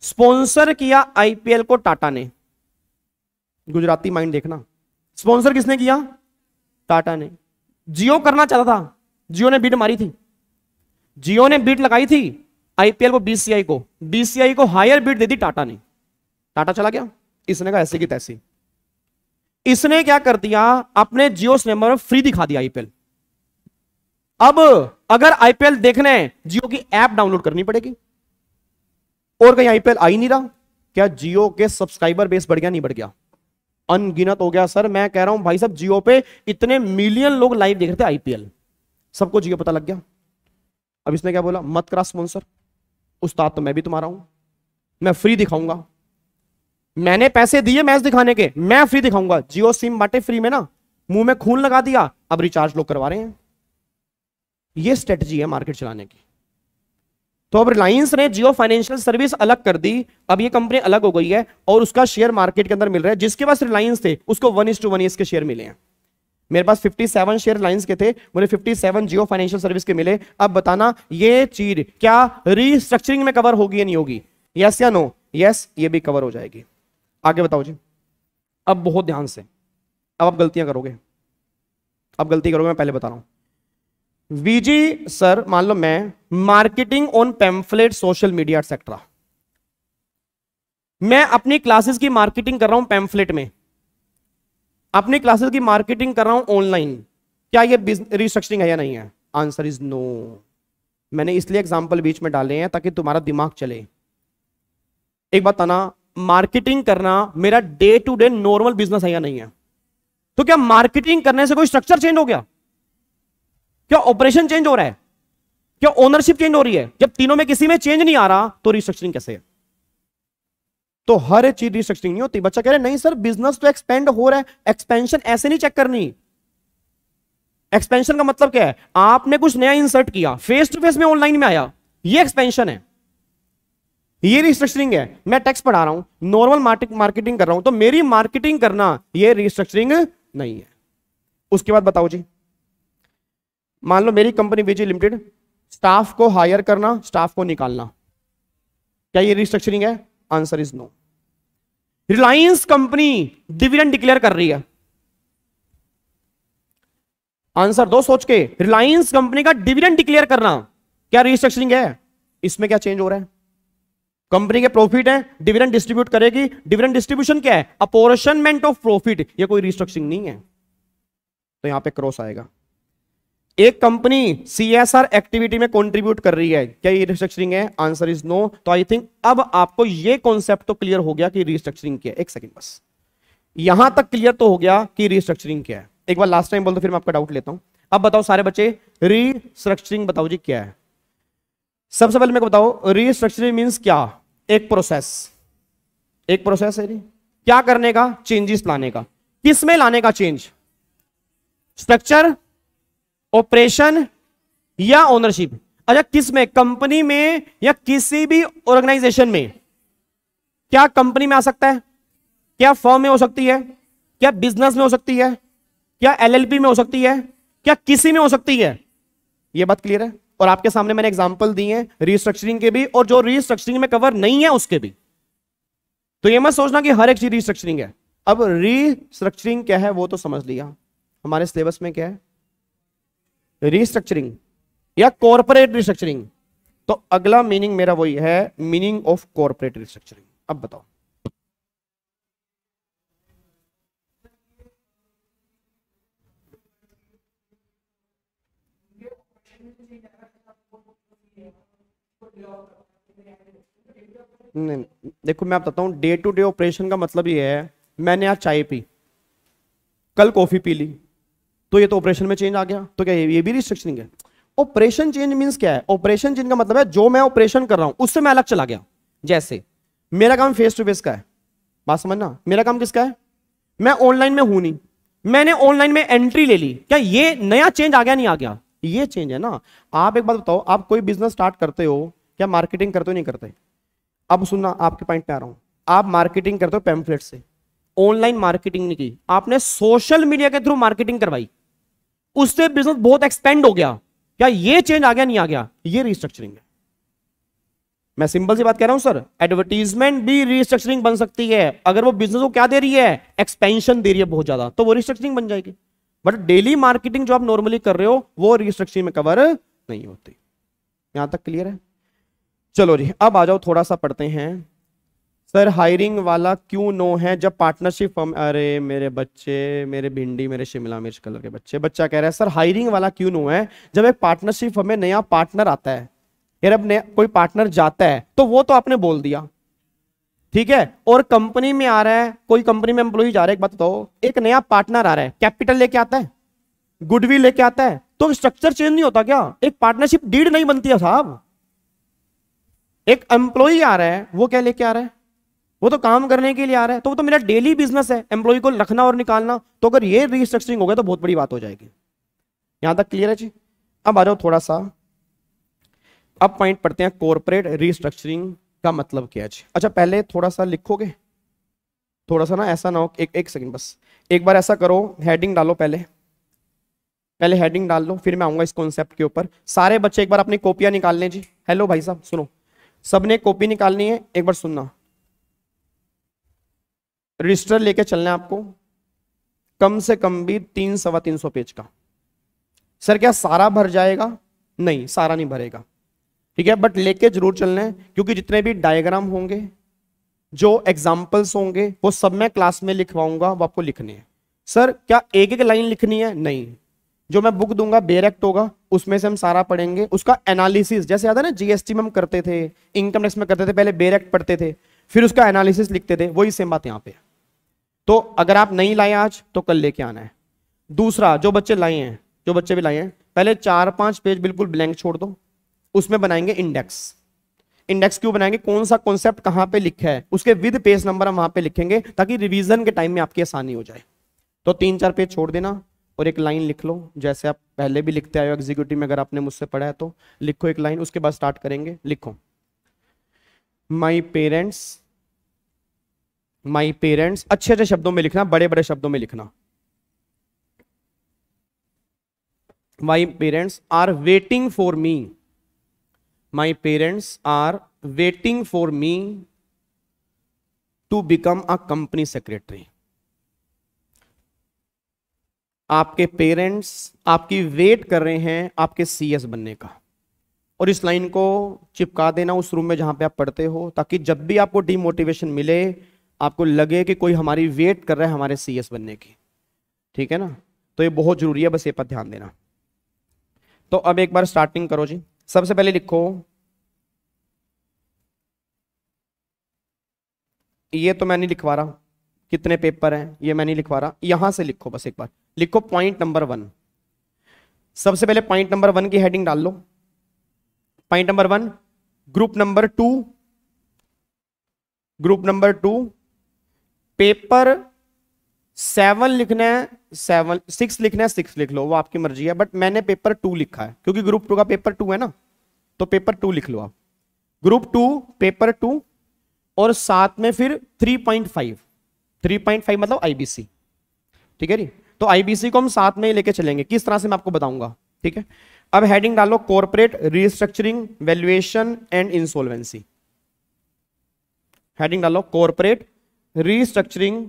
स्पॉन्सर किया आईपीएल को टाटा ने गुजराती माइंड देखना स्पॉन्सर किसने किया टाटा ने जियो करना चाहता था जियो ने बीट मारी थी जियो ने बीट लगाई थी आईपीएल को बीसीआई को बीसीआई को हायर बीट दे दी टाटा ने टाटा चला गया इसने कहा ऐसी की तैसी इसने क्या कर दिया अपने जियो सिनेमा में फ्री दिखा दिया आईपीएल अब अगर आईपीएल देखने जियो की ऐप डाउनलोड करनी पड़ेगी और कहीं आईपीएल आई नहीं रहा क्या जियो के सब्सक्राइबर बेस बढ़ गया नहीं बढ़ गया अनगिनत हो गया सर मैं कह रहा हूं भाई साहब जियो पे इतने मिलियन लोग लाइव देख रहे थे आईपीएल सबको जियो पता लग गया अब इसने क्या बोला मत करा स्पॉन्सर उस्ताद तो मैं भी तुम्हारा हूं मैं फ्री दिखाऊंगा मैंने पैसे दिए मैच दिखाने के मैं फ्री दिखाऊंगा जियो सिम बांटे फ्री में ना मुंह में खून लगा दिया अब रिचार्ज लोग करवा रहे हैं ये स्ट्रेटजी है मार्केट चलाने की तो अब रिलायंस ने जियो फाइनेंशियल सर्विस अलग कर दी अब ये कंपनी अलग हो गई है और उसका शेयर मार्केट के अंदर मिल रहा है जिसके पास रिलायंस थे उसको वन इज टू वन इसके शेयर मिले हैं मेरे पास 57 शेयर लाइंस के थे मुझे 57 जियो फाइनेंशियल सर्विस के मिले अब बताना ये चीज क्या रीस्ट्रक्चरिंग में कवर होगी या नहीं होगी यस या नो यस ये भी कवर हो जाएगी आगे बताओ जी अब बहुत ध्यान से अब आप गलतियां करोगे अब गलती करोगे मैं पहले बता रहा हूं वीजी सर मान लो मैं marketing on pamphlet social media etcetera मैं अपनी क्लासेस की मार्केटिंग कर रहा हूं पेम्फलेट में अपनी क्लासेस की मार्केटिंग कर रहा हूं ऑनलाइन क्या ये रिस्ट्रक्चरिंग है या नहीं है आंसर इज नो मैंने इसलिए एग्जाम्पल बीच में डाले हैं ताकि तुम्हारा दिमाग चले एक बात आना मार्केटिंग करना मेरा day to day normal business है या नहीं है तो क्या मार्केटिंग करने से कोई स्ट्रक्चर चेंज हो गया क्या ऑपरेशन चेंज हो रहा है क्या ओनरशिप चेंज हो रही है जब तीनों में किसी में चेंज नहीं आ रहा तो रिस्ट्रक्चरिंग कैसे है तो हर एक चीज रिस्ट्रक्चरिंग नहीं होती बच्चा कह रहे नहीं सर बिजनेस तो एक्सपेंड हो रहा है एक्सपेंशन ऐसे नहीं चेक करनी एक्सपेंशन का मतलब क्या है आपने कुछ नया इंसर्ट किया फेस टू फेस में ऑनलाइन में आया ये एक्सपेंशन है ये रिस्ट्रक्चरिंग है मैं टैक्स पढ़ा रहा हूं नॉर्मल मार्केटिंग कर रहा हूं तो मेरी मार्केटिंग करना ये रिस्ट्रक्चरिंग नहीं है उसके बाद बताओ जी मान लो मेरी कंपनी विजी लिमिटेड स्टाफ को हायर करना स्टाफ को निकालना क्या ये रिस्ट्रक्चरिंग है answer is no Reliance company dividend declare कर रही है आंसर दो सोच के रिलायंस कंपनी का डिविडेंड डिक्लेयर करना क्या रिस्ट्रक्चरिंग है इसमें क्या चेंज हो रहा है कंपनी के प्रॉफिट है डिविडेंड डिस्ट्रीब्यूट करेगी डिविडेंड डिस्ट्रीब्यूशन क्या है अपोर्शनमेंट ऑफ प्रॉफिट ये कोई रिस्ट्रक्चरिंग नहीं है तो यहां पे क्रॉस आएगा एक कंपनी सीएसआर एक्टिविटी में कंट्रीब्यूट कर रही है क्या ये रिस्ट्रक्चरिंग है आंसर इज नो तो आई थिंक अब आपको ये कॉन्सेप्ट तो क्लियर हो गया कि रिस्ट्रक्चरिंग क्या है एक सेकंड बस यहां तक क्लियर तो हो गया कि रिस्ट्रक्चरिंग क्या है एक बार लास्ट टाइम बोल दो फिर मैं आपका डाउट लेता हूं अब बताओ सारे बच्चे रिस्ट्रक्चरिंग बताओ जी क्या है सबसे पहले मैं बताओ रिस्ट्रक्चरिंग मीन्स क्या एक प्रोसेस एक प्रोसेस है क्या करने का चेंजेस लाने का किसमें लाने का चेंज स्ट्रक्चर ऑपरेशन या ओनरशिप अच्छा किस में कंपनी में या किसी भी ऑर्गेनाइजेशन में क्या कंपनी में आ सकता है क्या फॉर्म में हो सकती है क्या बिजनेस में हो सकती है क्या एलएलपी में हो सकती है क्या किसी में हो सकती है ये बात क्लियर है और आपके सामने मैंने एग्जाम्पल दी है रिस्ट्रक्चरिंग के भी और जो रिस्ट्रक्चरिंग में कवर नहीं है उसके भी तो ये मत सोचना कि हर एक चीज रिस्ट्रक्चरिंग है अब रिस्ट्रक्चरिंग क्या है वो तो समझ लिया हमारे सिलेबस में क्या है रिस्ट्रक्चरिंग या कॉरपोरेट रिस्ट्रक्चरिंग तो अगला मीनिंग मेरा वही है मीनिंग ऑफ कॉरपोरेट रिस्ट्रक्चरिंग अब बताओ नहीं, नहीं देखो मैं बताता हूँ डे टू डे ऑपरेशन का मतलब ये है मैंने आज चाय पी कल कॉफी पी ली तो ये तो ऑपरेशन में चेंज आ गया तो क्या ये भी रिस्ट्रक्चरिंग है ऑपरेशन चेंज मींस क्या है ऑपरेशन चेंज का मतलब है जो मैं ऑपरेशन कर रहा हूं उससे मैं अलग चला गया जैसे मेरा काम फेस टू फेस का है बात समझना मेरा काम किसका है मैं ऑनलाइन में हूं नहीं मैंने ऑनलाइन में एंट्री ले ली क्या ये नया चेंज आ गया नहीं आ गया ये चेंज है ना आप एक बात बताओ आप कोई बिजनेस स्टार्ट करते हो क्या मार्केटिंग करते हो नहीं करते अब सुनना आपके पॉइंट पे आ रहा हूं आप मार्केटिंग करते हो पैम्फलेट से ऑनलाइन मार्केटिंग नहीं की आपने सोशल मीडिया के थ्रू मार्केटिंग करवाई उससे बिजनेस बहुत एक्सपेंड हो गया क्या ये चेंज आ गया नहीं आ गया ये रिस्ट्रक्चरिंग है मैं सिंपल सी बात कह रहा हूं सर एडवर्टीजमेंट भी रिस्ट्रक्चरिंग बन सकती है अगर वो बिजनेस को क्या दे रही है एक्सपेंशन दे रही है बहुत ज्यादा तो वो रिस्ट्रक्चरिंग बन जाएगी बट डेली मार्केटिंग जो आप नॉर्मली कर रहे हो वो रिस्ट्रक्चरिंग में कवर नहीं होती यहां तक क्लियर है चलो जी अब आ जाओ थोड़ा सा पढ़ते हैं सर हायरिंग वाला क्यों नो है जब पार्टनरशिप फर्म अरे मेरे बच्चे मेरे भिंडी मेरे शिमला मिर्च कलर के बच्चे बच्चा कह रहा है सर हायरिंग वाला क्यों नो है जब एक पार्टनरशिप फर्म में नया पार्टनर आता है यार अब कोई पार्टनर जाता है तो वो तो आपने बोल दिया ठीक है और कंपनी में आ रहा है कोई कंपनी में एम्प्लॉई जा रहा है एक बात बताओ एक नया पार्टनर आ रहा है कैपिटल लेके आता है गुडविल लेके आता है तो स्ट्रक्चर चेंज नहीं होता क्या एक पार्टनरशिप डीड नहीं बनती है साहब एक एम्प्लॉई आ रहा है वो क्या लेके आ रहा है वो तो काम करने के लिए आ रहा है तो वो तो मेरा डेली बिजनेस है एम्प्लॉय को रखना और निकालना तो अगर ये रिस्ट्रक्चरिंग हो गया तो बहुत बड़ी बात हो जाएगी यहां तक क्लियर है जी अब आ जाओ थोड़ा सा अब पॉइंट पढ़ते हैं कॉर्पोरेट रिस्ट्रक्चरिंग का मतलब क्या है जी अच्छा पहले थोड़ा सा लिखोगे थोड़ा सा ना ऐसा ना हो एक एक सेकेंड बस एक बार ऐसा करो हेडिंग डालो पहले पहले हेडिंग डाल लो फिर मैं आऊंगा इस कॉन्सेप्ट के ऊपर सारे बच्चे एक बार अपनी कॉपियां निकाल लें जी हेलो भाई साहब सुनो सबने कॉपी निकालनी है एक बार सुनना रजिस्टर लेके चलना है आपको कम से कम भी तीन सवा तीन सौ पेज का सर क्या सारा भर जाएगा नहीं सारा नहीं भरेगा ठीक है बट लेके जरूर चलना है क्योंकि जितने भी डायग्राम होंगे जो एग्जाम्पल्स होंगे वो सब मैं क्लास में लिखवाऊंगा वो आपको लिखने हैं सर क्या एक एक लाइन लिखनी है नहीं जो मैं बुक दूंगा बेरेक्ट होगा उसमें से हम सारा पढ़ेंगे उसका एनालिसिस जैसे याद है ना जीएसटी में हम करते थे इनकम टैक्स में करते थे पहले बेरेक्ट पढ़ते थे फिर उसका एनालिसिस लिखते थे वही सेम बात यहाँ पे है तो अगर आप नहीं लाए आज तो कल लेके आना है दूसरा जो बच्चे लाए हैं जो बच्चे भी लाए हैं पहले चार पांच पेज बिल्कुल ब्लैंक छोड़ दो उसमें बनाएंगे इंडेक्स इंडेक्स क्यों बनाएंगे कौन सा कॉन्सेप्ट कहां पे लिखा है उसके विद पेज नंबर हम वहां पे लिखेंगे ताकि रिवीजन के टाइम में आपकी आसानी हो जाए तो तीन चार पेज छोड़ देना और एक लाइन लिख लो जैसे आप पहले भी लिखते आए हो एग्जीक्यूटिव में अगर आपने मुझसे पढ़ा है तो लिखो एक लाइन उसके बाद स्टार्ट करेंगे लिखो माई पेरेंट्स माई पेरेंट्स अच्छे अच्छे शब्दों में लिखना बड़े बड़े शब्दों में लिखना my parents are waiting for me my parents are waiting for me to become a company secretary आपके पेरेंट्स आपकी वेट कर रहे हैं आपके सीएस बनने का और इस लाइन को चिपका देना उस रूम में जहां पे आप पढ़ते हो ताकि जब भी आपको डीमोटिवेशन मिले आपको लगे कि कोई हमारी वेट कर रहा है हमारे सी बनने की ठीक है ना तो ये बहुत ज़रूरी है बस ये पर ध्यान देना तो अब एक बार स्टार्टिंग करो जी सबसे पहले लिखो ये तो मैं नहीं लिखवा रहा कितने पेपर हैं ये मैं नहीं लिखवा रहा यहां से लिखो बस एक बार लिखो पॉइंट नंबर वन सबसे पहले पॉइंट नंबर वन की हेडिंग डाल लो point number one group number two group number two paper seven लिखना है सेवन सिक्स लिखना है सिक्स लिख लो वो आपकी मर्जी है बट मैंने पेपर टू लिखा है क्योंकि ग्रुप टू का पेपर टू है ना तो पेपर टू लिख लो आप ग्रुप टू पेपर टू और साथ में फिर three point five three point five मतलब आईबीसी ठीक है जी तो आईबीसी को हम साथ में ही लेके चलेंगे किस तरह से मैं आपको बताऊंगा ठीक है अब हेडिंग डालो corporate restructuring valuation and insolvency heading डालो कॉर्पोरेट रीस्ट्रक्चरिंग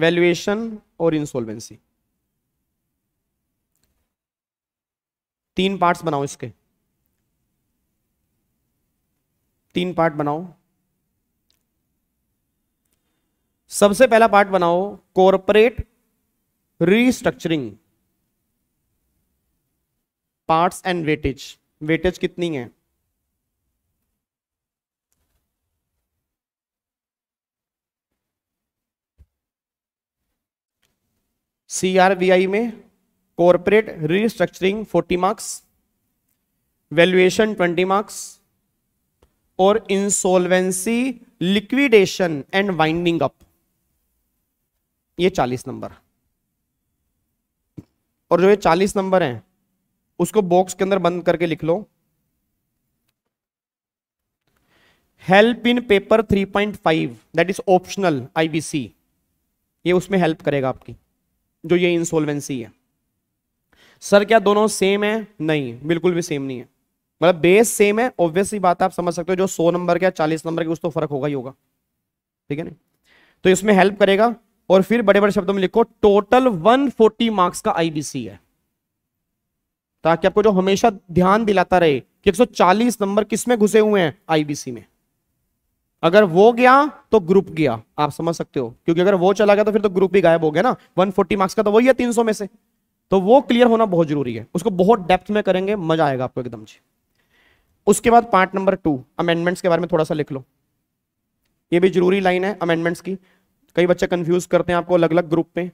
वैल्यूएशन और इंसॉल्वेंसी तीन पार्ट्स बनाओ इसके तीन पार्ट बनाओ सबसे पहला पार्ट बनाओ corporate restructuring parts and weightage weightage कितनी है सीआरबीआई में corporate restructuring 40 marks valuation 20 marks और insolvency liquidation and winding up ये 40 नंबर और जो ये 40 नंबर हैं उसको बॉक्स के अंदर बंद करके लिख लो help in paper 3.5 that is optional IBC ये उसमें हेल्प करेगा आपकी जो ये इंसोल्वेंसी है सर क्या दोनों सेम है नहीं बिल्कुल भी सेम नहीं है मतलब बेस सेम है ऑब्वियसली बात आप समझ सकते हो जो सौ नंबर का चालीस नंबर के उस तो फर्क होगा ही होगा ठीक है ना तो इसमें हेल्प करेगा और फिर बड़े बड़े शब्दों में लिखो टोटल 140 मार्क्स का आईबीसी है ताकि आपको जो हमेशा ध्यान दिलाता रहे कि 140 नंबर किसमें घुसे हुए हैं आईबीसी में अगर वो गया तो ग्रुप गया आप समझ सकते हो क्योंकि अगर वो चला गया तो फिर तो ग्रुप ही गायब हो गया ना 140 मार्क्स का तो वही है 300 में से तो वो क्लियर होना बहुत जरूरी है उसको बहुत डेप्थ में करेंगे मजा आएगा आपको एकदम जी उसके बाद पार्ट नंबर टू अमेंडमेंट्स के बारे में थोड़ा सा लिख लो ये भी जरूरी लाइन है अमेंडमेंट्स की कई बच्चे कंफ्यूज करते हैं आपको अलग अलग ग्रुप में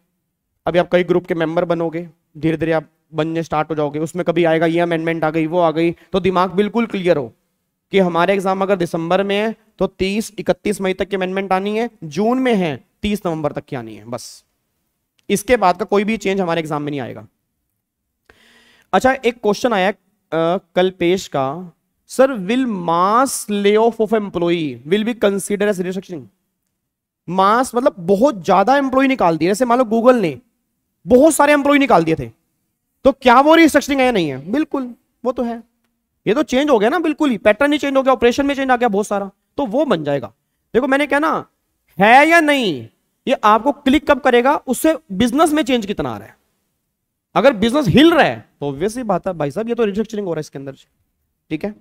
अभी आप कई ग्रुप के मेंबर बनोगे धीरे धीरे आप बनने स्टार्ट हो जाओगे उसमें कभी आएगा ये अमेंडमेंट आ गई वो आ गई तो दिमाग बिल्कुल क्लियर हो कि हमारे एग्जाम अगर दिसंबर में है तो 30 इकतीस मई तक की अमेंडमेंट आनी है जून में है 30 नवंबर तक की आनी है बस इसके बाद का कोई भी चेंज हमारे एग्जाम में नहीं आएगा अच्छा एक क्वेश्चन आया कल्पेश का sir will mass lay off of employee will be consider as restriction mass मतलब बहुत ज्यादा एम्प्लॉय निकाल दिए जैसे मान लो गूगल ने बहुत सारे एम्प्लॉय निकाल दिए थे तो क्या वो रिस्ट्रक्शनिंग है या नहीं है बिल्कुल वो तो है ये तो चेंज हो गया ना बिल्कुल ही पैटर्न ही चेंज हो गया ऑपरेशन में चेंज आ गया बहुत सारा तो वो बन जाएगा देखो मैंने क्या ना है या नहीं ये आपको क्लिक कब करेगा उससे बिजनेस में चेंज कितना आ रहा है अगर बिजनेस हिल रहा है तो ऑब्वियसली बात है भाई साहब ये तो रिस्ट्रक्चरिंग हो रहा है इसके अंदर ठीक है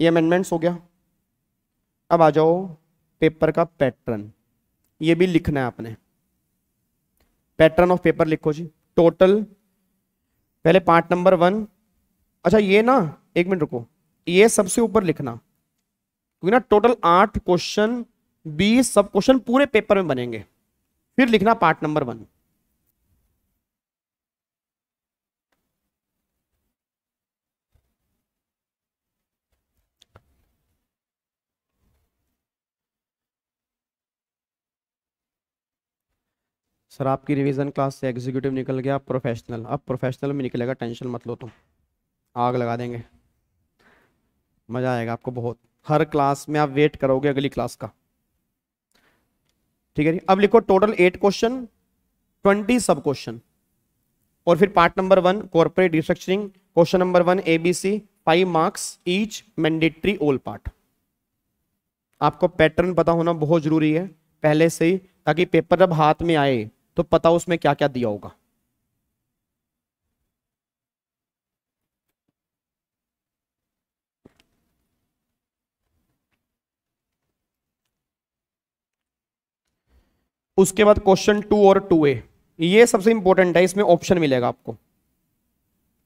ये अमेंडमेंट्स हो गया अब आ जाओ पेपर का पैटर्न ये भी लिखना है आपने पैटर्न ऑफ पेपर लिखो जी टोटल पहले पार्ट नंबर वन अच्छा ये ना एक मिनट रुको ये सबसे ऊपर लिखना क्योंकि ना टोटल आठ क्वेश्चन बीस सब क्वेश्चन पूरे पेपर में बनेंगे फिर लिखना पार्ट नंबर वन सर आपकी रिवीजन क्लास से एग्जीक्यूटिव निकल गया प्रोफेशनल अब प्रोफेशनल में निकलेगा टेंशन मत लो तुम आग लगा देंगे मज़ा आएगा आपको बहुत हर क्लास में आप वेट करोगे अगली क्लास का ठीक है जी अब लिखो total eight question twenty sub question और फिर part number one corporate restructuring question number one ABC five marks each mandatory all part आपको पैटर्न पता होना बहुत जरूरी है पहले से ही ताकि पेपर जब हाथ में आए तो पता उसमें क्या क्या दिया होगा उसके बाद क्वेश्चन टू और टू ए ये सबसे इंपॉर्टेंट है इसमें ऑप्शन मिलेगा आपको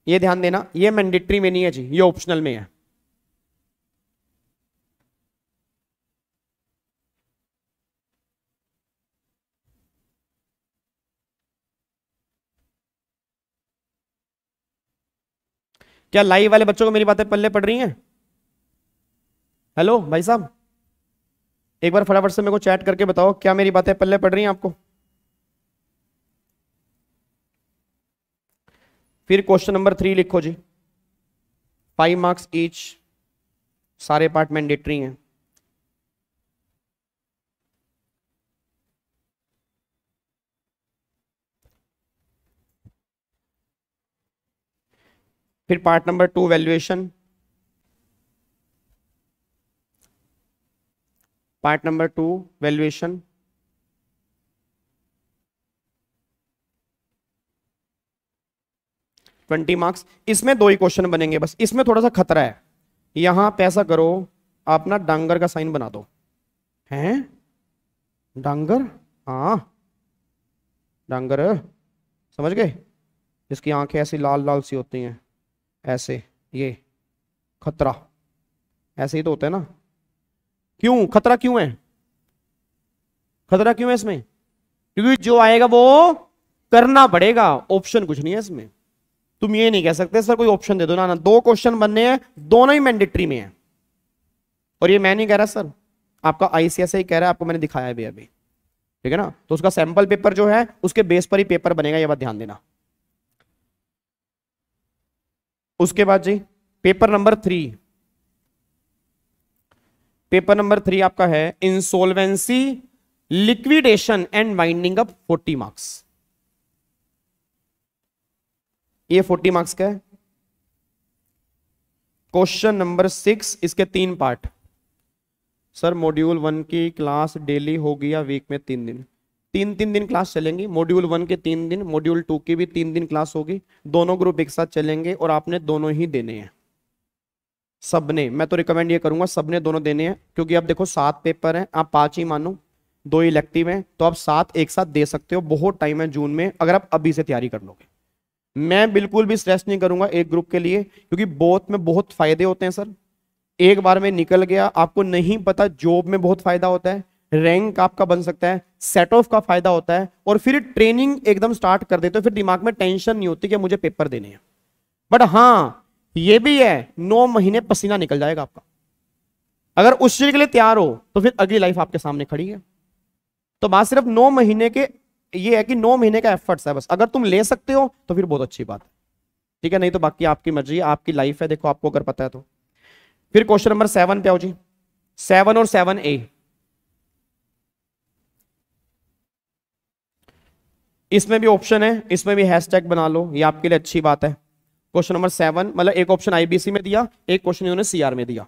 ये ध्यान देना ये मैंडेटरी में नहीं है जी ये ऑप्शनल में है क्या लाइव वाले बच्चों को मेरी बातें पल्ले पढ़ रही हैं हेलो भाई साहब एक बार फटाफट से मेरे को चैट करके बताओ क्या मेरी बातें पल्ले पड़ रही हैं आपको फिर क्वेश्चन नंबर थ्री लिखो जी फाइव मार्क्स ईच सारे पार्ट मैंडेटरी हैं फिर part number two valuation part number two valuation twenty marks इसमें दो ही क्वेश्चन बनेंगे बस इसमें थोड़ा सा खतरा है यहां पैसा करो आप ना डांगर का साइन बना दो हैं डांगर हाँ डांगर समझ गए इसकी आंखें ऐसी लाल लाल सी होती हैं ऐसे ये खतरा ऐसे ही तो होता है ना क्यों खतरा क्यों है खतरा क्यों है इसमें क्योंकि जो आएगा वो करना पड़ेगा ऑप्शन कुछ नहीं है इसमें तुम ये नहीं कह सकते सर कोई ऑप्शन दे दो ना ना दो क्वेश्चन बनने हैं दोनों ही मैंडेटरी में है और ये मैं नहीं कह रहा सर आपका आईसीएसआई कह रहा है आपको मैंने दिखाया भी अभी ठीक है ना तो उसका सैंपल पेपर जो है उसके बेस पर ही पेपर बनेगा यह बात ध्यान देना उसके बाद जी paper number three paper number three आपका है insolvency liquidation and winding up 40 marks ये 40 मार्क्स का है क्वेश्चन नंबर सिक्स इसके तीन पार्ट सर मॉड्यूल वन की क्लास डेली होगी या वीक में तीन दिन तीन तीन दिन क्लास चलेंगी मॉड्यूल वन के तीन दिन मॉड्यूल टू की भी तीन दिन क्लास होगी दोनों ग्रुप एक साथ चलेंगे और आपने दोनों ही देने हैं सबने मैं तो रिकमेंड ये करूंगा सबने दोनों देने हैं क्योंकि अब देखो सात पेपर हैं आप पांच ही मानो दो इलेक्टिव हैं तो आप सात एक साथ दे सकते हो बहुत टाइम है जून में अगर आप अभी से तैयारी कर लोगे मैं बिल्कुल भी स्ट्रेस नहीं करूंगा एक ग्रुप के लिए क्योंकि बोथ में बहुत फायदे होते हैं सर एक बार में निकल गया आपको नहीं पता जॉब में बहुत फायदा होता है रैंक आपका बन सकता है सेट ऑफ का फायदा होता है और फिर ट्रेनिंग एकदम स्टार्ट कर देते हो फिर दिमाग में टेंशन नहीं होती कि मुझे पेपर देने हैं बट हाँ ये भी है नौ महीने पसीना निकल जाएगा आपका अगर उस चीज के लिए तैयार हो तो फिर अगली लाइफ आपके सामने खड़ी है तो बात सिर्फ नौ महीने के ये है कि नौ महीने का एफर्ट्स है बस अगर तुम ले सकते हो तो फिर बहुत अच्छी बात है ठीक है नहीं तो बाकी आपकी मर्जी है आपकी लाइफ है देखो आपको अगर पता है तो फिर क्वेश्चन नंबर सेवन पे आओ जी सेवन और सेवन ए इसमें भी ऑप्शन है इसमें भी हैशटैग बना लो ये आपके लिए अच्छी बात है क्वेश्चन नंबर सेवन मतलब एक ऑप्शन आईबीसी में दिया एक क्वेश्चन इन्होंने सीआर में दिया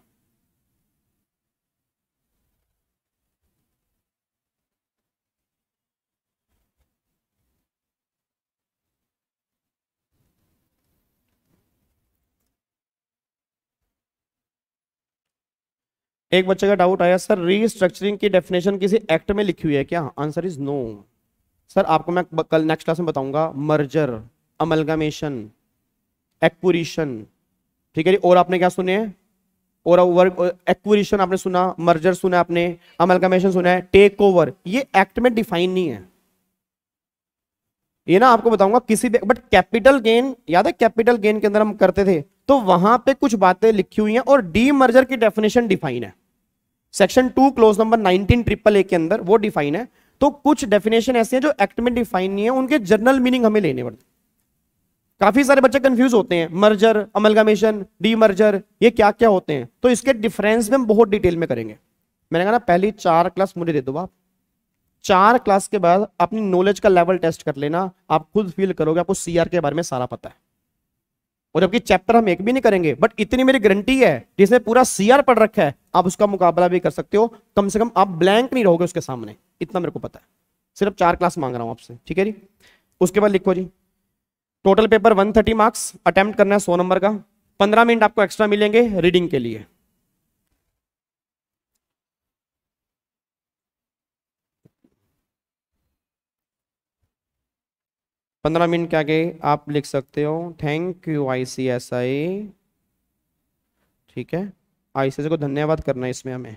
एक बच्चे का डाउट आया सर रीस्ट्रक्चरिंग की डेफिनेशन किसी एक्ट में लिखी हुई है क्या आंसर इज नो सर आपको मैं कल नेक्स्ट क्लास में बताऊंगा मर्जर अमलगामेशन एक्विरिशन ठीक है जी और आपने क्या सुने और वर्क एक्विरिशन आपने सुना मर्जर सुना आपने अमलकमेशन सुना है टेक ओवर ये एक्ट में डिफाइन नहीं है ये ना आपको बताऊंगा किसी भी बट कैपिटल गेन याद है कैपिटल गेन के अंदर हम करते थे तो वहां पे कुछ बातें लिखी हुई हैं और डी मर्जर की डेफिनेशन डिफाइन है section two clause number nineteen triple A के अंदर वो डिफाइन है तो कुछ डेफिनेशन ऐसे हैं जो एक्ट में डिफाइन नहीं है उनके जनरल मीनिंग हमें लेने पड़ते काफी सारे बच्चे कंफ्यूज होते हैं मर्जर अमलगामेशन डी मर्जर ये क्या क्या होते हैं तो इसके डिफरेंस में हम बहुत डिटेल में करेंगे मैंने कहा ना पहली चार क्लास मुझे दे दो आप चार क्लास के बाद अपनी नॉलेज का लेवल टेस्ट कर लेना आप खुद फील करोगे आपको सीआर के बारे में सारा पता है और जबकि चैप्टर हम एक भी नहीं करेंगे बट इतनी मेरी गारंटी है जिसने पूरा सीआर पढ़ रखा है आप उसका मुकाबला भी कर सकते हो कम से कम आप ब्लैंक नहीं रहोगे उसके सामने इतना मेरे को पता है सिर्फ चार क्लास मांग रहा हूं आपसे ठीक है जी उसके बाद लिखो जी टोटल पेपर 130 मार्क्स अटेम्प्ट करना है 100 नंबर का 15 मिनट आपको एक्स्ट्रा मिलेंगे रीडिंग के लिए पंद्रह मिनट के आगे आप लिख सकते हो थैंक यू आईसीएसआई ठीक है आईसीएसआई को धन्यवाद करना है इसमें हमें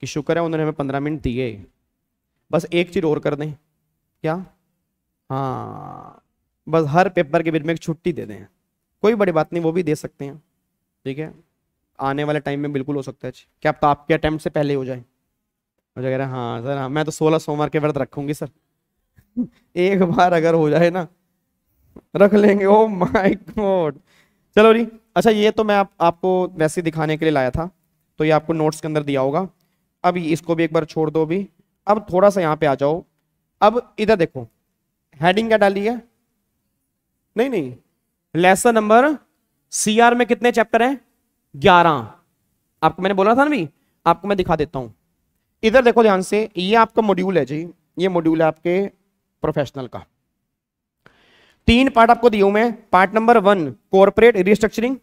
कि शुक्र है उन्होंने हमें पंद्रह मिनट दिए बस एक चीज और कर दें क्या हाँ बस हर पेपर के बीच में एक छुट्टी दे दें कोई बड़ी बात नहीं वो भी दे सकते हैं ठीक है आने वाले टाइम में बिल्कुल हो सकता है क्या तो आपके अटैम्प्ट से पहले हो जाए मुझे कह रहे हैं हाँ सर हाँ मैं तो सोलह सोमवार के व्रत रखूंगी सर एक बार अगर हो जाए ना रख लेंगे ओ माई गॉड चलो जी अच्छा ये तो मैं आप, आपको वैसे दिखाने के लिए लाया था तो ये आपको नोट्स के अंदर दिया होगा अब इसको भी एक बार छोड़ दो अभी अब थोड़ा सा यहाँ पे आ जाओ अब इधर देखो हेडिंग क्या डाली है नहीं नहीं लेसन नंबर सीआर में कितने चैप्टर हैं ग्यारह आपको मैंने बोला था ना भी आपको मैं दिखा देता हूं इधर देखो ध्यान से ये आपका मॉड्यूल है जी ये मॉड्यूल है आपके प्रोफेशनल का तीन पार्ट आपको दिए हुए हैं part number one corporate restructuring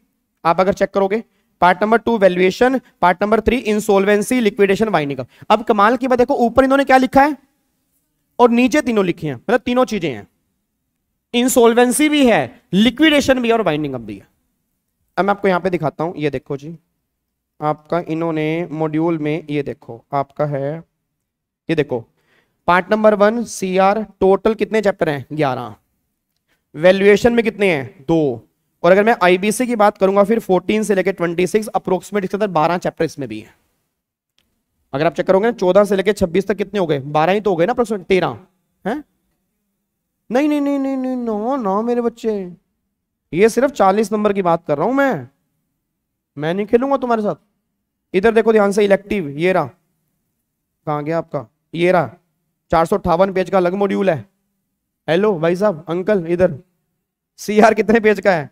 आप अगर चेक करोगे part number two valuation part number three insolvency liquidation winding अब कमाल की बात देखो ऊपर इन्होंने क्या लिखा है और नीचे तीनों लिखे हैं मतलब तीनों चीजें हैं इंसोल्वेंसी भी है लिक्विडेशन भी है और बाइंडिंग अप भी है अब मैं आपको यहां पे दिखाता हूं ये देखो जी आपका इन्होंने मॉड्यूल में ये देखो आपका है ये देखो part number one see total कितने चैप्टर हैं ग्यारह वैल्यूएशन में कितने हैं दो और अगर मैं आईबीसी की बात करूंगा फिर 14 से लेकर 26 अप्रोक्सीमेट इसके अंदर बारह चैप्टर इसमें भी है अगर आप चेक करोगे ना चौदह से लेकर छब्बीस तक कितने हो गए बारह ही तो हो गए ना अप्रोक्सीमेट तेरह है नहीं नहीं नहीं नहीं नहीं नौ नौ मेरे बच्चे ये सिर्फ चालीस नंबर की बात कर रहा हूं मैं मैं नहीं खेलूंगा तुम्हारे साथ इधर देखो ध्यान से इलेक्टिव ये रहा कहाँ गया आपका ये रहा चार सौ अट्ठावन पेज का अलग मॉड्यूल है हेलो भाई साहब अंकल इधर सी आर कितने पेज का है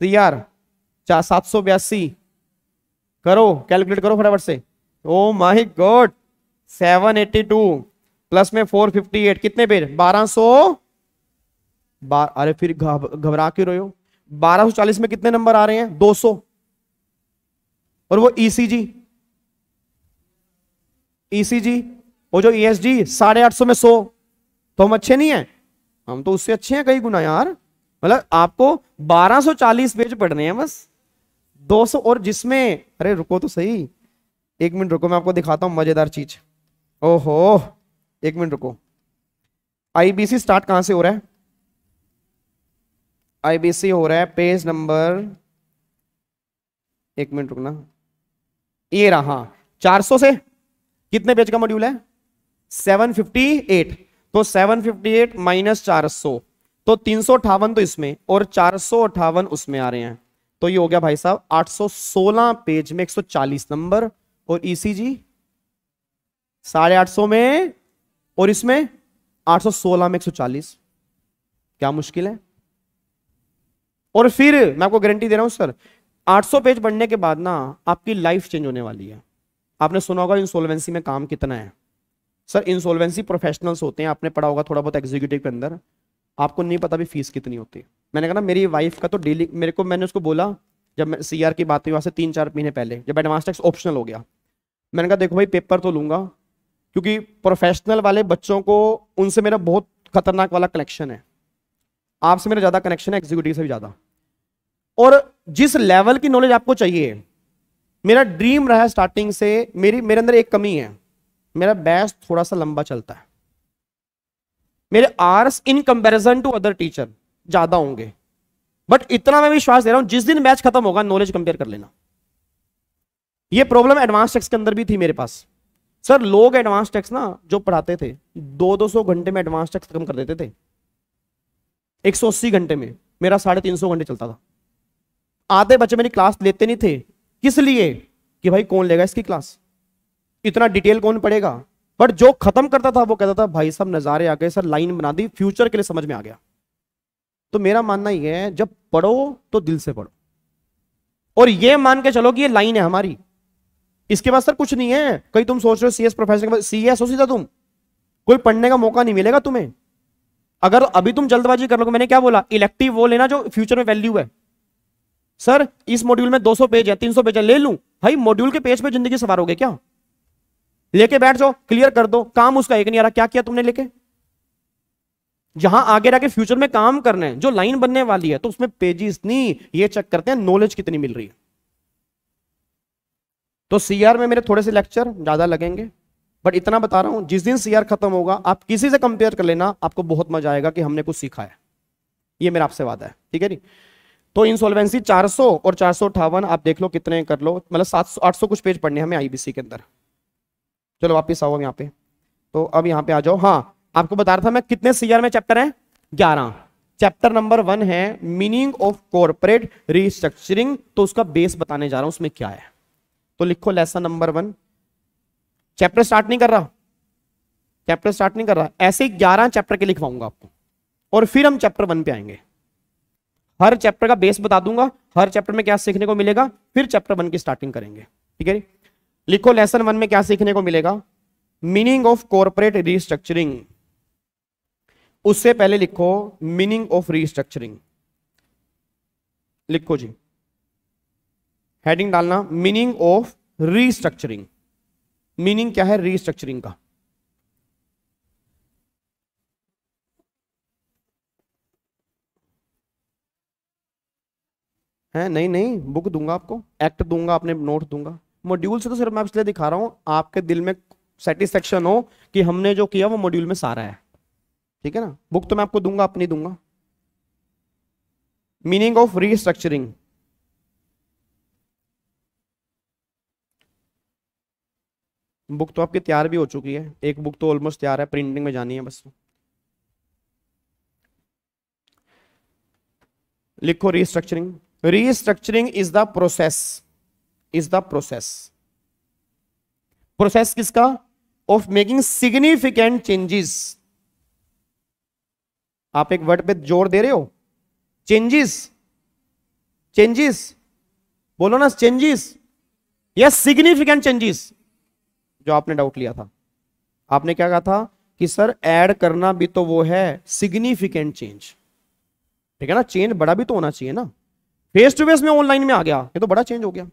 सी आर चार सात सौ बयासी करो कैलकुलेट करो फटाफट से oh my god seven eighty two plus में 458 कितने पे 1200 बार अरे फिर घबरा के रहे हो 1240 में कितने नंबर आ रहे हैं 200 और वो ईसीजी e ईसीजी e वो जो ईएसजी e साढ़े आठ सौ में सो तो हम अच्छे नहीं है हम तो उससे अच्छे हैं कई गुना यार मतलब आपको 1240 पेज पढ़ने हैं बस 200 और जिसमें अरे रुको तो सही एक मिनट रुको मैं आपको दिखाता हूं मजेदार चीज ओहो एक मिनट रुको आईबीसी स्टार्ट कहां से हो रहा है आईबीसी हो रहा है पेज नंबर एक मिनट रुकना ये रहा हाँ। चार सौ से कितने पेज का मॉड्यूल है सेवन फिफ्टी एट तो सेवन फिफ्टी एट माइनस चार सौ तो तीन सौ अठावन तो इसमें और चार सौ अठावन उसमें आ रहे हैं तो ये हो गया भाई साहब 816 पेज में 140 नंबर और ईसीजी e साढ़े आठ सौ में और इसमें 816 में 140 क्या मुश्किल है और फिर मैं आपको गारंटी दे रहा हूं सर 800 पेज पढ़ने के बाद ना आपकी लाइफ चेंज होने वाली है आपने सुना होगा इंसोलवेंसी में काम कितना है सर इंसोलवेंसी प्रोफेशनल्स होते हैं आपने पढ़ा होगा थोड़ा बहुत एग्जीक्यूटिव के अंदर आपको नहीं पता भी फीस कितनी होती है मैंने कहा ना मेरी वाइफ का तो डेली मेरे को मैंने उसको बोला जब सी आर की बात हुई वहां से तीन चार महीने पहले जब एडवांस टैक्स ऑप्शनल हो गया मैंने कहा देखो भाई पेपर तो लूंगा क्योंकि प्रोफेशनल वाले बच्चों को उनसे मेरा बहुत खतरनाक वाला कनेक्शन है आपसे मेरा ज़्यादा कनेक्शन है एग्जीक्यूटिव से भी ज़्यादा और जिस लेवल की नॉलेज आपको चाहिए मेरा ड्रीम रहा स्टार्टिंग से मेरी मेरे अंदर एक कमी है मेरा बैच थोड़ा सा लंबा चलता है मेरे hours in comparison to other teacher ज़्यादा होंगे बट इतना मैं विश्वास दे रहा हूं जिस दिन मैच खत्म होगा नॉलेज कंपेयर कर लेना यह प्रॉब्लम एडवांस टेक्स के अंदर भी थी मेरे पास सर लोग एडवांस टैक्स ना जो पढ़ाते थे दो दो सौ घंटे में एडवांस टैक्स खत्म कर देते थे एक सौ अस्सी घंटे में मेरा साढ़े तीन सौ घंटे चलता था आधे बच्चे मेरी क्लास लेते नहीं थे किस लिए कि भाई कौन लेगा इसकी क्लास इतना डिटेल कौन पढ़ेगा बट जो खत्म करता था वो कहता था भाई साहब नज़ारे आ गए सर लाइन बना दी फ्यूचर के लिए समझ में आ गया तो मेरा मानना यह है जब पढ़ो तो दिल से पढ़ो और ये मान के चलो कि ये लाइन है हमारी इसके बाद सर कुछ नहीं है कहीं तुम सोच रहे हो सीएस प्रोफेसर के बाद सीएस हो सीधा तुम कोई पढ़ने का मौका नहीं मिलेगा तुम्हें अगर अभी तुम जल्दबाजी कर लो मैंने क्या बोला इलेक्टिव वो लेना जो फ्यूचर में वैल्यू है सर इस मॉड्यूल में 200 पेज है 300 पेज है ले लू भाई मॉड्यूल के पेज पे जिंदगी सवार हो गए क्या लेके बैठ जाओ क्लियर कर दो काम उसका एक नहीं आ रहा क्या किया तुमने लेके जहां आगे जाके फ्यूचर में काम करना है जो लाइन बनने वाली है तो उसमें पेजेस नहीं ये चेक करते हैं नॉलेज कितनी मिल रही है तो सीआर में मेरे थोड़े से लेक्चर ज़्यादा लगेंगे बट इतना बता रहा हूं जिस दिन सीआर खत्म होगा आप किसी से कंपेयर कर लेना आपको बहुत मजा आएगा कि हमने कुछ सीखा है ये मेरा आपसे वादा है ठीक है नी तो चार 400 और चार आप देख लो कितने कर लो मतलब 700 800 कुछ पेज पढ़ने हमें आईबीसी के अंदर चलो वापिस आओ यहाँ पे तो अब यहाँ पे आ जाओ हाँ आपको बता रहा था मैं कितने सीआर में चैप्टर है ग्यारह चैप्टर नंबर वन है मीनिंग ऑफ कॉर्पोरेट रिस्ट्रक्चरिंग तो उसका बेस बताने जा रहा हूं उसमें क्या है तो लिखो lesson number one chapter start नहीं कर रहा चैप्टर स्टार्ट नहीं कर रहा ऐसे ग्यारह चैप्टर के लिखवाऊंगा आपको और फिर हम चैप्टर वन पे आएंगे हर चैप्टर का बेस बता दूंगा हर चैप्टर में क्या सीखने को मिलेगा फिर चैप्टर वन की स्टार्टिंग करेंगे ठीक है लिखो लेसन वन में क्या सीखने को मिलेगा मीनिंग ऑफ कॉरपोरेट रिस्ट्रक्चरिंग उससे पहले लिखो मीनिंग ऑफ रिस्ट्रक्चरिंग लिखो जी हेडिंग डालना मीनिंग ऑफ रीस्ट्रक्चरिंग मीनिंग क्या है रीस्ट्रक्चरिंग का है नहीं नहीं बुक दूंगा आपको एक्ट दूंगा अपने नोट दूंगा मॉड्यूल से तो सिर्फ मैं इसलिए दिखा रहा हूं आपके दिल में सेटिस्फेक्शन हो कि हमने जो किया वो मॉड्यूल में सारा है ठीक है ना बुक तो मैं आपको दूंगा अपनी दूंगा मीनिंग ऑफ रीस्ट्रक्चरिंग बुक तो आपकी तैयार भी हो चुकी है एक बुक तो ऑलमोस्ट तैयार है प्रिंटिंग में जानी है बस लिखो restructuring restructuring is the process is the process process किसका ऑफ मेकिंग सिग्निफिकेंट चेंजेस आप एक वर्ड पे जोर दे रहे हो चेंजेस चेंजेस बोलो ना चेंजेस यस सिग्निफिकेंट चेंजेस जो आपने डाउट लिया था आपने क्या कहा था कि सर ऐड करना भी तो वो है सिग्निफिकेंट चेंज ठीक है ना चेंज बड़ा भी तो होना चाहिए ना फेस टू फेस में ऑनलाइन में आ गया ये तो बड़ा चेंज हो गया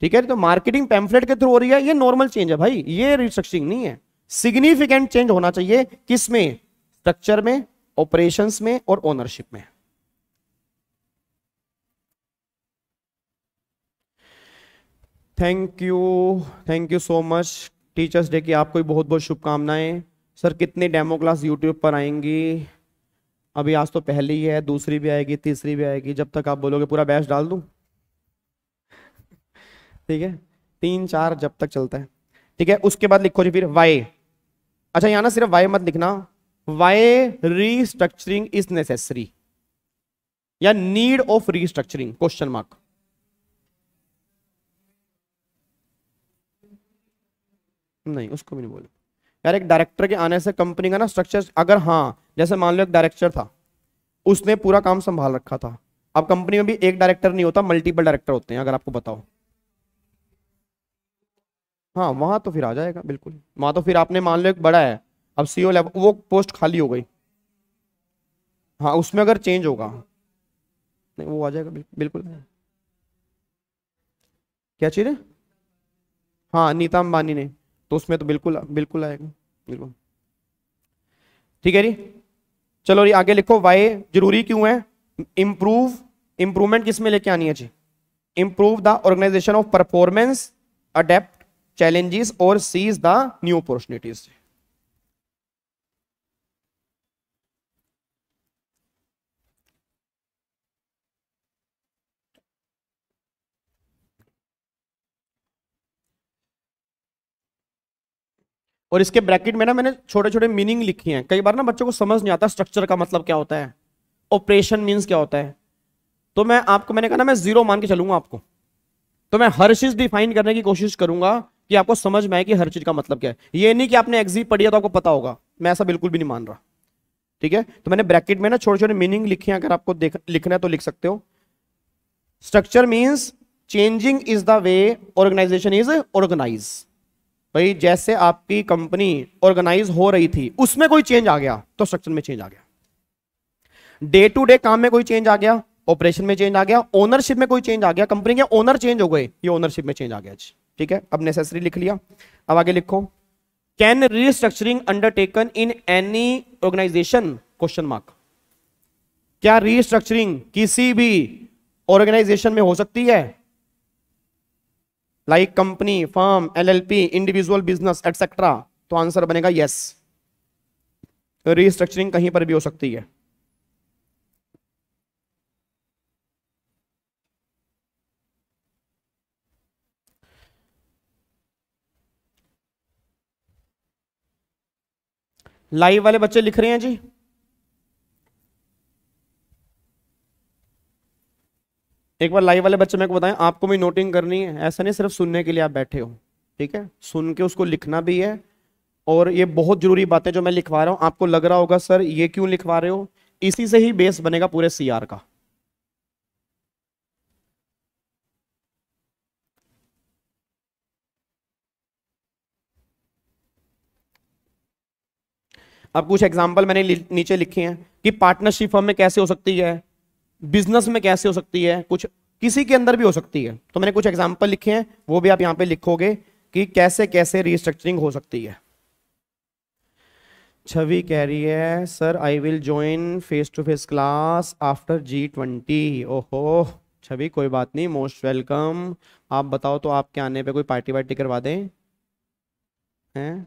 ठीक है तो मार्केटिंग पैम्फलेट के थ्रू हो रही है ये नॉर्मल चेंज है भाई ये रिस्ट्रक्चरिंग नहीं है सिग्निफिकेंट चेंज होना चाहिए किस में स्ट्रक्चर में ऑपरेशंस में और ओनरशिप में thank you thank you so much teachers day की आपको भी बहुत बहुत शुभकामनाएं सर कितनी डेमो क्लास यूट्यूब पर आएंगी अभी आज तो पहली ही है दूसरी भी आएगी तीसरी भी आएगी जब तक आप बोलोगे पूरा बैच डाल दूँ ठीक है तीन चार जब तक चलता है ठीक है उसके बाद लिखो जी फिर वाई अच्छा यहाँ ना सिर्फ वाई मत लिखना वाई रीस्ट्रक्चरिंग इज नेसेसरी या need of restructuring question mark नहीं उसको भी नहीं बोले यार एक डायरेक्टर के आने से कंपनी का ना स्ट्रक्चर अगर हाँ जैसे मान लो एक डायरेक्टर था उसने पूरा काम संभाल रखा था अब कंपनी में भी एक डायरेक्टर नहीं होता मल्टीपल डायरेक्टर होते हैं अगर आपको बताओ हाँ वहां तो फिर आ जाएगा बिल्कुल वहां तो फिर आपने मान लो एक बड़ा है अब सीओ लेवल e वो पोस्ट खाली हो गई हाँ उसमें अगर चेंज होगा नहीं वो आ जाएगा बिल्कुल क्या चीज है हाँ नीता अंबानी ने उसमें तो बिल्कुल बिल्कुल आएगा बिल्कुल ठीक है जी चलो जी आगे लिखो वाई जरूरी क्यों है इंप्रूव इंप्रूवमेंट किसमें लेके आनी है जी improve the organization of performance adapt challenges और सीज द न्यू अपॉर्चुनिटीज और इसके ब्रैकेट में ना मैंने छोटे छोटे मीनिंग लिखी हैं कई बार ना बच्चों को समझ नहीं आता स्ट्रक्चर का मतलब क्या होता है ऑपरेशन मीन्स क्या होता है तो मैं आपको मैंने कहा ना मैं जीरो मान के चलूंगा आपको तो मैं हर चीज डिफाइन करने की कोशिश करूंगा कि आपको समझ में आए कि हर चीज का मतलब क्या है ये नहीं कि आपने एग्जी पढ़िया तो आपको पता होगा मैं ऐसा बिल्कुल भी नहीं मान रहा ठीक है तो मैंने ब्रैकेट में ना छोटे छोटे मीनिंग लिखे हैं अगर आपको लिखना है तो लिख सकते हो structure means changing is the way organization is organize भाई जैसे आपकी कंपनी ऑर्गेनाइज हो रही थी उसमें कोई चेंज आ गया तो स्ट्रक्चर में चेंज आ गया डे टू डे काम में कोई चेंज आ गया ऑपरेशन में चेंज आ गया ओनरशिप में कोई चेंज आ गया कंपनी के ओनर चेंज हो गए ये ओनरशिप में चेंज आ गया ठीक है अब नेसेसरी लिख लिया अब आगे लिखो can restructuring undertaken in any organization question mark क्या रीस्ट्रक्चरिंग किसी भी ऑर्गेनाइजेशन में हो सकती है like company firm LLP individual business etcetera तो आंसर बनेगा यस रीस्ट्रक्चरिंग कहीं पर भी हो सकती है लाइव वाले बच्चे लिख रहे हैं जी एक बार लाइव वाले बच्चे मेरे को बताएं आपको भी नोटिंग करनी है ऐसा नहीं सिर्फ सुनने के लिए आप बैठे हो ठीक है सुन के उसको लिखना भी है और ये बहुत जरूरी बातें जो मैं लिखवा रहा हूँ आपको लग रहा होगा सर ये क्यों लिखवा रहे हो इसी से ही बेस बनेगा पूरे सी का अब कुछ एग्जाम्पल मैंने नीचे लिखे हैं कि पार्टनरशिप हमें में कैसे हो सकती है बिजनेस में कैसे हो सकती है कुछ किसी के अंदर भी हो सकती है तो मैंने कुछ एग्जाम्पल लिखे हैं वो भी आप यहाँ पे लिखोगे कि कैसे कैसे रिस्ट्रक्चरिंग हो सकती है छवि कह रही है sir I will join face to face class after G twenty ओहो छवि कोई बात नहीं मोस्ट वेलकम आप बताओ तो आपके आने पे कोई पार्टी वार्टी करवा दें हैं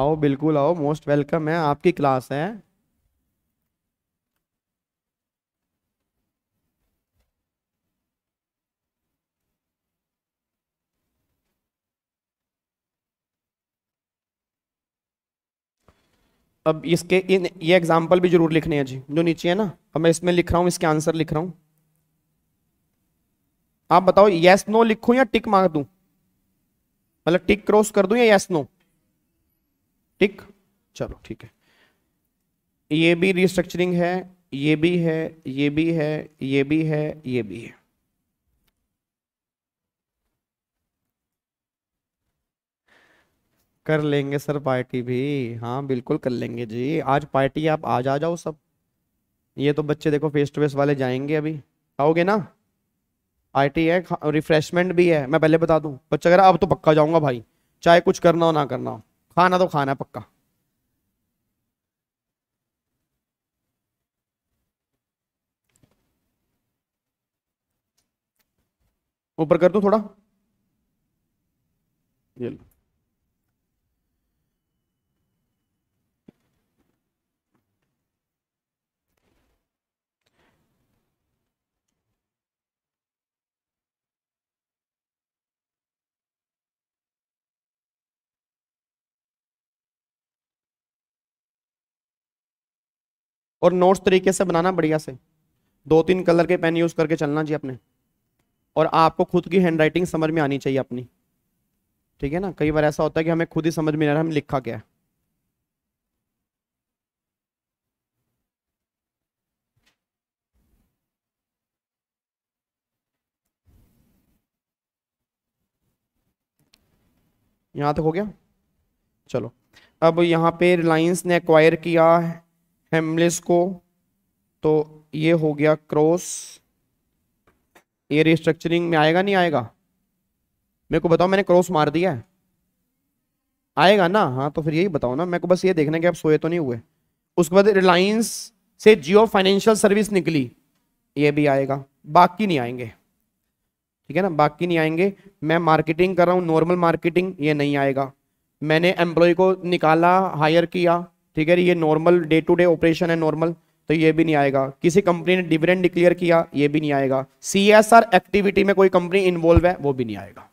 आओ बिल्कुल आओ मोस्ट वेलकम है आपकी क्लास है अब इसके इन ये एग्जाम्पल भी जरूर लिखने हैं जी जो नीचे है ना अब मैं इसमें लिख रहा हूँ इसके आंसर लिख रहा हूँ आप बताओ यस नो लिखू या टिक मार दू मतलब टिक क्रॉस कर दू या यस नो टिक चलो ठीक है ये भी रिस्ट्रक्चरिंग है ये भी है ये भी है ये भी है ये भी है ये भी है कर लेंगे सर पार्टी भी हाँ बिल्कुल कर लेंगे जी आज पार्टी आप आज आ जाओ सब ये तो बच्चे देखो फेस टू फेस वाले जाएंगे अभी आओगे ना टी है रिफ्रेशमेंट भी है मैं पहले बता दूं बच्चा कह रहा अब तो पक्का जाऊंगा भाई चाहे कुछ करना हो ना करना हो खाना तो खाना है पक्का ऊपर कर दो थोड़ा ये लो और नोट्स तरीके से बनाना बढ़िया से दो तीन कलर के पेन यूज़ करके चलना जी अपने और आपको खुद की हैंड राइटिंग समझ में आनी चाहिए अपनी ठीक है ना कई बार ऐसा होता है कि हमें खुद ही समझ में आ रहा हमें लिखा क्या है यहाँ तक हो गया चलो अब यहाँ पे रिलायंस ने एक्वायर किया हेमलेस को तो ये हो गया क्रॉस ये रिस्ट्रक्चरिंग में आएगा नहीं आएगा मेरे को बताओ मैंने क्रॉस मार दिया है आएगा ना हाँ तो फिर यही बताओ ना मेरे को बस ये देखना कि आप सोए तो नहीं हुए उसके बाद रिलायंस से जियो फाइनेंशियल सर्विस निकली ये भी आएगा बाकी नहीं आएंगे ठीक है ना बाकी नहीं आएंगे मैं मार्केटिंग कर रहा हूँ नॉर्मल मार्केटिंग ये नहीं आएगा मैंने एम्प्लॉय को निकाला हायर किया ठीक है ये normal day to day operation है नॉर्मल तो ये भी नहीं आएगा किसी कंपनी ने डिविडेंड डिक्लेयर किया ये भी नहीं आएगा सीएसआर एक्टिविटी में कोई कंपनी इन्वॉल्व है वो भी नहीं आएगा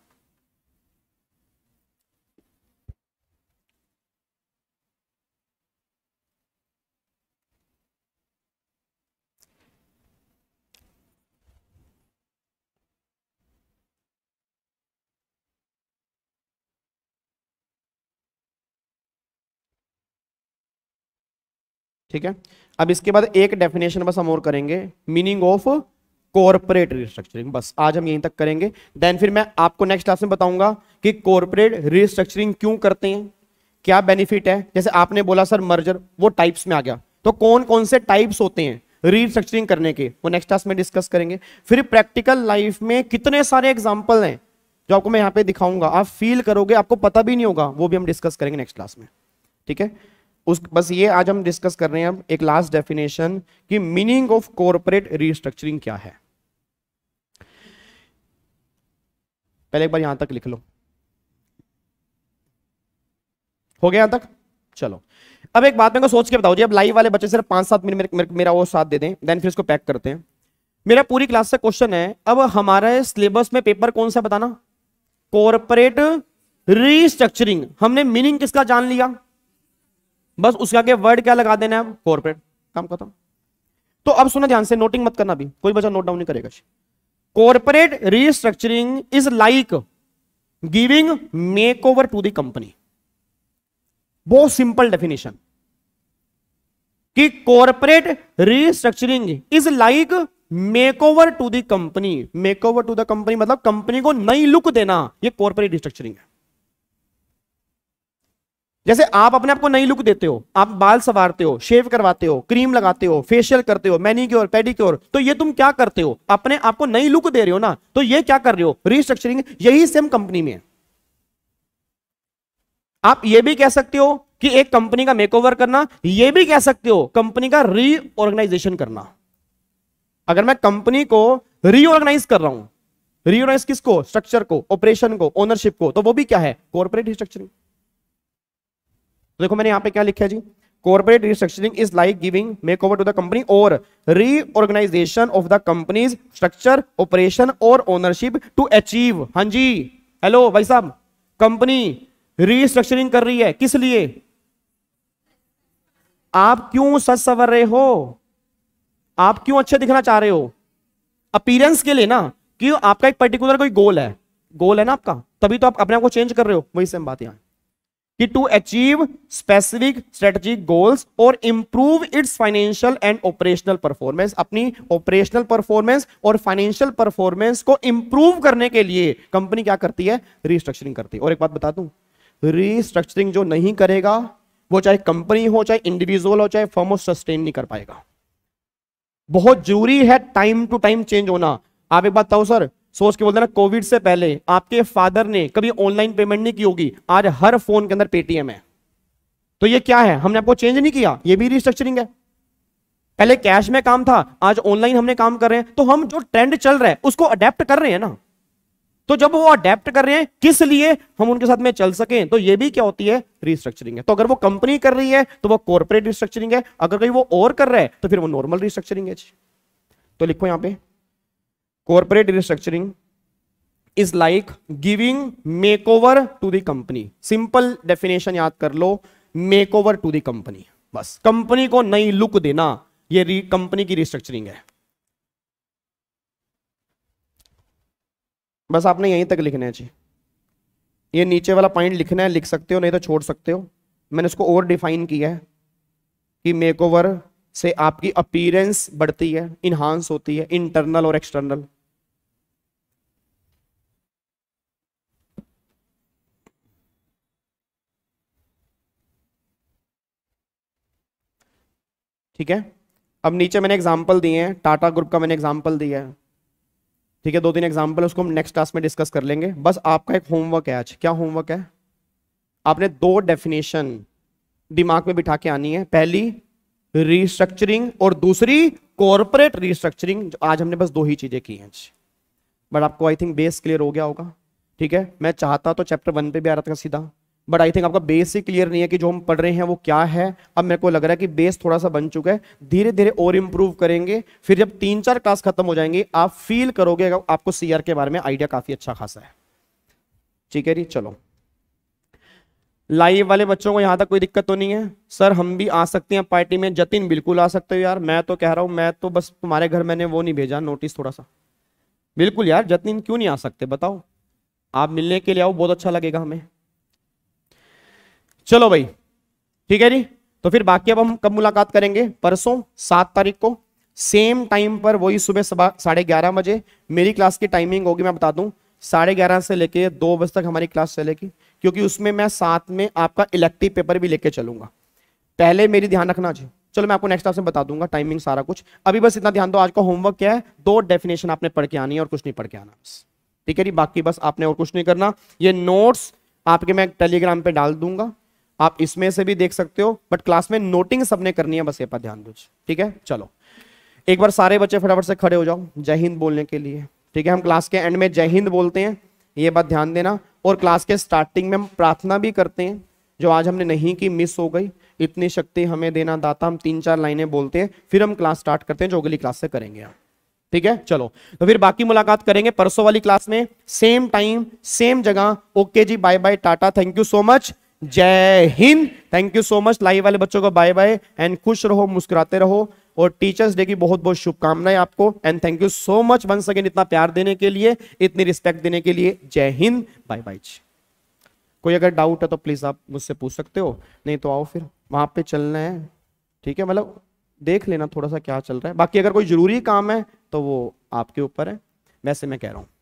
ठीक है अब इसके बाद एक डेफिनेशन बस हम और करेंगे मीनिंग ऑफ कॉरपोरेट रिस्ट्रक्चरिंग बस आज हम यहीं तक करेंगे देन फिर मैं आपको नेक्स्ट क्लास में बताऊंगा कि कॉरपोरेट रिस्ट्रक्चरिंग क्यों करते हैं क्या बेनिफिट है जैसे आपने बोला सर मर्जर वो टाइप्स में आ गया तो कौन कौन से टाइप्स होते हैं रिस्ट्रक्चरिंग करने के वो नेक्स्ट क्लास में डिस्कस करेंगे फिर प्रैक्टिकल लाइफ में कितने सारे एग्जाम्पल हैं जो आपको मैं यहाँ पे दिखाऊंगा आप फील करोगे आपको पता भी नहीं होगा वो भी हम डिस्कस करेंगे नेक्स्ट क्लास में ठीक है उस बस ये आज हम डिस्कस कर रहे हैं अब एक लास्ट डेफिनेशन कि मीनिंग ऑफ कॉरपोरेट रिस्ट्रक्चरिंग क्या है पहले एक बार यहां तक लिख लो हो गया यहां तक चलो अब एक बात मेरे को सोच के बताओ जी अब लाइव वाले बच्चे सिर्फ पांच सात मिनट मेरे, मेरा वो साथ दे दें देन फिर इसको पैक करते हैं मेरा पूरी क्लास से क्वेश्चन है अब हमारे सिलेबस में पेपर कौन सा बताना कॉरपोरेट रिस्ट्रक्चरिंग हमने मीनिंग किसका जान लिया बस उसके आगे वर्ड क्या लगा देना है कॉर्पोरेट काम खत्म तो अब सुना ध्यान से नोटिंग मत करना भी कोई बच्चा नोट डाउन नहीं करेगा corporate restructuring is like giving makeover to the company बहुत सिंपल डेफिनेशन कि corporate restructuring is like makeover to the company makeover to the company मतलब कंपनी को नई लुक देना ये कॉर्पोरेट रिस्ट्रक्चरिंग है जैसे आप अपने आप को नई लुक देते हो आप बाल सवारते हो शेव करवाते हो क्रीम लगाते हो फेशियल करते हो मैनिक्योर पेडिक्योर तो ये तुम क्या करते हो अपने आप को नई लुक दे रहे हो ना तो ये क्या कर रहे हो रिस्ट्रक्चरिंग यही सेम कंपनी में है आप ये भी कह सकते हो कि एक कंपनी का मेकओवर करना यह भी कह सकते हो कंपनी का रीऑर्गेनाइजेशन करना अगर मैं कंपनी को रीऑर्गेनाइज कर रहा हूं रीऑर्गेनाइज किसको स्ट्रक्चर को ऑपरेशन को ओनरशिप को तो वो भी क्या है कॉर्पोरेट रिस्ट्रक्चरिंग तो देखो मैंने यहाँ पे क्या लिखा है जी restructuring is like giving makeover to the company और reorganization of the company's structure operation और ओनरशिप टू अचीव हां जी हेलो भाई साहब कंपनी रीस्ट्रक्चरिंग कर रही है किस लिए आप क्यों सच सवर रहे हो आप क्यों अच्छे दिखना चाह रहे हो अपीरेंस के लिए ना क्यों आपका एक पर्टिकुलर कोई गोल है गोल है ना आपका तभी तो आप अपने आप को चेंज कर रहे हो वही हम बात यहां कि to achieve specific strategic goals और improve its financial and operational performance अपनी ऑपरेशनल परफॉर्मेंस और फाइनेंशियल परफॉर्मेंस को इंप्रूव करने के लिए कंपनी क्या करती है रिस्ट्रक्चरिंग करती है और एक बात बता दू रिस्ट्रक्चरिंग जो नहीं करेगा वो चाहे कंपनी हो चाहे इंडिविजुअल हो चाहे फर्म सस्टेन नहीं कर पाएगा बहुत जरूरी है टाइम टू टाइम चेंज होना आप एक बात बताओ सर सोच के बोलते ना कोविड से पहले आपके फादर ने कभी ऑनलाइन पेमेंट नहीं की होगी आज हर फोन के अंदर पेटीएम है तो ये क्या है हमने आपको चेंज नहीं किया ये भी रिस्ट्रक्चरिंग है पहले कैश में काम था आज ऑनलाइन हमने काम कर रहे हैं तो हम जो ट्रेंड चल रहा है उसको अडेप्ट कर रहे हैं ना तो जब वो अडेप्ट कर रहे हैं किस लिए हम उनके साथ में चल सके तो ये भी क्या होती है रिस्ट्रक्चरिंग है तो अगर वो कंपनी कर रही है तो वो कॉर्पोरेट रिस्ट्रक्चरिंग है अगर कहीं वो और कर रहा है तो फिर वो नॉर्मल रिस्ट्रक्चरिंग है तो लिखो यहां पर restructuring is like giving makeover to the company simple definition याद कर लो ओवर टू दी कंपनी बस कंपनी को नई लुक देना ये कंपनी की रिस्ट्रक्चरिंग है बस आपने यहीं तक लिखना है जी ये नीचे वाला पॉइंट लिखना है लिख सकते हो नहीं तो छोड़ सकते हो मैंने इसको और डिफाइन किया है कि मेकओवर से आपकी अपीरेंस बढ़ती है इनहांस होती है इंटरनल और एक्सटर्नल ठीक है अब नीचे मैंने एग्जांपल दिए हैं टाटा ग्रुप का मैंने एग्जांपल दिया है ठीक है दो तीन एग्जांपल उसको हम नेक्स्ट क्लास में डिस्कस कर लेंगे बस आपका एक होमवर्क है आज क्या होमवर्क है आपने दो डेफिनेशन दिमाग में बिठा के आनी है पहली रिस्ट्रक्चरिंग और दूसरी कॉरपोरेट रिस्ट्रक्चरिंग आज हमने बस दो ही चीजें की हैं बट आपको आई थिंक बेस क्लियर हो गया होगा ठीक है मैं चाहता तो चैप्टर वन पे भी आ रहा था सीधा बट आई थिंक आपका बेस ही क्लियर नहीं है कि जो हम पढ़ रहे हैं वो क्या है अब मेरे को लग रहा है कि बेस थोड़ा सा बन चुका है धीरे धीरे और इम्प्रूव करेंगे फिर जब तीन चार क्लास खत्म हो जाएंगे आप फील करोगे आपको सीआर के बारे में आइडिया काफी अच्छा खासा है ठीक है जी चलो लाइव वाले बच्चों को यहाँ तक कोई दिक्कत तो नहीं है सर हम भी आ सकते हैं पार्टी में जतिन बिल्कुल आ सकते हो यार मैं तो कह रहा हूँ मैं तो बस तुम्हारे घर मैंने वो नहीं भेजा नोटिस थोड़ा सा बिल्कुल यार जतिन क्यों नहीं आ सकते बताओ आप मिलने के लिए आओ बहुत अच्छा लगेगा हमें चलो भाई ठीक है जी तो फिर बाकी अब हम कब मुलाकात करेंगे परसों सात तारीख को सेम टाइम पर वही सुबह साढ़े ग्यारह बजे मेरी क्लास की टाइमिंग होगी मैं बता दूं साढ़े ग्यारह से लेके दो बजे तक हमारी क्लास चलेगी क्योंकि उसमें मैं साथ में आपका इलेक्टिव पेपर भी लेके चलूंगा पहले मेरी ध्यान रखना जी चलो मैं आपको नेक्स्ट आपसे बता दूंगा टाइमिंग सारा कुछ अभी बस इतना ध्यान दो आज का होमवर्क क्या है दो डेफिनेशन आपने पढ़ के आनी है और कुछ नहीं पढ़ के आना बस ठीक है जी बाकी बस आपने और कुछ नहीं करना ये नोट्स आपके मैं टेलीग्राम पे डाल दूंगा आप इसमें से भी देख सकते हो बट क्लास में नोटिंग सबने करनी है बस ये पर ध्यान दो ठीक है चलो एक बार सारे बच्चे फटाफट से खड़े हो जाओ जय हिंद बोलने के लिए ठीक है हम क्लास के एंड में जय हिंद बोलते हैं ये बात ध्यान देना और क्लास के स्टार्टिंग में हम प्रार्थना भी करते हैं जो आज हमने नहीं की मिस हो गई इतनी शक्ति हमें देना दाता हम तीन चार लाइनें बोलते हैं फिर हम क्लास स्टार्ट करते हैं जो अगली क्लास से करेंगे आप ठीक है चलो तो फिर बाकी मुलाकात करेंगे परसों वाली क्लास में सेम टाइम सेम जगह ओके जी bye bye tata thank you so much जय हिंद thank you so much live वाले बच्चों को बाय बाय एंड खुश रहो मुस्कुराते रहो और टीचर्स डे की बहुत बहुत शुभकामनाएं आपको and thank you so much one second इतना प्यार देने के लिए इतनी रिस्पेक्ट देने के लिए जय हिंद बाय बाय कोई अगर डाउट है तो प्लीज आप मुझसे पूछ सकते हो नहीं तो आओ फिर वहां पे चलना है ठीक है मतलब देख लेना थोड़ा सा क्या चल रहा है बाकी अगर कोई जरूरी काम है तो वो आपके ऊपर है वैसे मैं कह रहा हूँ